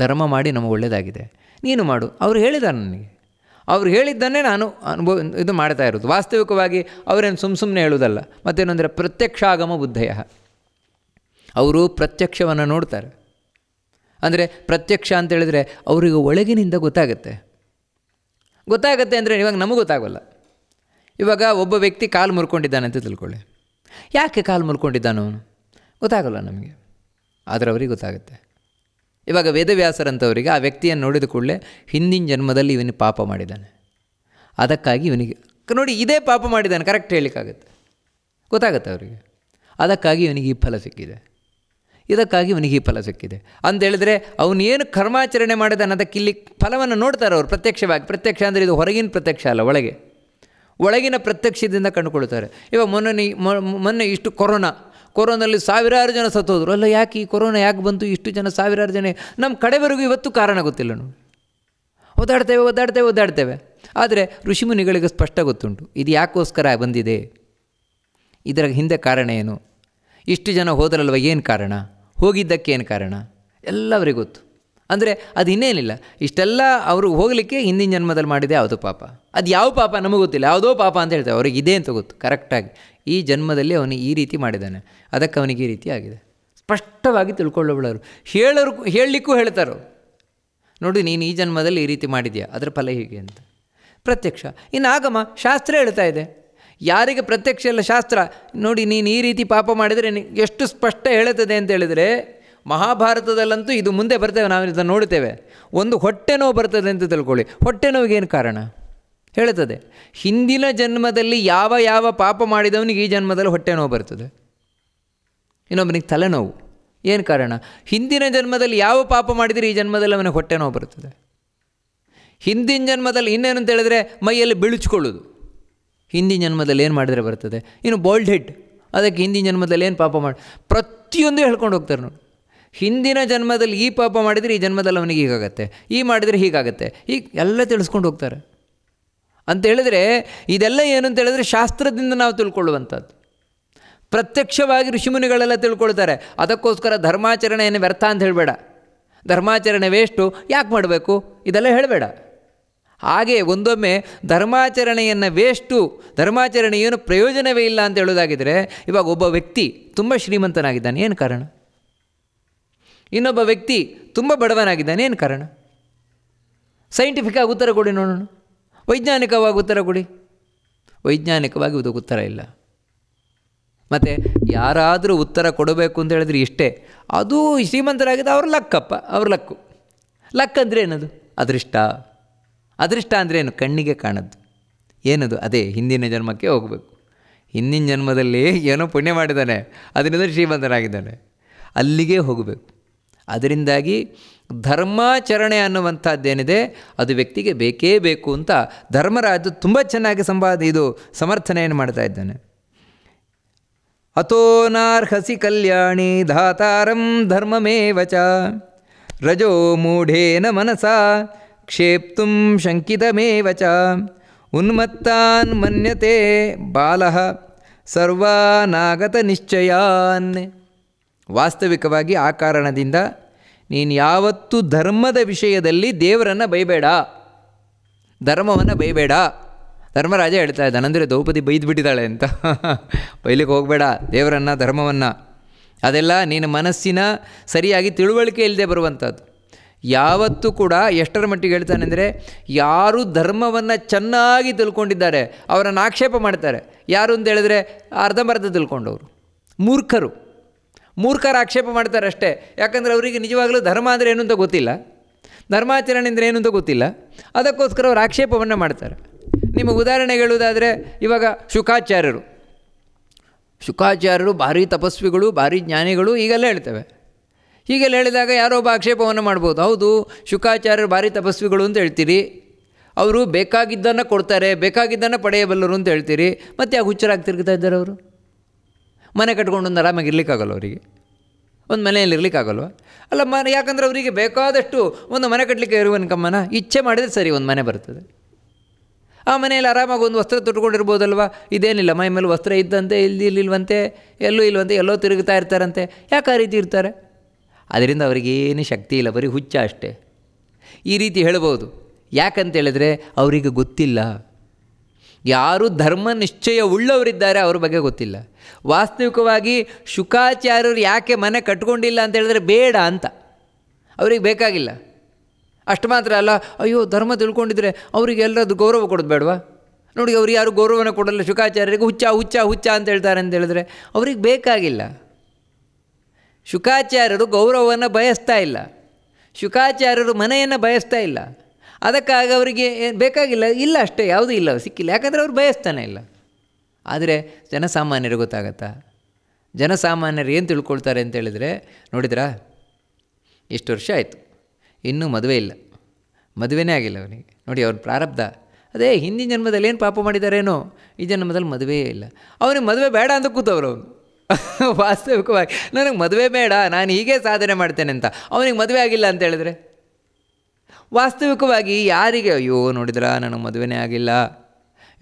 ಧರ್ಮ ಮಾಡಿ ನಮಗೆ ಒಳ್ಳೆಯದಾಗಿದೆ ನೀನು ಮಾಡು ಅವ್ರು ಹೇಳಿದ್ದಾರೆ ನನಗೆ ಅವ್ರು ಹೇಳಿದ್ದನ್ನೇ ನಾನು ಅನುಭವ ಇದು ಮಾಡ್ತಾ ಇರೋದು ವಾಸ್ತವಿಕವಾಗಿ ಅವರೇನು ಸುಮ್ಮ ಸುಮ್ಮನೆ ಹೇಳುವುದಲ್ಲ ಮತ್ತೇನೆಂದರೆ ಪ್ರತ್ಯಕ್ಷಾಗಮ ಬುದ್ಧಯ ಅವರು ಪ್ರತ್ಯಕ್ಷವನ್ನು ನೋಡ್ತಾರೆ ಅಂದರೆ ಪ್ರತ್ಯಕ್ಷ ಅಂತ ಹೇಳಿದರೆ ಅವರಿಗೆ ಒಳಗಿನಿಂದ ಗೊತ್ತಾಗುತ್ತೆ ಗೊತ್ತಾಗುತ್ತೆ ಅಂದರೆ ಇವಾಗ ನಮಗೆ ಗೊತ್ತಾಗಲ್ಲ ಇವಾಗ ಒಬ್ಬ ವ್ಯಕ್ತಿ ಕಾಲು ಮುರ್ಕೊಂಡಿದ್ದಾನೆ ಅಂತ ತಿಳ್ಕೊಳ್ಳಿ ಯಾಕೆ ಕಾಲು ಮುರ್ಕೊಂಡಿದ್ದಾನು ಅವನು ಗೊತ್ತಾಗಲ್ಲ ನಮಗೆ ಆದರೆ ಅವರಿಗೆ ಗೊತ್ತಾಗುತ್ತೆ ಇವಾಗ ವೇದವ್ಯಾಸರಂಥವರಿಗೆ ಆ ವ್ಯಕ್ತಿಯನ್ನು ನೋಡಿದ ಕೂಡಲೇ ಹಿಂದಿನ ಜನ್ಮದಲ್ಲಿ ಇವನಿಗೆ ಪಾಪ ಮಾಡಿದ್ದಾನೆ ಅದಕ್ಕಾಗಿ ಇವನಿಗೆ ನೋಡಿ ಇದೇ ಪಾಪ ಮಾಡಿದ್ದಾನೆ ಕರೆಕ್ಟ್ ಹೇಳಿಕ್ಕಾಗತ್ತೆ ಗೊತ್ತಾಗತ್ತೆ ಅವರಿಗೆ ಅದಕ್ಕಾಗಿ ಇವನಿಗೆ ಈ ಫಲ ಸಿಕ್ಕಿದೆ ಇದಕ್ಕಾಗಿ ಇವನಿಗೆ ಈ ಫಲ ಸಿಕ್ಕಿದೆ ಅವನು ಅವನೇನು ಕರ್ಮಾಚರಣೆ ಮಾಡಿದಾನೆ ಅದಕ್ಕೆ ಇಲ್ಲಿ ಫಲವನ್ನು ನೋಡ್ತಾರೆ ಅವರು ಪ್ರತ್ಯಕ್ಷವಾಗಿ ಪ್ರತ್ಯಕ್ಷ ಅಂದರೆ ಇದು ಹೊರಗಿನ ಪ್ರತ್ಯಕ್ಷ ಅಲ್ಲ ಒಳಗೆ ಒಳಗಿನ ಪ್ರತ್ಯಕ್ಷದಿಂದ ಕಂಡುಕೊಳ್ತಾರೆ ಇವಾಗ ಮೊನ್ನೆ ಮೊನ್ನೆ ಇಷ್ಟು ಕೊರೋನಾ ಕೊರೋನಲ್ಲಿ ಸಾವಿರಾರು ಜನ ಸತ್ತೋದ್ರು ಅಲ್ಲ ಯಾಕೆ ಈ ಕೊರೋನಾ ಯಾಕೆ ಬಂತು ಇಷ್ಟು ಜನ ಸಾವಿರಾರು ಜನ ನಮ್ಮ ಕಡೆವರೆಗೂ ಇವತ್ತು ಕಾರಣ ಗೊತ್ತಿಲ್ಲ ನೋಡಿ ಓದಾಡ್ತೇವೆ ಓದಾಡ್ತೇವೆ ಒದ್ದಾಡ್ತೇವೆ ಆದರೆ ಋಷಿಮುನಿಗಳಿಗೆ ಸ್ಪಷ್ಟ ಗೊತ್ತುಂಟು ಇದು ಯಾಕೋಸ್ಕರ ಬಂದಿದೆ ಇದರ ಹಿಂದೆ ಕಾರಣ ಏನು ಇಷ್ಟು ಜನ ಹೋದರಲ್ವ ಏನು ಕಾರಣ ಹೋಗಿದ್ದಕ್ಕೆ ಏನು ಕಾರಣ ಎಲ್ಲವರಿಗೂ ಗೊತ್ತು ಅಂದರೆ ಅದು ಇನ್ನೇನಿಲ್ಲ ಇಷ್ಟೆಲ್ಲ ಅವರು ಹೋಗಲಿಕ್ಕೆ ಹಿಂದಿನ ಜನ್ಮದಲ್ಲಿ ಮಾಡಿದೆ ಯಾವುದೋ ಪಾಪ ಅದು ಯಾವ ಪಾಪ ನಮಗೆ ಗೊತ್ತಿಲ್ಲ ಯಾವುದೋ ಪಾಪ ಅಂತ ಹೇಳ್ತೇವೆ ಅವ್ರಿಗೆ ಇದೆ ಅಂತ ಗೊತ್ತು ಕರೆಕ್ಟಾಗಿ ಈ ಜನ್ಮದಲ್ಲಿ ಅವನು ಈ ರೀತಿ ಮಾಡಿದ್ದಾನೆ ಅದಕ್ಕೆ ಅವನಿಗೆ ಈ ರೀತಿ ಆಗಿದೆ ಸ್ಪಷ್ಟವಾಗಿ ತಿಳ್ಕೊಳ್ಳೋಬಿಡೋರು ಹೇಳೋರು ಹೇಳಲಿಕ್ಕೂ ಹೇಳ್ತಾರೋ ನೋಡಿ ನೀನು ಈ ಜನ್ಮದಲ್ಲಿ ಈ ರೀತಿ ಮಾಡಿದೆಯಾ ಅದರ ಫಲ ಹೀಗೆ ಅಂತ ಪ್ರತ್ಯಕ್ಷ ಇನ್ನು ಆಗಮ ಶಾಸ್ತ್ರ ಹೇಳ್ತಾ ಇದೆ ಯಾರಿಗೆ ಪ್ರತ್ಯಕ್ಷ ಇಲ್ಲ ಶಾಸ್ತ್ರ ನೋಡಿ ನೀನು ಈ ರೀತಿ ಪಾಪ ಮಾಡಿದರೆ ಎಷ್ಟು ಸ್ಪಷ್ಟ ಹೇಳುತ್ತದೆ ಅಂತ ಹೇಳಿದರೆ ಮಹಾಭಾರತದಲ್ಲಂತೂ ಇದು ಮುಂದೆ ಬರ್ತೇವೆ ನಾವು ಇದನ್ನು ನೋಡ್ತೇವೆ ಒಂದು ಹೊಟ್ಟೆ ನೋವು ಬರ್ತದೆ ಅಂತ ತಿಳ್ಕೊಳ್ಳಿ ಹೊಟ್ಟೆ ನೋವಿಗೆ ಏನು ಕಾರಣ ಹೇಳುತ್ತದೆ ಹಿಂದಿನ ಜನ್ಮದಲ್ಲಿ ಯಾವ ಯಾವ ಪಾಪ ಮಾಡಿದವನಿಗೆ ಈ ಜನ್ಮದಲ್ಲಿ ಹೊಟ್ಟೆ ನೋವು ಬರ್ತದೆ ಇನ್ನೊಬ್ಬನಿಗೆ ತಲೆನೋವು ಏನು ಕಾರಣ ಹಿಂದಿನ ಜನ್ಮದಲ್ಲಿ ಯಾವ ಪಾಪ ಮಾಡಿದರೆ ಈ ಜನ್ಮದಲ್ಲಿ ಅವನಿಗೆ ಹೊಟ್ಟೆ ನೋವು ಬರ್ತದೆ ಹಿಂದಿನ ಜನ್ಮದಲ್ಲಿ ಇನ್ನೇನು ಅಂತ ಹೇಳಿದ್ರೆ ಮೈಯಲ್ಲಿ ಬಿಳುಚ್ಕೊಳ್ಳೋದು ಹಿಂದಿನ ಜನ್ಮದಲ್ಲಿ ಏನು ಮಾಡಿದರೆ ಬರ್ತದೆ ಇನ್ನು ಬೋಲ್ಡ್ ಹೆಡ್ ಅದಕ್ಕೆ ಹಿಂದಿನ ಜನ್ಮದಲ್ಲಿ ಏನು ಪಾಪ ಮಾಡಿ ಪ್ರತಿಯೊಂದು ಹೇಳ್ಕೊಂಡು ಹೋಗ್ತಾರೆ ನೋಡಿ ಹಿಂದಿನ ಜನ್ಮದಲ್ಲಿ ಈ ಪಾಪ ಮಾಡಿದರೆ ಈ ಜನ್ಮದಲ್ಲಿ ಅವನಿಗೆ ಹೀಗಾಗತ್ತೆ ಈ ಮಾಡಿದರೆ ಹೀಗಾಗತ್ತೆ ಈಗ ಎಲ್ಲ ತಿಳಿಸ್ಕೊಂಡು ಹೋಗ್ತಾರೆ ಅಂತ ಹೇಳಿದರೆ ಇದೆಲ್ಲ ಏನು ಅಂತ ಹೇಳಿದ್ರೆ ಶಾಸ್ತ್ರದಿಂದ ನಾವು ತಿಳ್ಕೊಳ್ಳುವಂಥದ್ದು ಪ್ರತ್ಯಕ್ಷವಾಗಿ ಋಷಿಮುನಿಗಳೆಲ್ಲ ತಿಳ್ಕೊಳ್ತಾರೆ ಅದಕ್ಕೋಸ್ಕರ ಧರ್ಮಾಚರಣೆಯನ್ನು ವ್ಯರ್ಥ ಅಂತ ಹೇಳಬೇಡ ಧರ್ಮಾಚರಣೆ ವೇಷ್ಟು ಯಾಕೆ ಮಾಡಬೇಕು ಇದೆಲ್ಲ ಹೇಳಬೇಡ ಹಾಗೆ ಒಂದೊಮ್ಮೆ ಧರ್ಮಾಚರಣೆಯನ್ನು ವೇಷ್ಟು ಧರ್ಮಾಚರಣೆ ಏನು ಪ್ರಯೋಜನವೇ ಇಲ್ಲ ಅಂತ ಹೇಳೋದಾಗಿದ್ದರೆ ಇವಾಗ ಒಬ್ಬ ವ್ಯಕ್ತಿ ತುಂಬ ಶ್ರೀಮಂತನಾಗಿದ್ದಾನೆ ಏನು ಕಾರಣ ಇನ್ನೊಬ್ಬ ವ್ಯಕ್ತಿ ತುಂಬ ಬಡವನಾಗಿದ್ದಾನೆ ಏನು ಕಾರಣ ಸೈಂಟಿಫಿಕ್ ಆಗಿ ಉತ್ತರ ಕೊಡಿ ನೋಡೋಣ ವೈಜ್ಞಾನಿಕವಾಗಿ ಉತ್ತರ ಕೊಡಿ ವೈಜ್ಞಾನಿಕವಾಗಿ ಇದು ಉತ್ತರ ಇಲ್ಲ ಮತ್ತು ಯಾರಾದರೂ ಉತ್ತರ ಕೊಡಬೇಕು ಅಂತ ಹೇಳಿದ್ರೆ ಇಷ್ಟೇ ಅದು ಶ್ರೀಮಂತರಾಗಿದ್ದ ಅವ್ರ ಲಕ್ಕಪ್ಪ ಅವ್ರ ಲಕ್ಕು ಲಕ್ ಅಂದರೆ ಏನದು ಅದೃಷ್ಟ ಅದೃಷ್ಟ ಅಂದರೆ ಏನು ಕಣ್ಣಿಗೆ ಕಾಣದ್ದು ಏನದು ಅದೇ ಹಿಂದಿನ ಜನ್ಮಕ್ಕೆ ಹೋಗಬೇಕು ಹಿಂದಿನ ಜನ್ಮದಲ್ಲಿ ಏನೋ ಪುಣ್ಯ ಮಾಡಿದ್ದಾನೆ ಅದರಿಂದ ಶ್ರೀಮಂತರಾಗಿದ್ದಾನೆ ಅಲ್ಲಿಗೆ ಹೋಗಬೇಕು ಅದರಿಂದಾಗಿ ಧರ್ಮಾಚರಣೆ ಅನ್ನುವಂಥದ್ದೇನಿದೆ ಅದು ವ್ಯಕ್ತಿಗೆ ಬೇಕೇ ಬೇಕು ಅಂತ ಧರ್ಮರಾಜ ತುಂಬ ಚೆನ್ನಾಗಿ ಸಂವಾದ ಇದು ಸಮರ್ಥನೆಯನ್ನು ಮಾಡ್ತಾ ಇದ್ದಾನೆ ಅತೋನಾರ್ಹಸಿ ಕಲ್ಯಾಣಿ ಧಾತಾರಂ ಧರ್ಮಮೇವಚ ರಜೋ ಮೂಢೇನ ಮನಸ ಕ್ಷೇಪ್ತು ಶಂಕಿತಮೇವಚ ಉನ್ಮತ್ತಾನ್ ಮನ್ಯತೆ ಬಾಲ ಸರ್ವಾನಾಗತ ನಿಶ್ಚಯಾನ್ ವಾಸ್ತವಿಕವಾಗಿ ಆ ಕಾರಣದಿಂದ ನೀನು ಯಾವತ್ತೂ ಧರ್ಮದ ವಿಷಯದಲ್ಲಿ ದೇವರನ್ನು ಬೈಬೇಡ ಧರ್ಮವನ್ನು ಬೈಬೇಡ ಧರ್ಮರಾಜ ಹೇಳ್ತಾ ಇದ್ದಾನೆ ಅಂದರೆ ದ್ರೌಪದಿ ಬೈದು ಬಿಟ್ಟಿದ್ದಾಳೆ ಅಂತ (laughs) ಬೈಲಿಕ್ಕೆ ಹೋಗಬೇಡ ದೇವರನ್ನು ಧರ್ಮವನ್ನು ಅದೆಲ್ಲ ನಿನ್ನ ಮನಸ್ಸಿನ ಸರಿಯಾಗಿ ತಿಳುವಳಿಕೆ ಇಲ್ಲದೆ ಬರುವಂಥದ್ದು ಯಾವತ್ತೂ ಕೂಡ ಎಷ್ಟರ ಮಟ್ಟಿಗೆ ಹೇಳ್ತಾನೆ ಅಂದರೆ ಯಾರು ಧರ್ಮವನ್ನು ಚೆನ್ನಾಗಿ ತಿಳ್ಕೊಂಡಿದ್ದಾರೆ ಅವರನ್ನು ಆಕ್ಷೇಪ ಮಾಡ್ತಾರೆ ಯಾರು ಅಂತ ಹೇಳಿದ್ರೆ ಅರ್ಧಂಬರ್ಧ ತಿಳ್ಕೊಂಡವರು ಮೂರ್ಖರು ಮೂರ್ಖರ ಆಕ್ಷೇಪ ಮಾಡ್ತಾರೆ ಅಷ್ಟೇ ಯಾಕಂದರೆ ಅವರಿಗೆ ನಿಜವಾಗಲೂ ಧರ್ಮ ಅಂದರೆ ಏನು ಅಂತ ಗೊತ್ತಿಲ್ಲ ಧರ್ಮಾಚರಣೆ ಅಂದರೆ ಏನು ಅಂತ ಗೊತ್ತಿಲ್ಲ ಅದಕ್ಕೋಸ್ಕರ ಅವರು ಆಕ್ಷೇಪವನ್ನು ಮಾಡ್ತಾರೆ ನಿಮಗೆ ಉದಾಹರಣೆ ಹೇಳುವುದಾದರೆ ಇವಾಗ ಶುಕಾಚಾರ್ಯರು ಶುಕಾಚಾರ್ಯರು ಭಾರಿ ತಪಸ್ವಿಗಳು ಭಾರಿ ಜ್ಞಾನಿಗಳು ಈಗೆಲ್ಲ ಹೇಳ್ತವೆ ಹೀಗೆಲ್ಲ ಹೇಳಿದಾಗ ಯಾರೋ ಒಬ್ಬ ಆಕ್ಷೇಪವನ್ನು ಮಾಡ್ಬೋದು ಹೌದು ಶುಕಾಚಾರ್ಯರು ಭಾರಿ ತಪಸ್ವಿಗಳು ಅಂತ ಹೇಳ್ತೀರಿ ಅವರು ಬೇಕಾಗಿದ್ದನ್ನು ಕೊಡ್ತಾರೆ ಬೇಕಾಗಿದ್ದನ್ನು ಪಡೆಯಬಲ್ಲರು ಅಂತ ಹೇಳ್ತೀರಿ ಮತ್ತು ಯಾವ ಹುಚ್ಚರಾಗಿ ತಿರುಗ್ತಾ ಇದ್ದಾರೆ ಅವರು ಮನೆ ಕಟ್ಕೊಂಡೊಂದು ಆರಾಮಾಗಿ ಇರಲಿಕ್ಕಾಗಲ್ಲ ಅವರಿಗೆ ಒಂದು ಮನೆಯಲ್ಲಿ ಇರಲಿಕ್ಕಾಗಲ್ವ ಅಲ್ಲ ಮ ಯಾಕಂದರೆ ಅವರಿಗೆ ಬೇಕಾದಷ್ಟು ಒಂದು ಮನೆ ಕಟ್ಟಲಿಕ್ಕೆ ಇರುವ ಕಮ್ಮನ ಇಚ್ಛೆ ಮಾಡಿದರೆ ಸರಿ ಒಂದು ಮನೆ ಬರ್ತದೆ ಆ ಮನೆಯಲ್ಲಿ ಆರಾಮಾಗಿ ಒಂದು ವಸ್ತ್ರ ತೊಟ್ಕೊಂಡಿರ್ಬೋದಲ್ವ ಇದೇನಿಲ್ಲ ಮೈ ಮೇಲೆ ವಸ್ತ್ರ ಇದ್ದಂತೆ ಇಲ್ಲಿ ಇಲ್ಲಿಲ್ವಂತೆ ಎಲ್ಲೂ ಇಲ್ವಂತೆ ಎಲ್ಲೋ ತಿರುಗ್ತಾ ಇರ್ತಾರಂತೆ ಯಾಕೆ ಆ ರೀತಿ ಇರ್ತಾರೆ ಅದರಿಂದ ಅವರಿಗೇನು ಶಕ್ತಿ ಇಲ್ಲ ಬರೀ ಹುಚ್ಚ ಅಷ್ಟೇ ಈ ರೀತಿ ಹೇಳ್ಬೋದು ಯಾಕಂತೇಳಿದ್ರೆ ಅವರಿಗೆ ಗೊತ್ತಿಲ್ಲ ಯಾರು ಧರ್ಮ ನಿಶ್ಚಯ ಉಳ್ಳವರಿದ್ದಾರೆ ಅವ್ರ ಬಗ್ಗೆ ಗೊತ್ತಿಲ್ಲ ವಾಸ್ತವಿಕವಾಗಿ ಶುಕಾಚಾರ್ಯರು ಯಾಕೆ ಮನೆ ಕಟ್ಕೊಂಡಿಲ್ಲ ಅಂತ ಹೇಳಿದ್ರೆ ಬೇಡ ಅಂತ ಅವ್ರಿಗೆ ಬೇಕಾಗಿಲ್ಲ ಅಷ್ಟು ಮಾತ್ರ ಅಲ್ಲ ಅಯ್ಯೋ ಧರ್ಮ ತಿಳ್ಕೊಂಡಿದ್ರೆ ಅವರಿಗೆಲ್ಲರದ್ದು ಗೌರವ ಕೊಡೋದು ಬೇಡವಾ ನೋಡಿ ಅವ್ರು ಯಾರು ಗೌರವನ ಕೊಡಲ್ಲ ಶುಕಾಚಾರ್ಯರಿಗೆ ಹುಚ್ಚ ಹುಚ್ಚ ಹುಚ್ಚ ಅಂತ ಹೇಳ್ತಾರೆ ಅಂತ ಹೇಳಿದ್ರೆ ಅವ್ರಿಗೆ ಬೇಕಾಗಿಲ್ಲ ಶುಕಾಚಾರ್ಯರು ಗೌರವವನ್ನು ಬಯಸ್ತಾ ಇಲ್ಲ ಶುಕಾಚಾರ್ಯರು ಮನೆಯನ್ನು ಬಯಸ್ತಾ ಇಲ್ಲ ಅದಕ್ಕಾಗಿ ಅವರಿಗೆ ಬೇಕಾಗಿಲ್ಲ ಇಲ್ಲ ಅಷ್ಟೇ ಯಾವುದೂ ಇಲ್ಲ ಸಿಕ್ಕಿಲ್ಲ ಯಾಕಂದರೆ ಅವ್ರು ಬಯಸ್ತಾನೆ ಇಲ್ಲ ಆದರೆ ಜನಸಾಮಾನ್ಯರು ಗೊತ್ತಾಗತ್ತಾ ಜನಸಾಮಾನ್ಯರು ಏನು ತಿಳ್ಕೊಳ್ತಾರೆ ಅಂತೇಳಿದರೆ ನೋಡಿದ್ರ ನೋಡಿದ್ರಾ ವರ್ಷ ಆಯಿತು ಇನ್ನೂ ಮದುವೆ ಇಲ್ಲ ಮದುವೆನೇ ಆಗಿಲ್ಲ ಅವನಿಗೆ ನೋಡಿ ಅವ್ರ ಪ್ರಾರಬ್ಧ ಅದೇ ಹಿಂದಿನ ಜನ್ಮದಲ್ಲಿ ಏನು ಪಾಪ ಮಾಡಿದಾರೇನೋ ಈ ಜನ್ಮದಲ್ಲಿ ಮದುವೆಯೇ ಇಲ್ಲ ಅವನಿಗೆ ಮದುವೆ ಬೇಡ ಅಂತ ಕೂತವ್ರು ಅವನು (laughs) ವಾಸ್ತವಿಕವಾಗಿ ನನಗೆ ಮದುವೆ ಬೇಡ ನಾನು ಹೀಗೆ ಸಾಧನೆ ಮಾಡ್ತೇನೆ ಅಂತ ಅವನಿಗೆ ಮದುವೆ ಆಗಿಲ್ಲ ಅಂತ ಹೇಳಿದ್ರೆ ವಾಸ್ತವಿಕವಾಗಿ ಯಾರಿಗೆ ಅಯ್ಯೋ ನೋಡಿದ್ರ ನನಗೆ ಮದುವೆನೇ ಆಗಿಲ್ಲ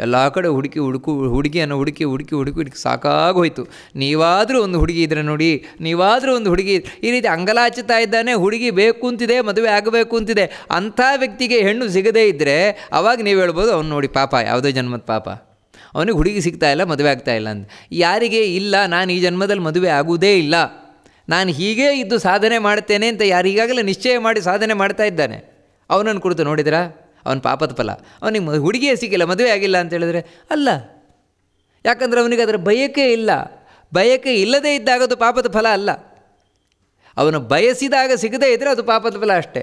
ಎಲ್ಲ ಕಡೆ ಹುಡುಕಿ ಹುಡುಕು ಹುಡುಗಿಯನ್ನು ಹುಡುಕಿ ಹುಡುಕಿ ಹುಡುಕಿ ಹುಡುಕಿ ಸಾಕಾಗೋಯ್ತು ನೀವಾದರೂ ಒಂದು ಹುಡುಗಿ ಇದ್ರೆ ನೋಡಿ ನೀವಾದರೂ ಒಂದು ಹುಡುಗಿ ಈ ರೀತಿ ಅಂಗಲಾಚುತ್ತಾ ಇದ್ದಾನೆ ಹುಡುಗಿ ಬೇಕು ಅಂತಿದೆ ಮದುವೆ ಆಗಬೇಕು ಅಂತಿದೆ ಅಂಥ ವ್ಯಕ್ತಿಗೆ ಹೆಣ್ಣು ಸಿಗದೇ ಇದ್ದರೆ ಅವಾಗ ನೀವು ಹೇಳ್ಬೋದು ಅವ್ನು ನೋಡಿ ಪಾಪ ಯಾವುದೇ ಜನ್ಮದ ಪಾಪ ಅವನಿಗೆ ಹುಡುಗಿ ಸಿಗ್ತಾ ಇಲ್ಲ ಮದುವೆ ಆಗ್ತಾ ಇಲ್ಲ ಅಂತ ಯಾರಿಗೆ ಇಲ್ಲ ನಾನು ಈ ಜನ್ಮದಲ್ಲಿ ಮದುವೆ ಆಗುವುದೇ ಇಲ್ಲ ನಾನು ಹೀಗೇ ಇದ್ದು ಸಾಧನೆ ಮಾಡ್ತೇನೆ ಅಂತ ಯಾರು ಈಗಾಗಲೇ ನಿಶ್ಚಯ ಮಾಡಿ ಸಾಧನೆ ಮಾಡ್ತಾ ಇದ್ದಾನೆ ಅವನನ್ನು ಕುರಿತು ನೋಡಿದ್ರಾ ಅವನ ಪಾಪದ ಫಲ ಅವನಿಗೆ ಹುಡುಗಿಯೇ ಸಿಕ್ಕಿಲ್ಲ ಮದುವೆ ಆಗಿಲ್ಲ ಅಂತ ಹೇಳಿದ್ರೆ ಅಲ್ಲ ಯಾಕಂದರೆ ಅವನಿಗೆ ಅದರ ಬಯಕೆ ಇಲ್ಲ ಬಯಕೆ ಇಲ್ಲದೇ ಇದ್ದಾಗ ಅದು ಪಾಪದ ಫಲ ಅಲ್ಲ ಅವನು ಬಯಸಿದಾಗ ಸಿಗದೇ ಇದ್ದರೆ ಅದು ಪಾಪದ ಫಲ ಅಷ್ಟೇ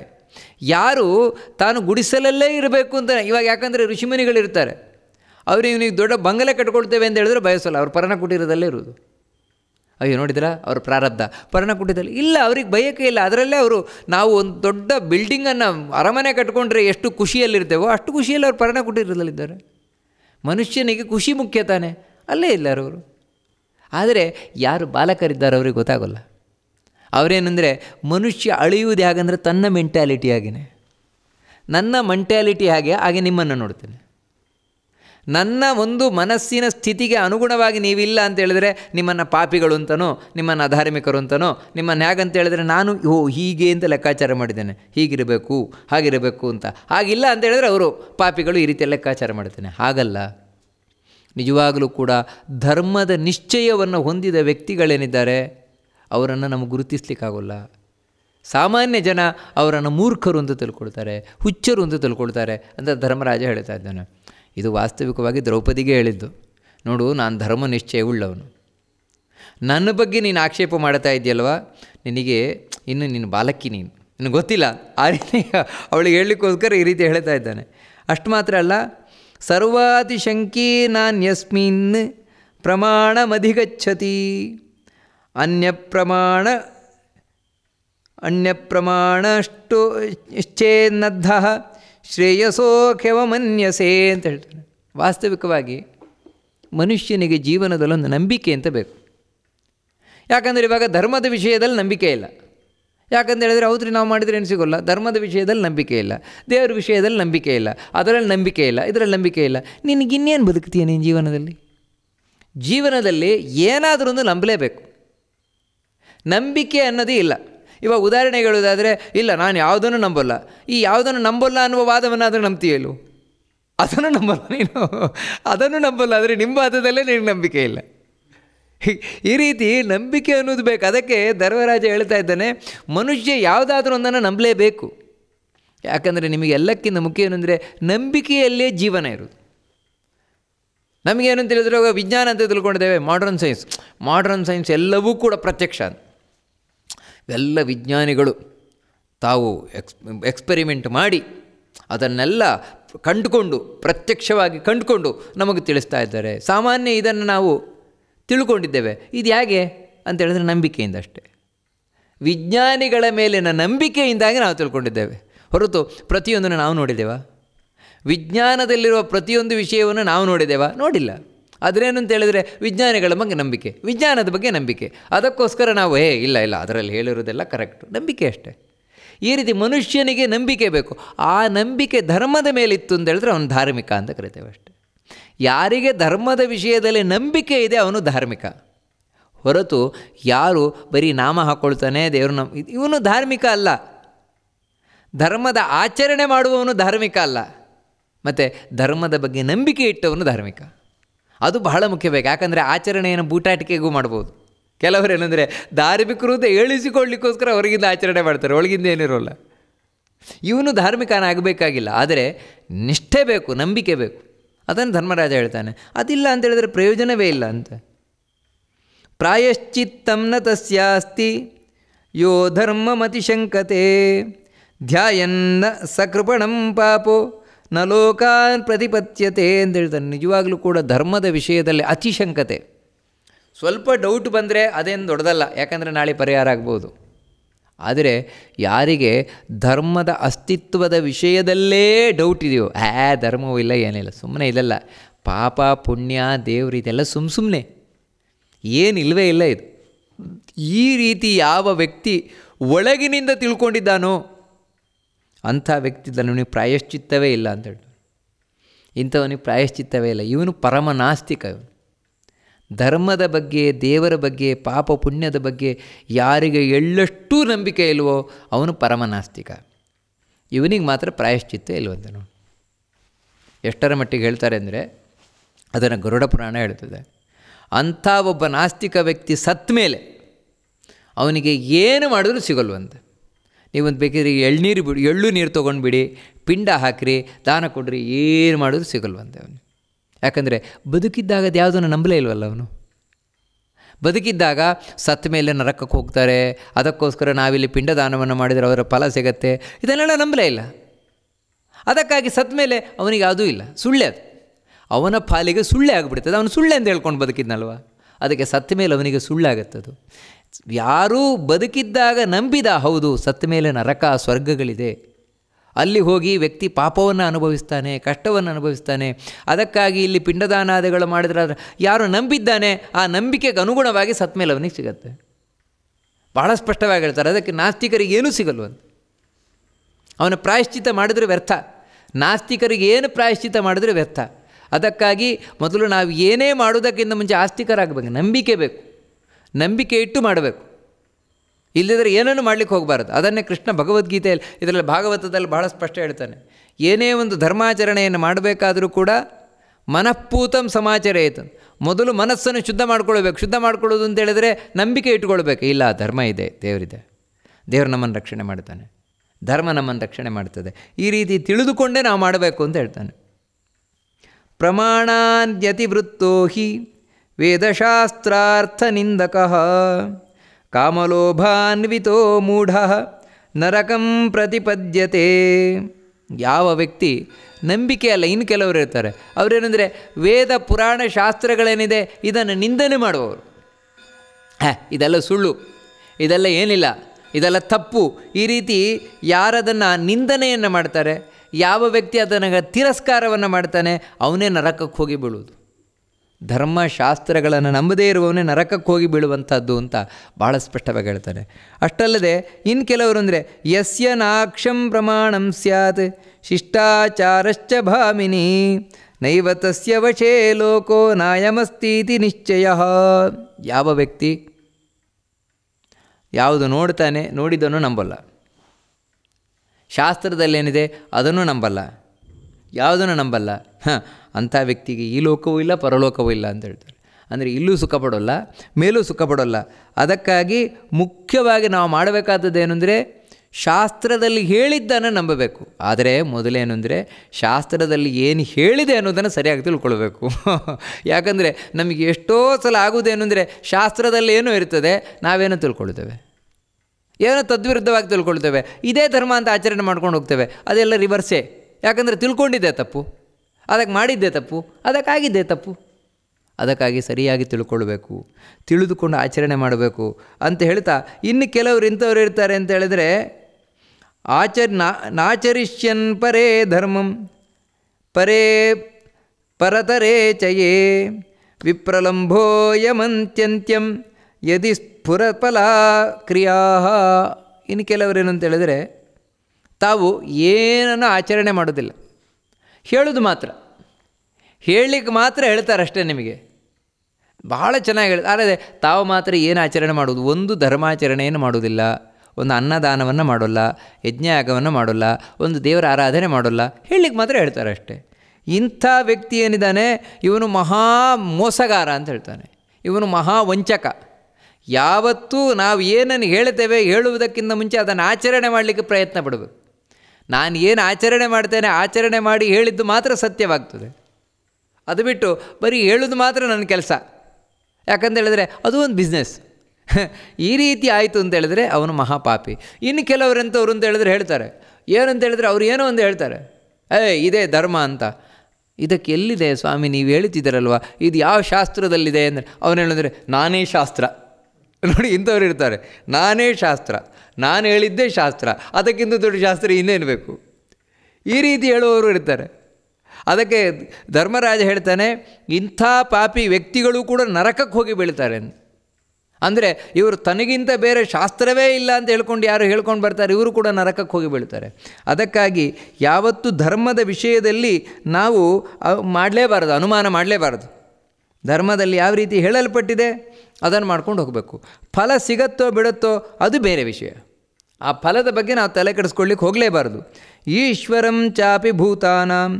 ಯಾರು ತಾನು ಗುಡಿಸಲಲ್ಲೇ ಇರಬೇಕು ಅಂತ ಇವಾಗ ಯಾಕಂದರೆ ಋಷಿಮುನಿಗಳಿರ್ತಾರೆ ಅವರು ಇವನಿಗೆ ದೊಡ್ಡ ಬಂಗಲೆ ಕಟ್ಕೊಳ್ತೇವೆ ಅಂತ ಹೇಳಿದ್ರೆ ಬಯಸಲ್ಲ ಅವ್ರು ಪರನ ಕುಟೀರದಲ್ಲೇ ಇರೋದು ಅಯ್ಯೋ ನೋಡಿದ್ರ ಅವರು ಪ್ರಾರಬ್ಧ ಕುಟಿದಲ್ಲಿ ಇಲ್ಲ ಅವ್ರಿಗೆ ಬಯಕೆ ಇಲ್ಲ ಅದರಲ್ಲೇ ಅವರು ನಾವು ಒಂದು ದೊಡ್ಡ ಬಿಲ್ಡಿಂಗನ್ನು ಅರಮನೆ ಕಟ್ಕೊಂಡ್ರೆ ಎಷ್ಟು ಖುಷಿಯಲ್ಲಿರ್ತೇವೋ ಅಷ್ಟು ಖುಷಿಯಲ್ಲಿ ಅವ್ರು ಪರ್ಣಕುಟದಲ್ಲಿದ್ದಾರೆ ಮನುಷ್ಯನಿಗೆ ಖುಷಿ ಮುಖ್ಯ ತಾನೆ ಅಲ್ಲೇ ಇಲ್ಲ ಅವರು ಆದರೆ ಯಾರು ಬಾಲಕರಿದ್ದಾರೋ ಅವ್ರಿಗೆ ಗೊತ್ತಾಗೋಲ್ಲ ಅವರೇನೆಂದರೆ ಮನುಷ್ಯ ಅಳೆಯುವುದು ಹೇಗಂದರೆ ತನ್ನ ಮೆಂಟ್ಯಾಲಿಟಿ ಆಗಿನೇ ನನ್ನ ಮೆಂಟ್ಯಾಲಿಟಿ ಹಾಗೆ ಹಾಗೆ ನಿಮ್ಮನ್ನು ನೋಡ್ತೇನೆ ನನ್ನ ಒಂದು ಮನಸ್ಸಿನ ಸ್ಥಿತಿಗೆ ಅನುಗುಣವಾಗಿ ನೀವಿಲ್ಲ ಅಂತ ಹೇಳಿದರೆ ನಿಮ್ಮನ್ನು ಪಾಪಿಗಳು ಅಂತನೋ ನಿಮ್ಮನ್ನು ಅಧಾರ್ಮಿಕರು ಅಂತನೋ ನಿಮ್ಮನ್ನು ಹೇಗಂತ ಹೇಳಿದ್ರೆ ನಾನು ಓ ಹೀಗೆ ಅಂತ ಲೆಕ್ಕಾಚಾರ ಮಾಡಿದ್ದೇನೆ ಹೀಗಿರಬೇಕು ಹಾಗಿರಬೇಕು ಅಂತ ಹಾಗಿಲ್ಲ ಅಂತ ಹೇಳಿದ್ರೆ ಅವರು ಪಾಪಿಗಳು ಈ ರೀತಿ ಲೆಕ್ಕಾಚಾರ ಮಾಡ್ತೇನೆ ಹಾಗಲ್ಲ ನಿಜವಾಗಲೂ ಕೂಡ ಧರ್ಮದ ನಿಶ್ಚಯವನ್ನು ಹೊಂದಿದ ವ್ಯಕ್ತಿಗಳೇನಿದ್ದಾರೆ ಅವರನ್ನು ನಮಗೆ ಗುರುತಿಸ್ಲಿಕ್ಕಾಗೋಲ್ಲ ಸಾಮಾನ್ಯ ಜನ ಅವರನ್ನು ಮೂರ್ಖರು ಅಂತ ತಿಳ್ಕೊಳ್ತಾರೆ ಹುಚ್ಚರು ಅಂತ ತಿಳ್ಕೊಳ್ತಾರೆ ಅಂತ ಧರ್ಮರಾಜ ಹೇಳ್ತಾ ಇದ್ದಾನೆ ಇದು ವಾಸ್ತವಿಕವಾಗಿ ದ್ರೌಪದಿಗೆ ಹೇಳಿದ್ದು ನೋಡು ನಾನು ಧರ್ಮ ನಿಶ್ಚಯವುಳ್ಳವನು ನನ್ನ ಬಗ್ಗೆ ನೀನು ಆಕ್ಷೇಪ ಮಾಡ್ತಾ ಇದೆಯಲ್ವ ನಿನಗೆ ಇನ್ನು ನಿನ್ನ ಬಾಲಕ್ಕಿ ನೀನು ನಿನಗೆ ಗೊತ್ತಿಲ್ಲ ಆ ರೀತಿ ಅವಳಿಗೆ ಹೇಳಲಿಕ್ಕೋಸ್ಕರ ಈ ರೀತಿ ಹೇಳ್ತಾ ಇದ್ದಾನೆ ಅಷ್ಟು ಮಾತ್ರ ಅಲ್ಲ ಸರ್ವಾತಿಶಂಕಿ ನಾನು ಯಸ್ಮಿನ್ ಮಧಿಗಚ್ಚತಿ ಅನ್ಯ ಪ್ರಮಾಣ ಅನ್ಯ ಅಷ್ಟು ಇಶ್ಚೇನ್ನದ್ಧ ಶ್ರೇಯಸೋಖೆವ ಮನ್ಯಸೆ ಅಂತ ಹೇಳ್ತಾರೆ ವಾಸ್ತವಿಕವಾಗಿ ಮನುಷ್ಯನಿಗೆ ಜೀವನದಲ್ಲೊಂದು ನಂಬಿಕೆ ಅಂತ ಬೇಕು ಯಾಕಂದರೆ ಇವಾಗ ಧರ್ಮದ ವಿಷಯದಲ್ಲಿ ನಂಬಿಕೆ ಇಲ್ಲ ಯಾಕಂತ ಹೇಳಿದ್ರೆ ಹೌದ್ರಿ ನಾವು ಮಾಡಿದರೆ ಏನು ಸಿಗೋಲ್ಲ ಧರ್ಮದ ವಿಷಯದಲ್ಲಿ ನಂಬಿಕೆ ಇಲ್ಲ ದೇವರ ವಿಷಯದಲ್ಲಿ ನಂಬಿಕೆ ಇಲ್ಲ ಅದರಲ್ಲಿ ನಂಬಿಕೆ ಇಲ್ಲ ಇದರಲ್ಲಿ ನಂಬಿಕೆ ಇಲ್ಲ ನಿನಗಿನ್ನೇನು ಬದುಕ್ತೀಯ ನೀನು ಜೀವನದಲ್ಲಿ ಜೀವನದಲ್ಲಿ ಏನಾದರೂ ನಂಬಲೇಬೇಕು ನಂಬಿಕೆ ಅನ್ನೋದೇ ಇಲ್ಲ ಇವಾಗ ಉದಾಹರಣೆ ಹೇಳೋದಾದರೆ ಇಲ್ಲ ನಾನು ಯಾವುದನ್ನು ನಂಬಲ್ಲ ಈ ಯಾವುದನ್ನು ನಂಬಲ್ಲ ಅನ್ನುವ ವಾದವನ್ನು ಆದರೆ ನಂಬ್ತೀಯಲ್ಲೂ ಅದನ್ನು ನಂಬಲ್ಲ ನೀನು ಅದನ್ನು ನಂಬಲ್ಲ ಆದರೆ ನಿಮ್ಮ ವಾದದಲ್ಲೇ ನಿನಗೆ ನಂಬಿಕೆ ಇಲ್ಲ ಈ ರೀತಿ ನಂಬಿಕೆ ಅನ್ನೋದು ಬೇಕು ಅದಕ್ಕೆ ಧರ್ಮರಾಜ ಹೇಳ್ತಾ ಇದ್ದಾನೆ ಮನುಷ್ಯ ಯಾವುದಾದ್ರೂ ಒಂದನ್ನು ನಂಬಲೇಬೇಕು ಯಾಕಂದರೆ ನಿಮಗೆ ಎಲ್ಲಕ್ಕಿಂತ ಮುಖ್ಯ ಏನಂದರೆ ನಂಬಿಕೆಯಲ್ಲೇ ಜೀವನ ಇರೋದು ನಮಗೇನು ತಿಳಿದ್ರೆ ವಿಜ್ಞಾನ ಅಂತ ತಿಳ್ಕೊಂಡಿದ್ದೇವೆ ಮಾಡರ್ನ್ ಸೈನ್ಸ್ ಮಾಡರ್ನ್ ಸೈನ್ಸ್ ಎಲ್ಲವೂ ಕೂಡ ಪ್ರತ್ಯಕ್ಷ ಅಂತ ಎಲ್ಲ ವಿಜ್ಞಾನಿಗಳು ತಾವು ಎಕ್ಸ್ ಎಕ್ಸ್ಪೆರಿಮೆಂಟ್ ಮಾಡಿ ಅದನ್ನೆಲ್ಲ ಕಂಡುಕೊಂಡು ಪ್ರತ್ಯಕ್ಷವಾಗಿ ಕಂಡುಕೊಂಡು ನಮಗೆ ತಿಳಿಸ್ತಾ ಇದ್ದಾರೆ ಸಾಮಾನ್ಯ ಇದನ್ನು ನಾವು ತಿಳ್ಕೊಂಡಿದ್ದೇವೆ ಇದು ಹೇಗೆ ಅಂತ ನಂಬಿಕೆಯಿಂದ ಅಷ್ಟೇ ವಿಜ್ಞಾನಿಗಳ ಮೇಲಿನ ನಂಬಿಕೆಯಿಂದಾಗಿ ನಾವು ತಿಳ್ಕೊಂಡಿದ್ದೇವೆ ಹೊರತು ಪ್ರತಿಯೊಂದನ್ನು ನಾವು ನೋಡಿದ್ದೇವಾ ವಿಜ್ಞಾನದಲ್ಲಿರುವ ಪ್ರತಿಯೊಂದು ವಿಷಯವನ್ನು ನಾವು ನೋಡಿದ್ದೇವಾ ನೋಡಿಲ್ಲ ಅಂತ ಹೇಳಿದರೆ ವಿಜ್ಞಾನಿಗಳ ಬಗ್ಗೆ ನಂಬಿಕೆ ವಿಜ್ಞಾನದ ಬಗ್ಗೆ ನಂಬಿಕೆ ಅದಕ್ಕೋಸ್ಕರ ನಾವು ಏ ಇಲ್ಲ ಇಲ್ಲ ಅದರಲ್ಲಿ ಹೇಳಿರೋದೆಲ್ಲ ಕರೆಕ್ಟು ನಂಬಿಕೆ ಅಷ್ಟೆ ಈ ರೀತಿ ಮನುಷ್ಯನಿಗೆ ನಂಬಿಕೆ ಬೇಕು ಆ ನಂಬಿಕೆ ಧರ್ಮದ ಮೇಲಿತ್ತು ಅಂತ ಹೇಳಿದ್ರೆ ಅವನು ಧಾರ್ಮಿಕ ಅಂತ ಕರಿತೇವೆ ಅಷ್ಟೆ ಯಾರಿಗೆ ಧರ್ಮದ ವಿಷಯದಲ್ಲಿ ನಂಬಿಕೆ ಇದೆ ಅವನು ಧಾರ್ಮಿಕ ಹೊರತು ಯಾರು ಬರೀ ನಾಮ ಹಾಕ್ಕೊಳ್ತಾನೆ ದೇವರು ಇವನು ಧಾರ್ಮಿಕ ಅಲ್ಲ ಧರ್ಮದ ಆಚರಣೆ ಮಾಡುವವನು ಧಾರ್ಮಿಕ ಅಲ್ಲ ಮತ್ತು ಧರ್ಮದ ಬಗ್ಗೆ ನಂಬಿಕೆ ಇಟ್ಟವನು ಧಾರ್ಮಿಕ ಅದು ಬಹಳ ಬೇಕು ಯಾಕಂದರೆ ಆಚರಣೆಯನ್ನು ಬೂಟಾಟಿಕೆಗೂ ಮಾಡ್ಬೋದು ಕೆಲವರು ಏನಂದರೆ ಧಾರ್ಮಿಕರು ಅಂತ ಹೇಳಿಸಿಕೊಳ್ಳಿಕ್ಕೋಸ್ಕರ ಹೊರಗಿಂದ ಆಚರಣೆ ಮಾಡ್ತಾರೆ ಒಳಗಿಂದ ಏನಿರೋಲ್ಲ ಇವನು ಧಾರ್ಮಿಕನಾಗಬೇಕಾಗಿಲ್ಲ ಆದರೆ ನಿಷ್ಠೆ ಬೇಕು ನಂಬಿಕೆ ಬೇಕು ಅದನ್ನು ಧರ್ಮರಾಜ ಹೇಳ್ತಾನೆ ಅದಿಲ್ಲ ಅಂತ ಹೇಳಿದ್ರೆ ಪ್ರಯೋಜನವೇ ಇಲ್ಲ ಅಂತ ಪ್ರಾಯಶ್ಚಿತ್ತಂನ ತಸ್ಯಾಸ್ತಿ ಯೋ ಧರ್ಮಮತಿಶಂಕತೆ ಧ್ಯಾಯನ್ನ ಸಕೃಪಣಂ ಪಾಪೋ ನ ಲೋಕಾನ್ ಪ್ರತಿಪತ್ಯತೆ ಅಂತ ಹೇಳ್ತಾನೆ ನಿಜವಾಗಲೂ ಕೂಡ ಧರ್ಮದ ವಿಷಯದಲ್ಲಿ ಅತಿಶಂಕತೆ ಸ್ವಲ್ಪ ಡೌಟ್ ಬಂದರೆ ಅದೇನು ದೊಡ್ಡದಲ್ಲ ಯಾಕಂದರೆ ನಾಳೆ ಪರಿಹಾರ ಆಗ್ಬೋದು ಆದರೆ ಯಾರಿಗೆ ಧರ್ಮದ ಅಸ್ತಿತ್ವದ ವಿಷಯದಲ್ಲೇ ಡೌಟ್ ಇದೆಯೋ ಹ್ಯಾ ಧರ್ಮವೂ ಇಲ್ಲ ಏನಿಲ್ಲ ಸುಮ್ಮನೆ ಇದೆಲ್ಲ ಪಾಪ ಪುಣ್ಯ ದೇವ್ರು ಇದೆಲ್ಲ ಸುಮ್ಮ ಸುಮ್ಮನೆ ಏನಿಲ್ಲವೇ ಇಲ್ಲ ಇದು ಈ ರೀತಿ ಯಾವ ವ್ಯಕ್ತಿ ಒಳಗಿನಿಂದ ತಿಳ್ಕೊಂಡಿದ್ದಾನೋ ಅಂಥ ವ್ಯಕ್ತಿದವನಿಗೆ ಪ್ರಾಯಶ್ಚಿತ್ತವೇ ಇಲ್ಲ ಅಂತ ಅಂತೇಳಿ ಇಂಥವನಿಗೆ ಪ್ರಾಯಶ್ಚಿತ್ತವೇ ಇಲ್ಲ ಇವನು ಪರಮ ನಾಸ್ತಿಕ ಇವನು ಧರ್ಮದ ಬಗ್ಗೆ ದೇವರ ಬಗ್ಗೆ ಪಾಪ ಪುಣ್ಯದ ಬಗ್ಗೆ ಯಾರಿಗೆ ಎಳ್ಳಷ್ಟೂ ನಂಬಿಕೆ ಇಲ್ವೋ ಅವನು ಪರಮನಾಸ್ತಿಕ ಇವನಿಗೆ ಮಾತ್ರ ಪ್ರಾಯಶ್ಚಿತ್ತ ಇಲ್ವಂತೆ ನೋಡಿ ಎಷ್ಟರ ಮಟ್ಟಿಗೆ ಹೇಳ್ತಾರೆ ಅಂದರೆ ಅದನ್ನು ಗರುಡ ಪುರಾಣ ಹೇಳ್ತದೆ ಅಂಥ ಒಬ್ಬ ನಾಸ್ತಿಕ ವ್ಯಕ್ತಿ ಸತ್ತ ಮೇಲೆ ಅವನಿಗೆ ಏನು ಮಾಡಿದ್ರೂ ಸಿಗಲ್ವಂತೆ ನೀವೊಂದು ಬೇಕಿದ್ರೆ ಎಳ್ನೀರು ಬಿಡಿ ಎಳ್ಳು ನೀರು ತೊಗೊಂಡ್ಬಿಡಿ ಪಿಂಡ ಹಾಕಿರಿ ದಾನ ಕೊಡ್ರಿ ಏನು ಮಾಡಿದ್ರು ಸಿಗಲ್ವಂತೆ ಅವನು ಯಾಕಂದರೆ ಬದುಕಿದ್ದಾಗ ಅದು ಯಾವುದನ್ನು ನಂಬಲೇ ಇಲ್ವಲ್ಲ ಅವನು ಬದುಕಿದ್ದಾಗ ಸತ್ತ ಮೇಲೆ ನರಕಕ್ಕೆ ಹೋಗ್ತಾರೆ ಅದಕ್ಕೋಸ್ಕರ ನಾವಿಲ್ಲಿ ಪಿಂಡದಾನವನ್ನು ಮಾಡಿದರೆ ಅವರ ಫಲ ಸಿಗತ್ತೆ ಇದನ್ನೆಲ್ಲ ನಂಬಲೇ ಇಲ್ಲ ಅದಕ್ಕಾಗಿ ಸತ್ತ ಮೇಲೆ ಅವನಿಗೆ ಅದೂ ಇಲ್ಲ ಸುಳ್ಳೆ ಅದು ಅವನ ಪಾಲಿಗೆ ಸುಳ್ಳೆ ಆಗಿಬಿಡ್ತದೆ ಅವನು ಸುಳ್ಳೆ ಅಂತ ಹೇಳ್ಕೊಂಡು ಬದುಕಿದ್ನಲ್ವ ಅದಕ್ಕೆ ಸತ್ತ ಮೇಲೆ ಅವನಿಗೆ ಸುಳ್ಳಾಗತ್ತದು ಯಾರೂ ಬದುಕಿದ್ದಾಗ ನಂಬಿದ ಹೌದು ಸತ್ತ ಮೇಲೆ ನರಕ ಸ್ವರ್ಗಗಳಿದೆ ಅಲ್ಲಿ ಹೋಗಿ ವ್ಯಕ್ತಿ ಪಾಪವನ್ನು ಅನುಭವಿಸ್ತಾನೆ ಕಷ್ಟವನ್ನು ಅನುಭವಿಸ್ತಾನೆ ಅದಕ್ಕಾಗಿ ಇಲ್ಲಿ ಪಿಂಡದಾನಾದಿಗಳು ಮಾಡಿದ್ರೆ ಯಾರು ನಂಬಿದ್ದಾನೆ ಆ ನಂಬಿಕೆಗೆ ಅನುಗುಣವಾಗಿ ಸತ್ ಮೇಲೆ ಅವನಿಗೆ ಸಿಗತ್ತೆ ಬಹಳ ಸ್ಪಷ್ಟವಾಗಿ ಹೇಳ್ತಾರೆ ಅದಕ್ಕೆ ನಾಸ್ತಿಕರಿಗೆ ಏನೂ ಸಿಗಲ್ವಂತ ಅವನ ಪ್ರಾಯಶ್ಚಿತ ಮಾಡಿದರೆ ವ್ಯರ್ಥ ನಾಸ್ತಿಕರಿಗೆ ಏನು ಪ್ರಾಯಶ್ಚಿತ ಮಾಡಿದರೆ ವ್ಯರ್ಥ ಅದಕ್ಕಾಗಿ ಮೊದಲು ನಾವು ಏನೇ ಮಾಡೋದಕ್ಕಿಂತ ಮುಂಚೆ ಆಸ್ತಿಕರಾಗಬೇಕು ನಂಬಿಕೆ ಬೇಕು ನಂಬಿಕೆ ಇಟ್ಟು ಮಾಡಬೇಕು ಇಲ್ಲದಿದ್ದರೆ ಏನನ್ನು ಮಾಡಲಿಕ್ಕೆ ಹೋಗಬಾರದು ಅದನ್ನೇ ಕೃಷ್ಣ ಭಗವದ್ಗೀತೆಯಲ್ಲಿ ಇದರಲ್ಲಿ ಭಾಗವತದಲ್ಲಿ ಬಹಳ ಸ್ಪಷ್ಟ ಹೇಳ್ತಾನೆ ಏನೇ ಒಂದು ಧರ್ಮಾಚರಣೆಯನ್ನು ಮಾಡಬೇಕಾದರೂ ಕೂಡ ಮನಃಪೂತಂ ಸಮಾಚಾರ ಆಯಿತು ಮೊದಲು ಮನಸ್ಸನ್ನು ಶುದ್ಧ ಮಾಡ್ಕೊಳ್ಬೇಕು ಶುದ್ಧ ಮಾಡ್ಕೊಳ್ಳೋದು ಅಂತ ಹೇಳಿದರೆ ನಂಬಿಕೆ ಇಟ್ಟುಕೊಳ್ಬೇಕು ಇಲ್ಲ ಧರ್ಮ ಇದೆ ದೇವರಿದೆ ದೇವರು ನಮ್ಮನ್ನು ರಕ್ಷಣೆ ಮಾಡ್ತಾನೆ ಧರ್ಮ ನಮ್ಮನ್ನು ರಕ್ಷಣೆ ಮಾಡ್ತದೆ ಈ ರೀತಿ ತಿಳಿದುಕೊಂಡೇ ನಾವು ಮಾಡಬೇಕು ಅಂತ ಹೇಳ್ತಾನೆ ಪ್ರಮಾಣಾನ್ಯತಿವೃತ್ತೋ ಹಿ ವೇದಶಾಸ್ತ್ರಾರ್ಥ ನಿಂದಕಃ ಕಾಮಲೋಭಾನ್ವಿತೋ ಮೂಢ ನರಕಂ ಪ್ರತಿಪದ್ಯತೆ ಯಾವ ವ್ಯಕ್ತಿ ನಂಬಿಕೆ ಅಲ್ಲ ಇನ್ನು ಕೆಲವರು ಇರ್ತಾರೆ ಅವರೇನೆಂದರೆ ವೇದ ಪುರಾಣ ಶಾಸ್ತ್ರಗಳೇನಿದೆ ಇದನ್ನು ನಿಂದನೆ ಮಾಡುವವರು ಹ್ಯಾ ಇದೆಲ್ಲ ಸುಳ್ಳು ಇದೆಲ್ಲ ಏನಿಲ್ಲ ಇದೆಲ್ಲ ತಪ್ಪು ಈ ರೀತಿ ಯಾರದನ್ನು ನಿಂದನೆಯನ್ನು ಮಾಡ್ತಾರೆ ಯಾವ ವ್ಯಕ್ತಿ ಅದನ್ನು ತಿರಸ್ಕಾರವನ್ನು ಮಾಡ್ತಾನೆ ಅವನೇ ನರಕಕ್ಕೆ ಹೋಗಿ ಬೀಳುವುದು ಧರ್ಮಶಾಸ್ತ್ರಗಳನ್ನು ನಂಬದೇ ಇರುವವನೇ ನರಕಕ್ಕೆ ಹೋಗಿ ಬೀಳುವಂಥದ್ದು ಅಂತ ಭಾಳ ಸ್ಪಷ್ಟವಾಗಿ ಹೇಳ್ತಾರೆ ಅಷ್ಟಲ್ಲದೆ ಇನ್ನು ಕೆಲವರು ಅಂದರೆ ಯಸ್ಯ ನಾಕ್ಷಂ ಪ್ರಮಾಣಂ ಸ್ಯಾತ್ ಶಿಷ್ಟಾಚಾರಶ್ಚ ಭಾಮಿನಿ ನೈವ ತಸ್ಯ ವಶೇ ಲೋಕೋ ನಾಯಮಸ್ತೀತಿ ನಿಶ್ಚಯ ಯಾವ ವ್ಯಕ್ತಿ ಯಾವುದು ನೋಡ್ತಾನೆ ನೋಡಿದನು ನಂಬಲ್ಲ ಶಾಸ್ತ್ರದಲ್ಲೇನಿದೆ ಅದನ್ನು ನಂಬಲ್ಲ ಯಾವುದನ್ನು ನಂಬಲ್ಲ ಹಾಂ ಅಂಥ ವ್ಯಕ್ತಿಗೆ ಈ ಲೋಕವೂ ಇಲ್ಲ ಪರಲೋಕವೂ ಇಲ್ಲ ಅಂತ ಹೇಳ್ತಾರೆ ಅಂದರೆ ಇಲ್ಲೂ ಸುಖ ಪಡೋಲ್ಲ ಮೇಲೂ ಸುಖ ಪಡೋಲ್ಲ ಅದಕ್ಕಾಗಿ ಮುಖ್ಯವಾಗಿ ನಾವು ಮಾಡಬೇಕಾದದ್ದು ಶಾಸ್ತ್ರದಲ್ಲಿ ಹೇಳಿದ್ದನ್ನು ನಂಬಬೇಕು ಆದರೆ ಮೊದಲೇನು ಅಂದರೆ ಶಾಸ್ತ್ರದಲ್ಲಿ ಏನು ಹೇಳಿದೆ ಅನ್ನೋದನ್ನು ಸರಿಯಾಗಿ ತಿಳ್ಕೊಳ್ಬೇಕು (laughs) ಯಾಕಂದರೆ ನಮಗೆ ಎಷ್ಟೋ ಸಲ ಆಗುವುದೇನು ಅಂದರೆ ಶಾಸ್ತ್ರದಲ್ಲಿ ಏನೂ ಇರ್ತದೆ ನಾವೇನೋ ತಿಳ್ಕೊಳ್ತೇವೆ ಏನೋ ತದ್ವಿರುದ್ಧವಾಗಿ ತಿಳ್ಕೊಳ್ತೇವೆ ಇದೇ ಧರ್ಮ ಅಂತ ಆಚರಣೆ ಮಾಡ್ಕೊಂಡು ಹೋಗ್ತೇವೆ ಅದೆಲ್ಲ ರಿವರ್ಸೇ ಯಾಕಂದರೆ ತಿಳ್ಕೊಂಡಿದ್ದೆ ತಪ್ಪು ಅದಕ್ಕೆ ಮಾಡಿದ್ದೆ ತಪ್ಪು ಅದಕ್ಕಾಗಿದ್ದೆ ತಪ್ಪು ಅದಕ್ಕಾಗಿ ಸರಿಯಾಗಿ ತಿಳ್ಕೊಳ್ಬೇಕು ತಿಳಿದುಕೊಂಡು ಆಚರಣೆ ಮಾಡಬೇಕು ಅಂತ ಹೇಳ್ತಾ ಇನ್ನು ಕೆಲವರು ಇಂಥವ್ರು ಇರ್ತಾರೆ ಅಂತ ಹೇಳಿದ್ರೆ ಆಚರ್ ನಾ ನಾಚರಿಷ್ಯನ್ ಪರೇ ಧರ್ಮಂ ಪರೇ ಪರತರೇ ಚಯೇ ವಿಪ್ರಲಂಭೋಯಮಂತ್ಯಂತ್ಯಂ ಯದಿ ಸ್ಫುರಫಲ ಕ್ರಿಯಾ ಇನ್ನು ಕೆಲವರೇನು ಅಂತ ಹೇಳಿದರೆ ತಾವು ಏನನ್ನು ಆಚರಣೆ ಮಾಡೋದಿಲ್ಲ ಹೇಳೋದು ಮಾತ್ರ ಹೇಳಲಿಕ್ಕೆ ಮಾತ್ರ ಹೇಳ್ತಾರಷ್ಟೇ ನಿಮಗೆ ಭಾಳ ಚೆನ್ನಾಗಿ ಹೇಳ್ತಾರೆ ಆದರೆ ತಾವು ಮಾತ್ರ ಏನು ಆಚರಣೆ ಮಾಡುವುದು ಒಂದು ಧರ್ಮಾಚರಣೆಯನ್ನು ಮಾಡೋದಿಲ್ಲ ಒಂದು ಅನ್ನದಾನವನ್ನು ಮಾಡೋಲ್ಲ ಯಜ್ಞಯಾಗವನ್ನು ಮಾಡೋಲ್ಲ ಒಂದು ದೇವರ ಆರಾಧನೆ ಮಾಡೋಲ್ಲ ಹೇಳಲಿಕ್ಕೆ ಮಾತ್ರ ಹೇಳ್ತಾರೆ ಅಷ್ಟೇ ಇಂಥ ವ್ಯಕ್ತಿ ಏನಿದ್ದಾನೆ ಇವನು ಮಹಾ ಮೋಸಗಾರ ಅಂತ ಹೇಳ್ತಾನೆ ಇವನು ಮಹಾ ವಂಚಕ ಯಾವತ್ತೂ ನಾವು ಏನನ್ನು ಹೇಳ್ತೇವೆ ಹೇಳುವುದಕ್ಕಿಂತ ಮುಂಚೆ ಅದನ್ನು ಆಚರಣೆ ಮಾಡಲಿಕ್ಕೆ ಪ್ರಯತ್ನ ಪಡಬೇಕು ನಾನು ಏನು ಆಚರಣೆ ಮಾಡ್ತೇನೆ ಆಚರಣೆ ಮಾಡಿ ಹೇಳಿದ್ದು ಮಾತ್ರ ಸತ್ಯವಾಗ್ತದೆ ಅದು ಬಿಟ್ಟು ಬರೀ ಹೇಳೋದು ಮಾತ್ರ ನನ್ನ ಕೆಲಸ ಯಾಕಂತೇಳಿದ್ರೆ ಅದು ಒಂದು ಬಿಸ್ನೆಸ್ (laughs) ಈ ರೀತಿ ಆಯಿತು ಅಂತ ಹೇಳಿದ್ರೆ ಅವನು ಮಹಾಪಾಪಿ ಇನ್ನು ಕೆಲವರೆಂಥವ್ರು ಅಂತ ಹೇಳಿದ್ರೆ ಹೇಳ್ತಾರೆ ಏನು ಹೇಳಿದ್ರೆ ಅವ್ರು ಏನೋ ಒಂದು ಹೇಳ್ತಾರೆ ಏ ಇದೇ ಧರ್ಮ ಅಂತ ಇದಕ್ಕೆ ಎಲ್ಲಿದೆ ಸ್ವಾಮಿ ನೀವು ಹೇಳ್ತಿದ್ದೀರಲ್ವ ಇದು ಯಾವ ಶಾಸ್ತ್ರದಲ್ಲಿದೆ ಅಂದರೆ ಅವನು ಹೇಳಿದ್ರೆ ನಾನೇ ಶಾಸ್ತ್ರ ನೋಡಿ ಇಂಥವ್ರು ಇರ್ತಾರೆ ನಾನೇ ಶಾಸ್ತ್ರ ನಾನು ಹೇಳಿದ್ದೇ ಶಾಸ್ತ್ರ ಅದಕ್ಕಿಂತ ದೊಡ್ಡ ಶಾಸ್ತ್ರ ಇನ್ನೇನು ಬೇಕು ಈ ರೀತಿ ಹೇಳುವವರು ಇರ್ತಾರೆ ಅದಕ್ಕೆ ಧರ್ಮರಾಜ ಹೇಳ್ತಾನೆ ಇಂಥ ಪಾಪಿ ವ್ಯಕ್ತಿಗಳು ಕೂಡ ನರಕಕ್ಕೆ ಹೋಗಿ ಬೀಳ್ತಾರೆ ಅಂದರೆ ಇವರು ತನಗಿಂತ ಬೇರೆ ಶಾಸ್ತ್ರವೇ ಇಲ್ಲ ಅಂತ ಹೇಳ್ಕೊಂಡು ಯಾರು ಹೇಳ್ಕೊಂಡು ಬರ್ತಾರೆ ಇವರು ಕೂಡ ನರಕಕ್ಕೆ ಹೋಗಿ ಬೀಳ್ತಾರೆ ಅದಕ್ಕಾಗಿ ಯಾವತ್ತು ಧರ್ಮದ ವಿಷಯದಲ್ಲಿ ನಾವು ಮಾಡಲೇಬಾರದು ಅನುಮಾನ ಮಾಡಲೇಬಾರದು ಧರ್ಮದಲ್ಲಿ ಯಾವ ರೀತಿ ಹೇಳಲ್ಪಟ್ಟಿದೆ ಅದನ್ನು ಮಾಡ್ಕೊಂಡು ಹೋಗಬೇಕು ಫಲ ಸಿಗತ್ತೋ ಬಿಡುತ್ತೋ ಅದು ಬೇರೆ ವಿಷಯ ಆ ಫಲದ ಬಗ್ಗೆ ನಾವು ತಲೆ ಕೆಡಿಸ್ಕೊಳ್ಳಿಕ್ಕೆ ಹೋಗಲೇಬಾರದು ಈಶ್ವರಂ ಚಾಪಿ ಭೂತಾನಾಂ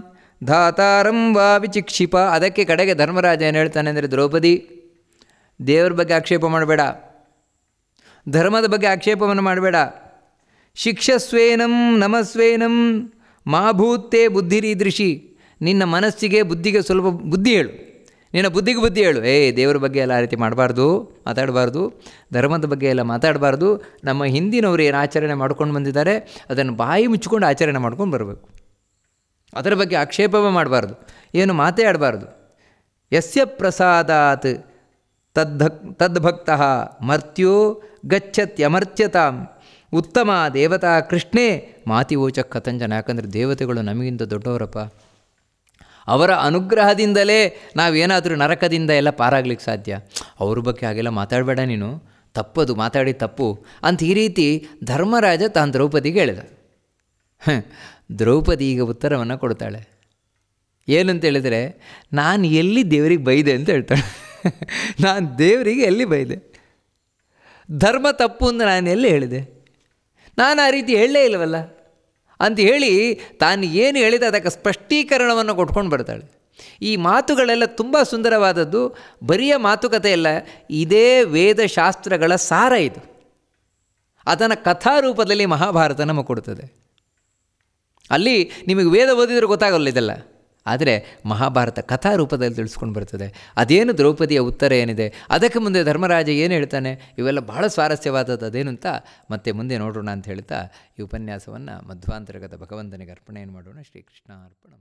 ಧಾತಾರಂ ವಾ ವಿಚಿಕ್ಷಿಪ ಅದಕ್ಕೆ ಕಡೆಗೆ ಧರ್ಮರಾಜ ಏನು ಹೇಳ್ತಾನೆ ಅಂದರೆ ದ್ರೌಪದಿ ದೇವರ ಬಗ್ಗೆ ಆಕ್ಷೇಪ ಮಾಡಬೇಡ ಧರ್ಮದ ಬಗ್ಗೆ ಆಕ್ಷೇಪವನ್ನು ಮಾಡಬೇಡ ಶಿಕ್ಷಸ್ವೇನಂ ನಮಸ್ವೇನಂ ಮಹಾಭೂತೇ ಬುದ್ಧಿರೀದೃಶಿ ನಿನ್ನ ಮನಸ್ಸಿಗೆ ಬುದ್ಧಿಗೆ ಸ್ವಲ್ಪ ಬುದ್ಧಿ ಹೇಳು ನಿನ್ನ ಬುದ್ಧಿಗೆ ಬುದ್ಧಿ ಹೇಳು ಏ ದೇವರ ಬಗ್ಗೆ ಎಲ್ಲ ಆ ರೀತಿ ಮಾಡಬಾರ್ದು ಮಾತಾಡಬಾರ್ದು ಧರ್ಮದ ಬಗ್ಗೆ ಎಲ್ಲ ಮಾತಾಡಬಾರ್ದು ನಮ್ಮ ಹಿಂದಿನವರು ಏನು ಆಚರಣೆ ಮಾಡ್ಕೊಂಡು ಬಂದಿದ್ದಾರೆ ಅದನ್ನು ಬಾಯಿ ಮುಚ್ಚಿಕೊಂಡು ಆಚರಣೆ ಮಾಡ್ಕೊಂಡು ಬರಬೇಕು ಅದರ ಬಗ್ಗೆ ಆಕ್ಷೇಪವೇ ಮಾಡಬಾರ್ದು ಏನು ಮಾತೇ ಆಡಬಾರ್ದು ಯಸ್ಯ ಪ್ರಸಾದಾತ್ ತದ್ಧಕ್ ತದ್ಭಕ್ತ ಮರ್ತ್ಯೋ ಗಚ್ಚತ್ಯಮರ್ತ್ಯತಾಂ ಉತ್ತಮ ದೇವತಾ ಕೃಷ್ಣೇ ಮಾತಿ ಓಚಕ ಕಥಂಜನ ಯಾಕಂದರೆ ದೇವತೆಗಳು ನಮಗಿಂತ ದೊಡ್ಡವರಪ್ಪ ಅವರ ಅನುಗ್ರಹದಿಂದಲೇ ನಾವೇನಾದರೂ ನರಕದಿಂದ ಎಲ್ಲ ಪಾರಾಗ್ಲಿಕ್ಕೆ ಸಾಧ್ಯ ಅವ್ರ ಬಗ್ಗೆ ಹಾಗೆಲ್ಲ ಮಾತಾಡಬೇಡ ನೀನು ತಪ್ಪದು ಮಾತಾಡಿ ತಪ್ಪು ಅಂತ ಈ ರೀತಿ ಧರ್ಮರಾಜ ತಾನು ದ್ರೌಪದಿಗೆ ಹೇಳಿದ ದ್ರೌಪದಿ ಈಗ ಉತ್ತರವನ್ನು ಕೊಡ್ತಾಳೆ ಏನಂತ ಹೇಳಿದರೆ ನಾನು ಎಲ್ಲಿ ದೇವರಿಗೆ ಬೈದೆ ಅಂತ ಹೇಳ್ತಾಳೆ (laughs) ನಾನು ದೇವರಿಗೆ ಎಲ್ಲಿ ಬೈದೆ ಧರ್ಮ ತಪ್ಪು ಅಂತ ನಾನು ಎಲ್ಲಿ ಹೇಳಿದೆ ನಾನು ಆ ರೀತಿ ಹೇಳಲೇ ಇಲ್ಲವಲ್ಲ ಅಂತ ಹೇಳಿ ತಾನು ಏನು ಹೇಳಿದ ಅದಕ್ಕೆ ಸ್ಪಷ್ಟೀಕರಣವನ್ನು ಕೊಟ್ಕೊಂಡು ಬರ್ತಾಳೆ ಈ ಮಾತುಗಳೆಲ್ಲ ತುಂಬ ಸುಂದರವಾದದ್ದು ಬರಿಯ ಮಾತುಕತೆ ಎಲ್ಲ ಇದೇ ವೇದಶಾಸ್ತ್ರಗಳ ಸಾರ ಇದು ಅದನ್ನು ಕಥಾರೂಪದಲ್ಲಿ ಮಹಾಭಾರತ ನಮಗೆ ಕೊಡ್ತದೆ ಅಲ್ಲಿ ನಿಮಗೆ ವೇದ ಓದಿದರೆ ಗೊತ್ತಾಗಲ್ಲ ಇದೆಲ್ಲ ಆದರೆ ಮಹಾಭಾರತ ಕಥಾ ರೂಪದಲ್ಲಿ ತಿಳಿಸ್ಕೊಂಡು ಬರ್ತದೆ ಅದೇನು ದ್ರೌಪದಿಯ ಉತ್ತರ ಏನಿದೆ ಅದಕ್ಕೆ ಮುಂದೆ ಧರ್ಮರಾಜ ಏನು ಹೇಳ್ತಾನೆ ಇವೆಲ್ಲ ಬಹಳ ಸ್ವಾರಸ್ಯವಾದದ್ದು ಅದೇನು ಅಂತ ಮತ್ತೆ ಮುಂದೆ ನೋಡೋಣ ಅಂತ ಹೇಳ್ತಾ ಈ ಉಪನ್ಯಾಸವನ್ನು ಮಧ್ವಾಂತರ್ಗತ ಭಗವಂತನಿಗೆ ಅರ್ಪಣೆಯನ್ನು ಮಾಡೋಣ ಶ್ರೀಕೃಷ್ಣ ಅರ್ಪಣ